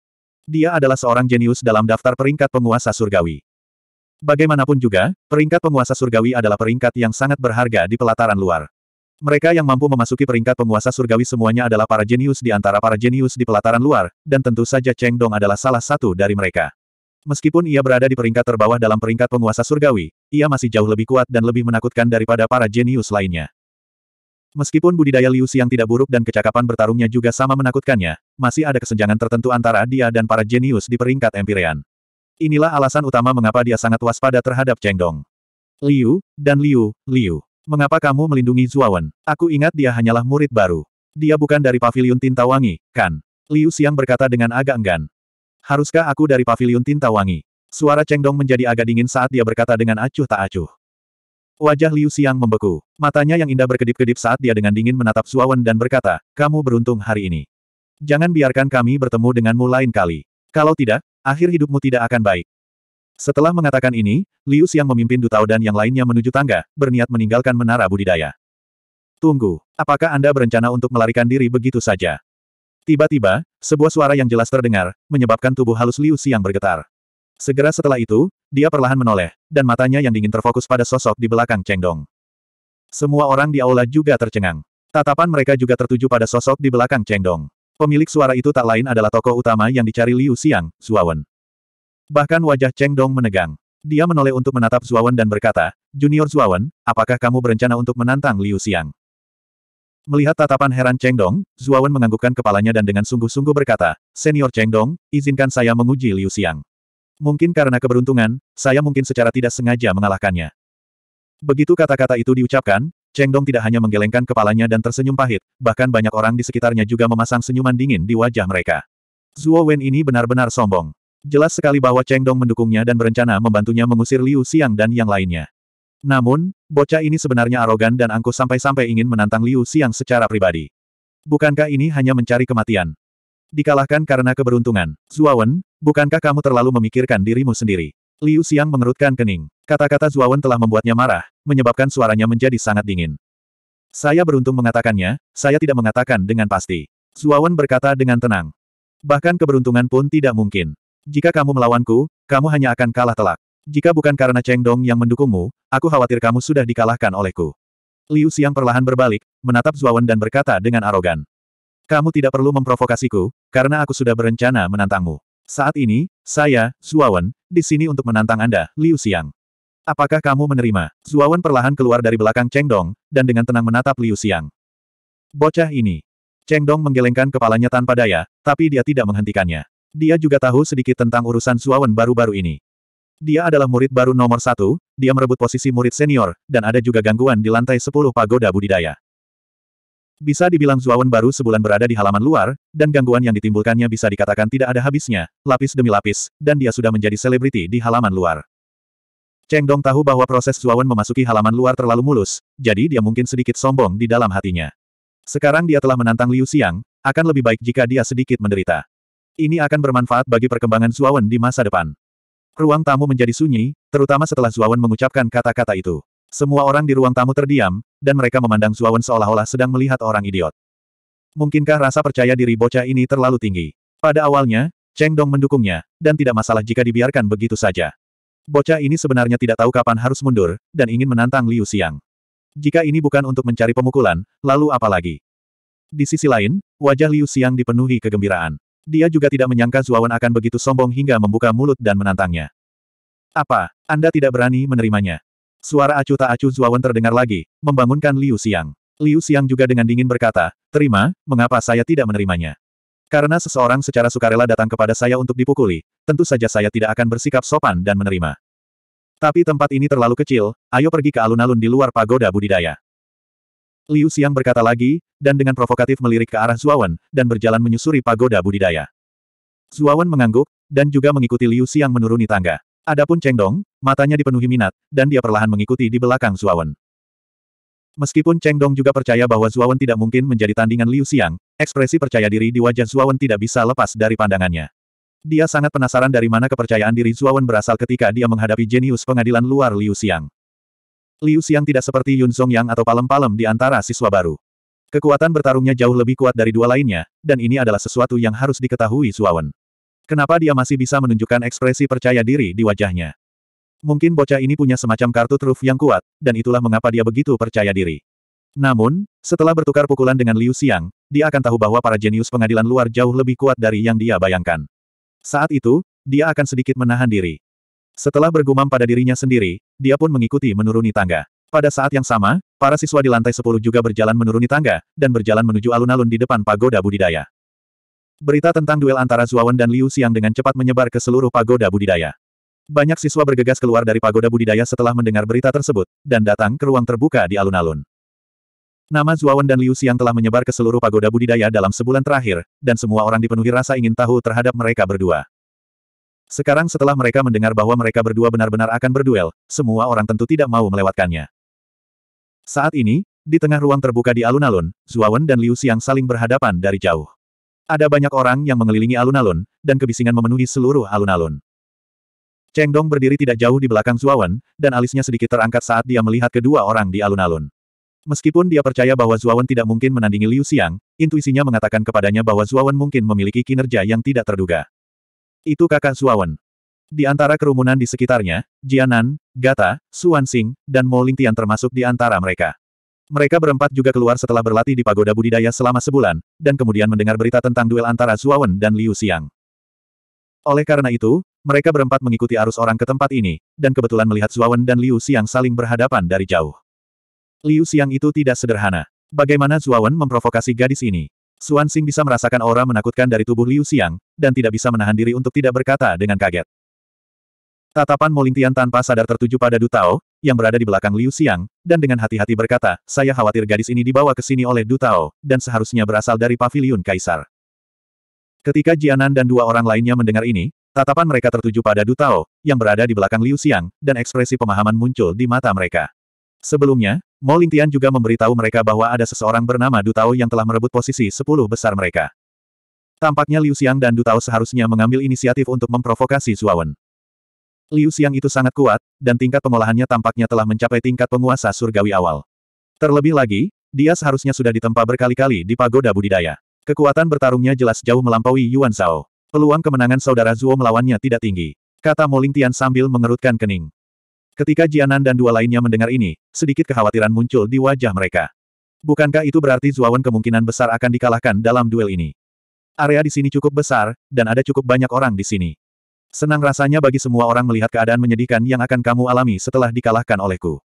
Dia adalah seorang jenius dalam daftar peringkat penguasa surgawi. Bagaimanapun juga, peringkat penguasa surgawi adalah peringkat yang sangat berharga di pelataran luar. Mereka yang mampu memasuki peringkat penguasa surgawi semuanya adalah para jenius di antara para jenius di pelataran luar, dan tentu saja Cheng Dong adalah salah satu dari mereka. Meskipun ia berada di peringkat terbawah dalam peringkat penguasa surgawi, ia masih jauh lebih kuat dan lebih menakutkan daripada para jenius lainnya. Meskipun budidaya Liu Xiang tidak buruk dan kecakapan bertarungnya juga sama menakutkannya, masih ada kesenjangan tertentu antara dia dan para jenius di peringkat Empyrean. Inilah alasan utama mengapa dia sangat waspada terhadap Cheng Dong. Liu, dan Liu, Liu. Mengapa kamu melindungi Zuawan? Aku ingat dia hanyalah murid baru. Dia bukan dari pavilion tinta wangi, kan? Liu Xiang berkata dengan agak enggan. Haruskah aku dari pavilion tinta wangi? Suara Cheng Dong menjadi agak dingin saat dia berkata dengan acuh tak acuh. Wajah Liu Xiang membeku. Matanya yang indah berkedip-kedip saat dia dengan dingin menatap Suawan dan berkata, kamu beruntung hari ini. Jangan biarkan kami bertemu denganmu lain kali. Kalau tidak, akhir hidupmu tidak akan baik. Setelah mengatakan ini, Liu Xiang memimpin Dutao dan yang lainnya menuju tangga, berniat meninggalkan menara budidaya. Tunggu, apakah Anda berencana untuk melarikan diri begitu saja? Tiba-tiba, sebuah suara yang jelas terdengar, menyebabkan tubuh halus Liu Xiang bergetar. Segera setelah itu, dia perlahan menoleh, dan matanya yang dingin terfokus pada sosok di belakang Cheng Dong. Semua orang di aula juga tercengang. Tatapan mereka juga tertuju pada sosok di belakang Cheng Dong. Pemilik suara itu tak lain adalah tokoh utama yang dicari Liu Xiang, Zuawan. Bahkan wajah Cheng Dong menegang. Dia menoleh untuk menatap Zuawan dan berkata, Junior Zuawan, apakah kamu berencana untuk menantang Liu Xiang? Melihat tatapan heran Cheng Dong, Zuawan menganggukkan kepalanya dan dengan sungguh-sungguh berkata, Senior Cheng Dong, izinkan saya menguji Liu Xiang. Mungkin karena keberuntungan, saya mungkin secara tidak sengaja mengalahkannya. Begitu kata-kata itu diucapkan, Cheng Dong tidak hanya menggelengkan kepalanya dan tersenyum pahit, bahkan banyak orang di sekitarnya juga memasang senyuman dingin di wajah mereka. Zuo Wen ini benar-benar sombong. Jelas sekali bahwa Cheng Dong mendukungnya dan berencana membantunya mengusir Liu Xiang dan yang lainnya. Namun, bocah ini sebenarnya arogan dan angkuh sampai-sampai ingin menantang Liu Xiang secara pribadi. Bukankah ini hanya mencari kematian? Dikalahkan karena keberuntungan. Wen. Bukankah kamu terlalu memikirkan dirimu sendiri? Liu Xiang mengerutkan kening. Kata-kata Zuawan telah membuatnya marah, menyebabkan suaranya menjadi sangat dingin. Saya beruntung mengatakannya, saya tidak mengatakan dengan pasti. Zuawan berkata dengan tenang. Bahkan keberuntungan pun tidak mungkin. Jika kamu melawanku, kamu hanya akan kalah telak. Jika bukan karena Cheng Dong yang mendukungmu, aku khawatir kamu sudah dikalahkan olehku. Liu Xiang perlahan berbalik, menatap Zuawan dan berkata dengan arogan. Kamu tidak perlu memprovokasiku, karena aku sudah berencana menantangmu. Saat ini, saya, Zuawan, di sini untuk menantang Anda, Liu Xiang. Apakah kamu menerima? Zuawan perlahan keluar dari belakang Cheng Dong, dan dengan tenang menatap Liu Xiang. Bocah ini. Cheng Dong menggelengkan kepalanya tanpa daya, tapi dia tidak menghentikannya. Dia juga tahu sedikit tentang urusan Zuawan baru-baru ini. Dia adalah murid baru nomor satu, dia merebut posisi murid senior, dan ada juga gangguan di lantai sepuluh pagoda budidaya. Bisa dibilang Zuawan baru sebulan berada di halaman luar, dan gangguan yang ditimbulkannya bisa dikatakan tidak ada habisnya, lapis demi lapis, dan dia sudah menjadi selebriti di halaman luar. Cheng Dong tahu bahwa proses Zuawan memasuki halaman luar terlalu mulus, jadi dia mungkin sedikit sombong di dalam hatinya. Sekarang dia telah menantang Liu Xiang, akan lebih baik jika dia sedikit menderita. Ini akan bermanfaat bagi perkembangan Zuawan di masa depan. Ruang tamu menjadi sunyi, terutama setelah Zuawan mengucapkan kata-kata itu. Semua orang di ruang tamu terdiam, dan mereka memandang Zuawan seolah-olah sedang melihat orang idiot. Mungkinkah rasa percaya diri bocah ini terlalu tinggi? Pada awalnya, Cheng Dong mendukungnya, dan tidak masalah jika dibiarkan begitu saja. Bocah ini sebenarnya tidak tahu kapan harus mundur, dan ingin menantang Liu Xiang. Jika ini bukan untuk mencari pemukulan, lalu apa lagi? Di sisi lain, wajah Liu Xiang dipenuhi kegembiraan. Dia juga tidak menyangka Zuawan akan begitu sombong hingga membuka mulut dan menantangnya. Apa, Anda tidak berani menerimanya? Suara acuh tak acuh Zuawan terdengar lagi, membangunkan Liu Xiang. Liu Xiang juga dengan dingin berkata, terima, mengapa saya tidak menerimanya? Karena seseorang secara sukarela datang kepada saya untuk dipukuli, tentu saja saya tidak akan bersikap sopan dan menerima. Tapi tempat ini terlalu kecil, ayo pergi ke alun-alun di luar pagoda budidaya. Liu Xiang berkata lagi, dan dengan provokatif melirik ke arah Zuawan, dan berjalan menyusuri pagoda budidaya. Zuawan mengangguk, dan juga mengikuti Liu Xiang menuruni tangga. Adapun Cheng Dong, matanya dipenuhi minat, dan dia perlahan mengikuti di belakang Zuawan. Meskipun Cheng Dong juga percaya bahwa Zuawan tidak mungkin menjadi tandingan Liu Xiang, ekspresi percaya diri di wajah Zuawan tidak bisa lepas dari pandangannya. Dia sangat penasaran dari mana kepercayaan diri Zuawan berasal ketika dia menghadapi jenius pengadilan luar Liu Xiang. Liu Xiang tidak seperti Yun Song Yang atau palem-palem di antara siswa baru. Kekuatan bertarungnya jauh lebih kuat dari dua lainnya, dan ini adalah sesuatu yang harus diketahui Zuawan. Kenapa dia masih bisa menunjukkan ekspresi percaya diri di wajahnya? Mungkin bocah ini punya semacam kartu truf yang kuat, dan itulah mengapa dia begitu percaya diri. Namun, setelah bertukar pukulan dengan Liu Xiang, dia akan tahu bahwa para jenius pengadilan luar jauh lebih kuat dari yang dia bayangkan. Saat itu, dia akan sedikit menahan diri. Setelah bergumam pada dirinya sendiri, dia pun mengikuti menuruni tangga. Pada saat yang sama, para siswa di lantai 10 juga berjalan menuruni tangga, dan berjalan menuju alun-alun di depan pagoda budidaya. Berita tentang duel antara Zuawan dan Liu Xiang dengan cepat menyebar ke seluruh pagoda budidaya. Banyak siswa bergegas keluar dari pagoda budidaya setelah mendengar berita tersebut, dan datang ke ruang terbuka di alun-alun. Nama Zuawan dan Liu Xiang telah menyebar ke seluruh pagoda budidaya dalam sebulan terakhir, dan semua orang dipenuhi rasa ingin tahu terhadap mereka berdua. Sekarang setelah mereka mendengar bahwa mereka berdua benar-benar akan berduel, semua orang tentu tidak mau melewatkannya. Saat ini, di tengah ruang terbuka di alun-alun, Zuawan dan Liu Xiang saling berhadapan dari jauh. Ada banyak orang yang mengelilingi alun-alun, dan kebisingan memenuhi seluruh alun-alun. Cheng Dong berdiri tidak jauh di belakang Zuawan, dan alisnya sedikit terangkat saat dia melihat kedua orang di alun-alun. Meskipun dia percaya bahwa Zuawan tidak mungkin menandingi Liu Xiang, intuisinya mengatakan kepadanya bahwa Zuawan mungkin memiliki kinerja yang tidak terduga. Itu kakak Zuawan. Di antara kerumunan di sekitarnya, Jianan, Gata, Xuan Xing, dan Mo Lingtian termasuk di antara mereka. Mereka berempat juga keluar setelah berlatih di pagoda budidaya selama sebulan, dan kemudian mendengar berita tentang duel antara Zuawan dan Liu Xiang. Oleh karena itu, mereka berempat mengikuti arus orang ke tempat ini, dan kebetulan melihat Zuawan dan Liu Xiang saling berhadapan dari jauh. Liu Xiang itu tidak sederhana. Bagaimana Zuawan memprovokasi gadis ini? Xuan Xing bisa merasakan aura menakutkan dari tubuh Liu Xiang, dan tidak bisa menahan diri untuk tidak berkata dengan kaget. Tatapan Molintian tanpa sadar tertuju pada Du Tao, yang berada di belakang Liu Xiang, dan dengan hati-hati berkata, saya khawatir gadis ini dibawa ke sini oleh Du dan seharusnya berasal dari paviliun Kaisar. Ketika Jianan dan dua orang lainnya mendengar ini, tatapan mereka tertuju pada Du yang berada di belakang Liu Xiang, dan ekspresi pemahaman muncul di mata mereka. Sebelumnya, Mo Lingtian juga memberitahu mereka bahwa ada seseorang bernama Du yang telah merebut posisi sepuluh besar mereka. Tampaknya Liu Xiang dan Du seharusnya mengambil inisiatif untuk memprovokasi Zuawan. Liu Xiang itu sangat kuat, dan tingkat pengolahannya tampaknya telah mencapai tingkat penguasa surgawi awal. Terlebih lagi, dia seharusnya sudah ditempa berkali-kali di pagoda budidaya. Kekuatan bertarungnya jelas jauh melampaui Yuan Zhao. Peluang kemenangan saudara Zuo melawannya tidak tinggi. Kata Moling Tian sambil mengerutkan kening. Ketika Jianan dan dua lainnya mendengar ini, sedikit kekhawatiran muncul di wajah mereka. Bukankah itu berarti Zuawan kemungkinan besar akan dikalahkan dalam duel ini? Area di sini cukup besar, dan ada cukup banyak orang di sini. Senang rasanya bagi semua orang melihat keadaan menyedihkan yang akan kamu alami setelah dikalahkan olehku.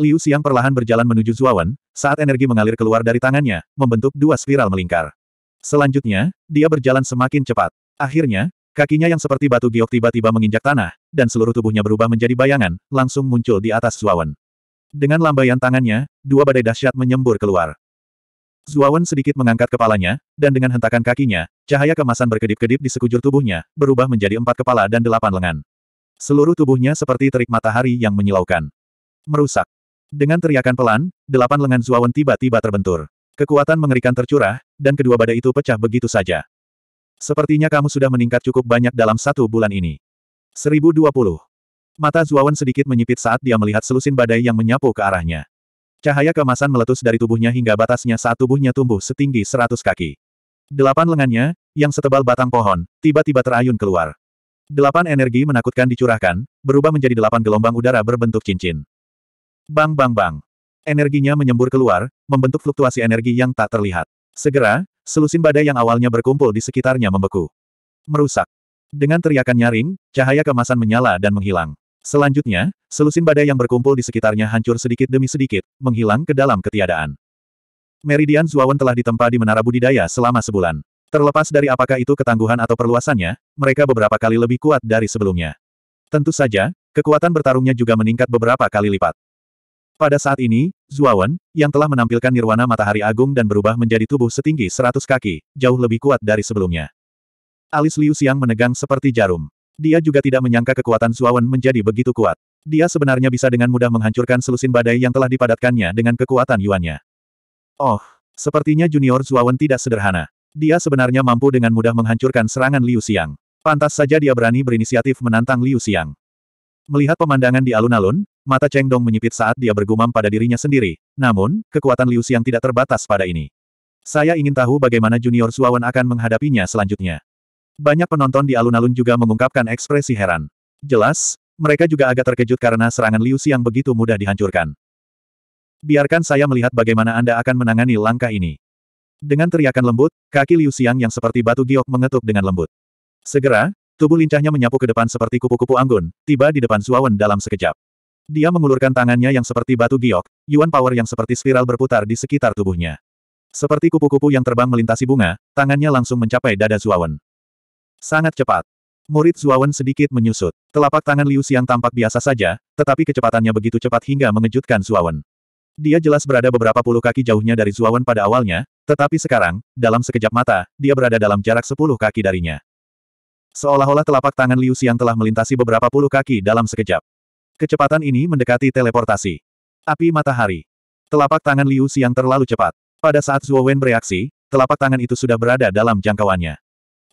Liu Xiang perlahan berjalan menuju Zuawan, saat energi mengalir keluar dari tangannya, membentuk dua spiral melingkar. Selanjutnya, dia berjalan semakin cepat. Akhirnya, kakinya yang seperti batu giok tiba-tiba menginjak tanah, dan seluruh tubuhnya berubah menjadi bayangan, langsung muncul di atas Zuawan. Dengan lambaian tangannya, dua badai dahsyat menyembur keluar. Zuawan sedikit mengangkat kepalanya, dan dengan hentakan kakinya, cahaya kemasan berkedip-kedip di sekujur tubuhnya, berubah menjadi empat kepala dan delapan lengan. Seluruh tubuhnya seperti terik matahari yang menyilaukan. Merusak. Dengan teriakan pelan, delapan lengan Zuawan tiba-tiba terbentur. Kekuatan mengerikan tercurah, dan kedua badai itu pecah begitu saja. Sepertinya kamu sudah meningkat cukup banyak dalam satu bulan ini. 1020. Mata Zuawan sedikit menyipit saat dia melihat selusin badai yang menyapu ke arahnya. Cahaya kemasan meletus dari tubuhnya hingga batasnya saat tubuhnya tumbuh setinggi seratus kaki. Delapan lengannya, yang setebal batang pohon, tiba-tiba terayun keluar. Delapan energi menakutkan dicurahkan, berubah menjadi delapan gelombang udara berbentuk cincin. Bang bang bang. Energinya menyembur keluar, membentuk fluktuasi energi yang tak terlihat. Segera, selusin badai yang awalnya berkumpul di sekitarnya membeku. Merusak. Dengan teriakan nyaring, cahaya kemasan menyala dan menghilang. Selanjutnya, selusin badai yang berkumpul di sekitarnya hancur sedikit demi sedikit, menghilang ke dalam ketiadaan. Meridian Zuawan telah ditempa di Menara Budidaya selama sebulan. Terlepas dari apakah itu ketangguhan atau perluasannya, mereka beberapa kali lebih kuat dari sebelumnya. Tentu saja, kekuatan bertarungnya juga meningkat beberapa kali lipat. Pada saat ini, Zuawan, yang telah menampilkan nirwana matahari agung dan berubah menjadi tubuh setinggi 100 kaki, jauh lebih kuat dari sebelumnya. Alis Liu Xiang menegang seperti jarum. Dia juga tidak menyangka kekuatan Zuawan menjadi begitu kuat. Dia sebenarnya bisa dengan mudah menghancurkan selusin badai yang telah dipadatkannya dengan kekuatan Yuannya. Oh, sepertinya Junior Zuawan tidak sederhana. Dia sebenarnya mampu dengan mudah menghancurkan serangan Liu Xiang. Pantas saja dia berani berinisiatif menantang Liu Xiang. Melihat pemandangan di alun-alun, mata Cheng Dong menyipit saat dia bergumam pada dirinya sendiri. Namun, kekuatan Liu Xiang tidak terbatas pada ini. Saya ingin tahu bagaimana Junior Suawan akan menghadapinya selanjutnya. Banyak penonton di alun-alun juga mengungkapkan ekspresi heran. Jelas, mereka juga agak terkejut karena serangan Liu Xiang begitu mudah dihancurkan. Biarkan saya melihat bagaimana Anda akan menangani langkah ini. Dengan teriakan lembut, kaki Liu Xiang yang seperti batu giok mengetuk dengan lembut. Segera, tubuh lincahnya menyapu ke depan seperti kupu-kupu anggun, tiba di depan Zuawan dalam sekejap. Dia mengulurkan tangannya yang seperti batu giok, Yuan Power yang seperti spiral berputar di sekitar tubuhnya. Seperti kupu-kupu yang terbang melintasi bunga, tangannya langsung mencapai dada Zuawan. Sangat cepat. Murid Zuawan sedikit menyusut. Telapak tangan Liu Xiang tampak biasa saja, tetapi kecepatannya begitu cepat hingga mengejutkan Zuawan. Dia jelas berada beberapa puluh kaki jauhnya dari Zuawan pada awalnya, tetapi sekarang, dalam sekejap mata, dia berada dalam jarak sepuluh kaki darinya. Seolah-olah telapak tangan Liu Xiang telah melintasi beberapa puluh kaki dalam sekejap. Kecepatan ini mendekati teleportasi. Api matahari. Telapak tangan Liu Xiang terlalu cepat. Pada saat Zuo Wen bereaksi, telapak tangan itu sudah berada dalam jangkauannya.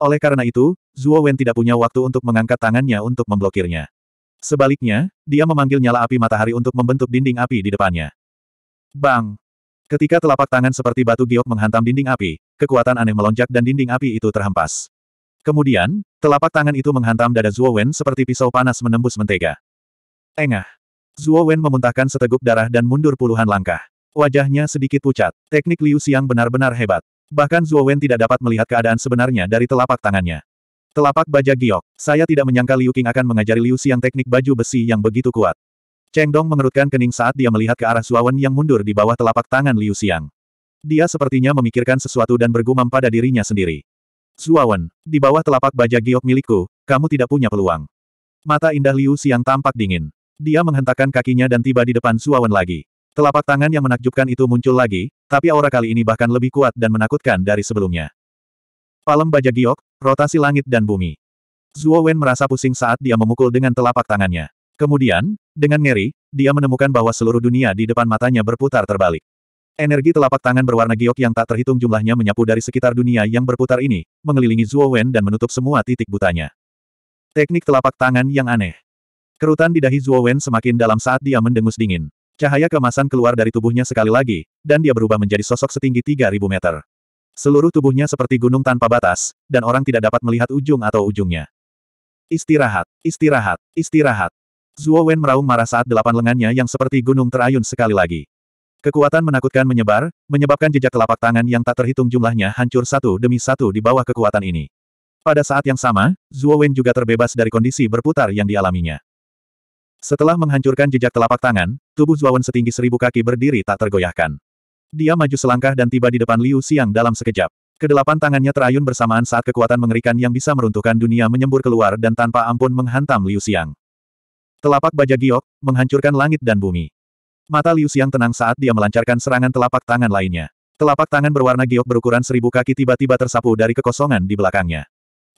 Oleh karena itu, Zuo Wen tidak punya waktu untuk mengangkat tangannya untuk memblokirnya. Sebaliknya, dia memanggil nyala api matahari untuk membentuk dinding api di depannya. Bang! Ketika telapak tangan seperti batu giok menghantam dinding api, kekuatan aneh melonjak dan dinding api itu terhempas. Kemudian, telapak tangan itu menghantam dada Zuo Wen seperti pisau panas menembus mentega. Engah! Zuo Wen memuntahkan seteguk darah dan mundur puluhan langkah. Wajahnya sedikit pucat. Teknik Liu Siang benar-benar hebat. Bahkan Zuo Wen tidak dapat melihat keadaan sebenarnya dari telapak tangannya. Telapak baja giok. Saya tidak menyangka Liu Qing akan mengajari Liu Xiang teknik baju besi yang begitu kuat. Cheng Dong mengerutkan kening saat dia melihat ke arah Zuo Wen yang mundur di bawah telapak tangan Liu Xiang. Dia sepertinya memikirkan sesuatu dan bergumam pada dirinya sendiri. Wen, di bawah telapak baja giok milikku, kamu tidak punya peluang. Mata indah Liu Xiang tampak dingin. Dia menghentakkan kakinya dan tiba di depan Wen lagi. Telapak tangan yang menakjubkan itu muncul lagi, tapi aura kali ini bahkan lebih kuat dan menakutkan dari sebelumnya. Palem baja giok, rotasi langit dan bumi. Zuo Wen merasa pusing saat dia memukul dengan telapak tangannya. Kemudian, dengan ngeri, dia menemukan bahwa seluruh dunia di depan matanya berputar terbalik. Energi telapak tangan berwarna giok yang tak terhitung jumlahnya menyapu dari sekitar dunia yang berputar ini, mengelilingi Zuo Wen dan menutup semua titik butanya. Teknik telapak tangan yang aneh. Kerutan di dahi Zuo Wen semakin dalam saat dia mendengus dingin. Cahaya kemasan keluar dari tubuhnya sekali lagi, dan dia berubah menjadi sosok setinggi 3.000 meter. Seluruh tubuhnya seperti gunung tanpa batas, dan orang tidak dapat melihat ujung atau ujungnya. Istirahat, istirahat, istirahat. Zuo Wen meraung marah saat delapan lengannya yang seperti gunung terayun sekali lagi. Kekuatan menakutkan menyebar, menyebabkan jejak telapak tangan yang tak terhitung jumlahnya hancur satu demi satu di bawah kekuatan ini. Pada saat yang sama, Zuo Wen juga terbebas dari kondisi berputar yang dialaminya. Setelah menghancurkan jejak telapak tangan, tubuh Zuawan setinggi seribu kaki berdiri tak tergoyahkan. Dia maju selangkah dan tiba di depan Liu Xiang dalam sekejap. Kedelapan tangannya terayun bersamaan saat kekuatan mengerikan yang bisa meruntuhkan dunia menyembur keluar dan tanpa ampun menghantam Liu Xiang. Telapak baja giok, menghancurkan langit dan bumi. Mata Liu Xiang tenang saat dia melancarkan serangan telapak tangan lainnya. Telapak tangan berwarna giok berukuran seribu kaki tiba-tiba tersapu dari kekosongan di belakangnya.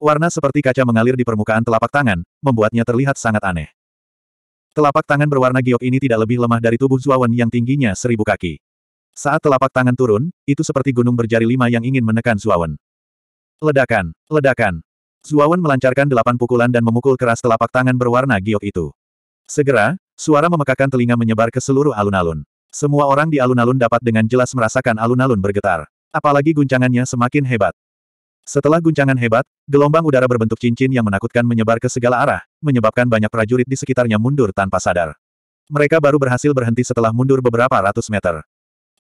Warna seperti kaca mengalir di permukaan telapak tangan, membuatnya terlihat sangat aneh. Telapak tangan berwarna giok ini tidak lebih lemah dari tubuh Zuawan yang tingginya seribu kaki. Saat telapak tangan turun, itu seperti gunung berjari lima yang ingin menekan Zuawan. Ledakan! Ledakan! Zuawan melancarkan delapan pukulan dan memukul keras telapak tangan berwarna giok itu. Segera, suara memekakan telinga menyebar ke seluruh alun-alun. Semua orang di alun-alun dapat dengan jelas merasakan alun-alun bergetar. Apalagi guncangannya semakin hebat. Setelah guncangan hebat, gelombang udara berbentuk cincin yang menakutkan menyebar ke segala arah, menyebabkan banyak prajurit di sekitarnya mundur tanpa sadar. Mereka baru berhasil berhenti setelah mundur beberapa ratus meter.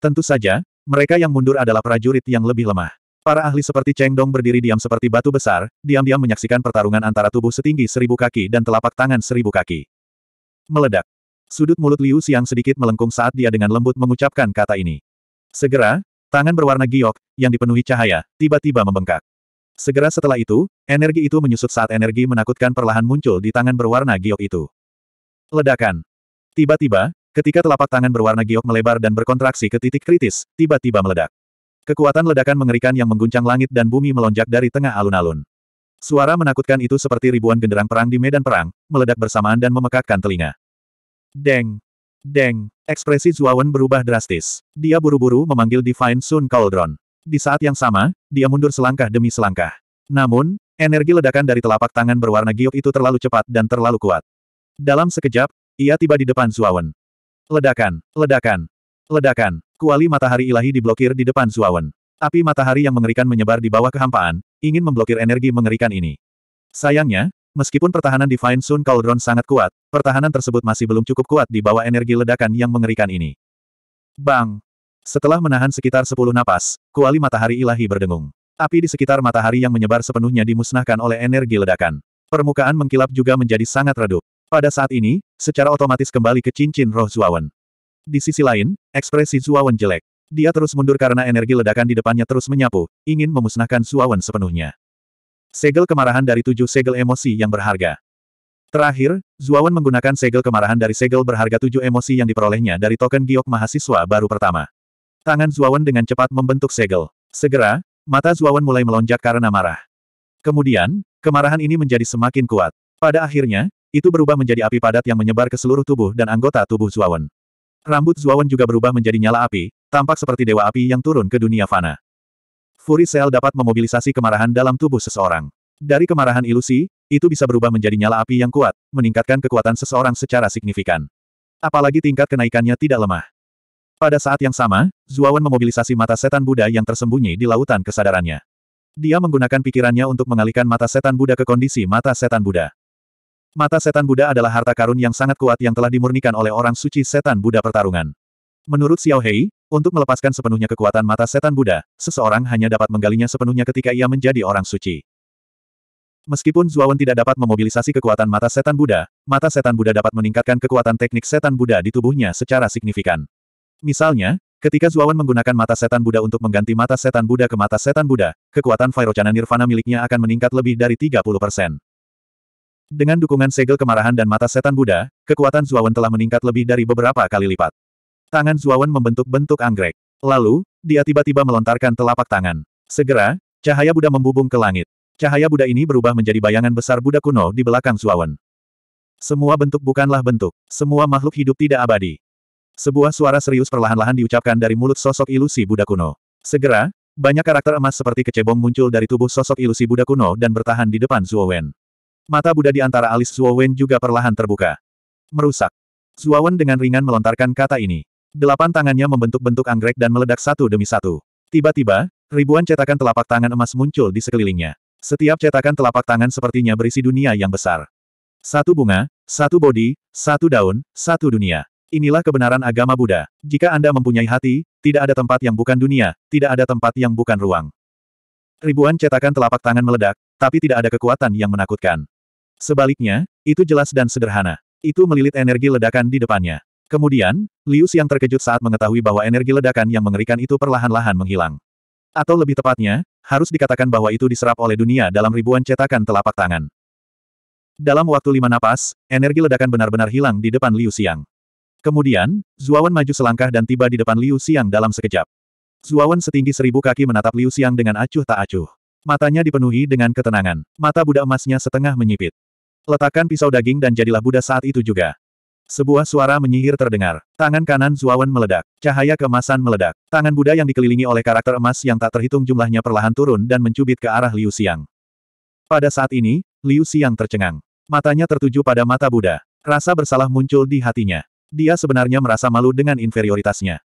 Tentu saja, mereka yang mundur adalah prajurit yang lebih lemah. Para ahli seperti Cheng Dong berdiri diam seperti batu besar, diam-diam menyaksikan pertarungan antara tubuh setinggi seribu kaki dan telapak tangan seribu kaki. Meledak. Sudut mulut Liu Xiang sedikit melengkung saat dia dengan lembut mengucapkan kata ini. Segera, tangan berwarna giok, yang dipenuhi cahaya, tiba-tiba membengkak. Segera setelah itu, energi itu menyusut saat energi menakutkan perlahan muncul di tangan berwarna giok itu. Ledakan. Tiba-tiba, ketika telapak tangan berwarna giok melebar dan berkontraksi ke titik kritis, tiba-tiba meledak. Kekuatan ledakan mengerikan yang mengguncang langit dan bumi melonjak dari tengah alun-alun. Suara menakutkan itu seperti ribuan genderang perang di medan perang, meledak bersamaan dan memekakkan telinga. Deng. Deng. Ekspresi Zuawan berubah drastis. Dia buru-buru memanggil Divine Sun Cauldron. Di saat yang sama, dia mundur selangkah demi selangkah. Namun, energi ledakan dari telapak tangan berwarna giok itu terlalu cepat dan terlalu kuat. Dalam sekejap, ia tiba di depan Zuawan. Ledakan, ledakan, ledakan. Kuali matahari ilahi diblokir di depan Zuawan. Api matahari yang mengerikan menyebar di bawah kehampaan, ingin memblokir energi mengerikan ini. Sayangnya, meskipun pertahanan Divine Sun Cauldron sangat kuat, pertahanan tersebut masih belum cukup kuat di bawah energi ledakan yang mengerikan ini. Bang! Setelah menahan sekitar sepuluh napas, kuali matahari ilahi berdengung. Api di sekitar matahari yang menyebar sepenuhnya dimusnahkan oleh energi ledakan. Permukaan mengkilap juga menjadi sangat redup. Pada saat ini, secara otomatis kembali ke cincin roh Zuawan. Di sisi lain, ekspresi Zuawan jelek. Dia terus mundur karena energi ledakan di depannya terus menyapu, ingin memusnahkan Zuawan sepenuhnya. Segel kemarahan dari tujuh segel emosi yang berharga. Terakhir, Zuawan menggunakan segel kemarahan dari segel berharga tujuh emosi yang diperolehnya dari token giok mahasiswa baru pertama. Tangan Zuawan dengan cepat membentuk segel. Segera, mata Zuawan mulai melonjak karena marah. Kemudian, kemarahan ini menjadi semakin kuat. Pada akhirnya, itu berubah menjadi api padat yang menyebar ke seluruh tubuh dan anggota tubuh Zuawan. Rambut Zuawan juga berubah menjadi nyala api, tampak seperti dewa api yang turun ke dunia fana. Furi Cell dapat memobilisasi kemarahan dalam tubuh seseorang. Dari kemarahan ilusi, itu bisa berubah menjadi nyala api yang kuat, meningkatkan kekuatan seseorang secara signifikan. Apalagi tingkat kenaikannya tidak lemah. Pada saat yang sama, Zuawan memobilisasi mata setan Buddha yang tersembunyi di lautan kesadarannya. Dia menggunakan pikirannya untuk mengalihkan mata setan Buddha ke kondisi mata setan Buddha. Mata setan Buddha adalah harta karun yang sangat kuat yang telah dimurnikan oleh orang suci setan Buddha pertarungan. Menurut Xiao Hei, untuk melepaskan sepenuhnya kekuatan mata setan Buddha, seseorang hanya dapat menggalinya sepenuhnya ketika ia menjadi orang suci. Meskipun Zuawan tidak dapat memobilisasi kekuatan mata setan Buddha, mata setan Buddha dapat meningkatkan kekuatan teknik setan Buddha di tubuhnya secara signifikan. Misalnya, ketika Zuawan menggunakan mata setan Buddha untuk mengganti mata setan Buddha ke mata setan Buddha, kekuatan Vairocana Nirvana miliknya akan meningkat lebih dari 30 Dengan dukungan segel kemarahan dan mata setan Buddha, kekuatan Zuawan telah meningkat lebih dari beberapa kali lipat. Tangan Zuawan membentuk bentuk anggrek. Lalu, dia tiba-tiba melontarkan telapak tangan. Segera, cahaya Buddha membubung ke langit. Cahaya Buddha ini berubah menjadi bayangan besar Buddha kuno di belakang Zuawan. Semua bentuk bukanlah bentuk, semua makhluk hidup tidak abadi. Sebuah suara serius perlahan-lahan diucapkan dari mulut sosok ilusi Buddha kuno. Segera, banyak karakter emas seperti kecebong muncul dari tubuh sosok ilusi Buddha kuno dan bertahan di depan Zuo Wen. Mata Buddha di antara alis Zuo Wen juga perlahan terbuka. Merusak. Zuo Wen dengan ringan melontarkan kata ini. Delapan tangannya membentuk bentuk anggrek dan meledak satu demi satu. Tiba-tiba, ribuan cetakan telapak tangan emas muncul di sekelilingnya. Setiap cetakan telapak tangan sepertinya berisi dunia yang besar. Satu bunga, satu bodi, satu daun, satu dunia. Inilah kebenaran agama Buddha. Jika Anda mempunyai hati, tidak ada tempat yang bukan dunia, tidak ada tempat yang bukan ruang. Ribuan cetakan telapak tangan meledak, tapi tidak ada kekuatan yang menakutkan. Sebaliknya, itu jelas dan sederhana. Itu melilit energi ledakan di depannya. Kemudian, Liu yang terkejut saat mengetahui bahwa energi ledakan yang mengerikan itu perlahan-lahan menghilang. Atau lebih tepatnya, harus dikatakan bahwa itu diserap oleh dunia dalam ribuan cetakan telapak tangan. Dalam waktu lima napas, energi ledakan benar-benar hilang di depan Liu Xiang. Kemudian, Zuawan maju selangkah dan tiba di depan Liu Xiang dalam sekejap. Zuawan setinggi seribu kaki menatap Liu Xiang dengan acuh tak acuh. Matanya dipenuhi dengan ketenangan. Mata Buddha emasnya setengah menyipit. Letakkan pisau daging dan jadilah Buddha saat itu juga. Sebuah suara menyihir terdengar. Tangan kanan Zuawan meledak. Cahaya kemasan meledak. Tangan Buddha yang dikelilingi oleh karakter emas yang tak terhitung jumlahnya perlahan turun dan mencubit ke arah Liu Xiang. Pada saat ini, Liu Xiang tercengang. Matanya tertuju pada mata Buddha. Rasa bersalah muncul di hatinya. Dia sebenarnya merasa malu dengan inferioritasnya.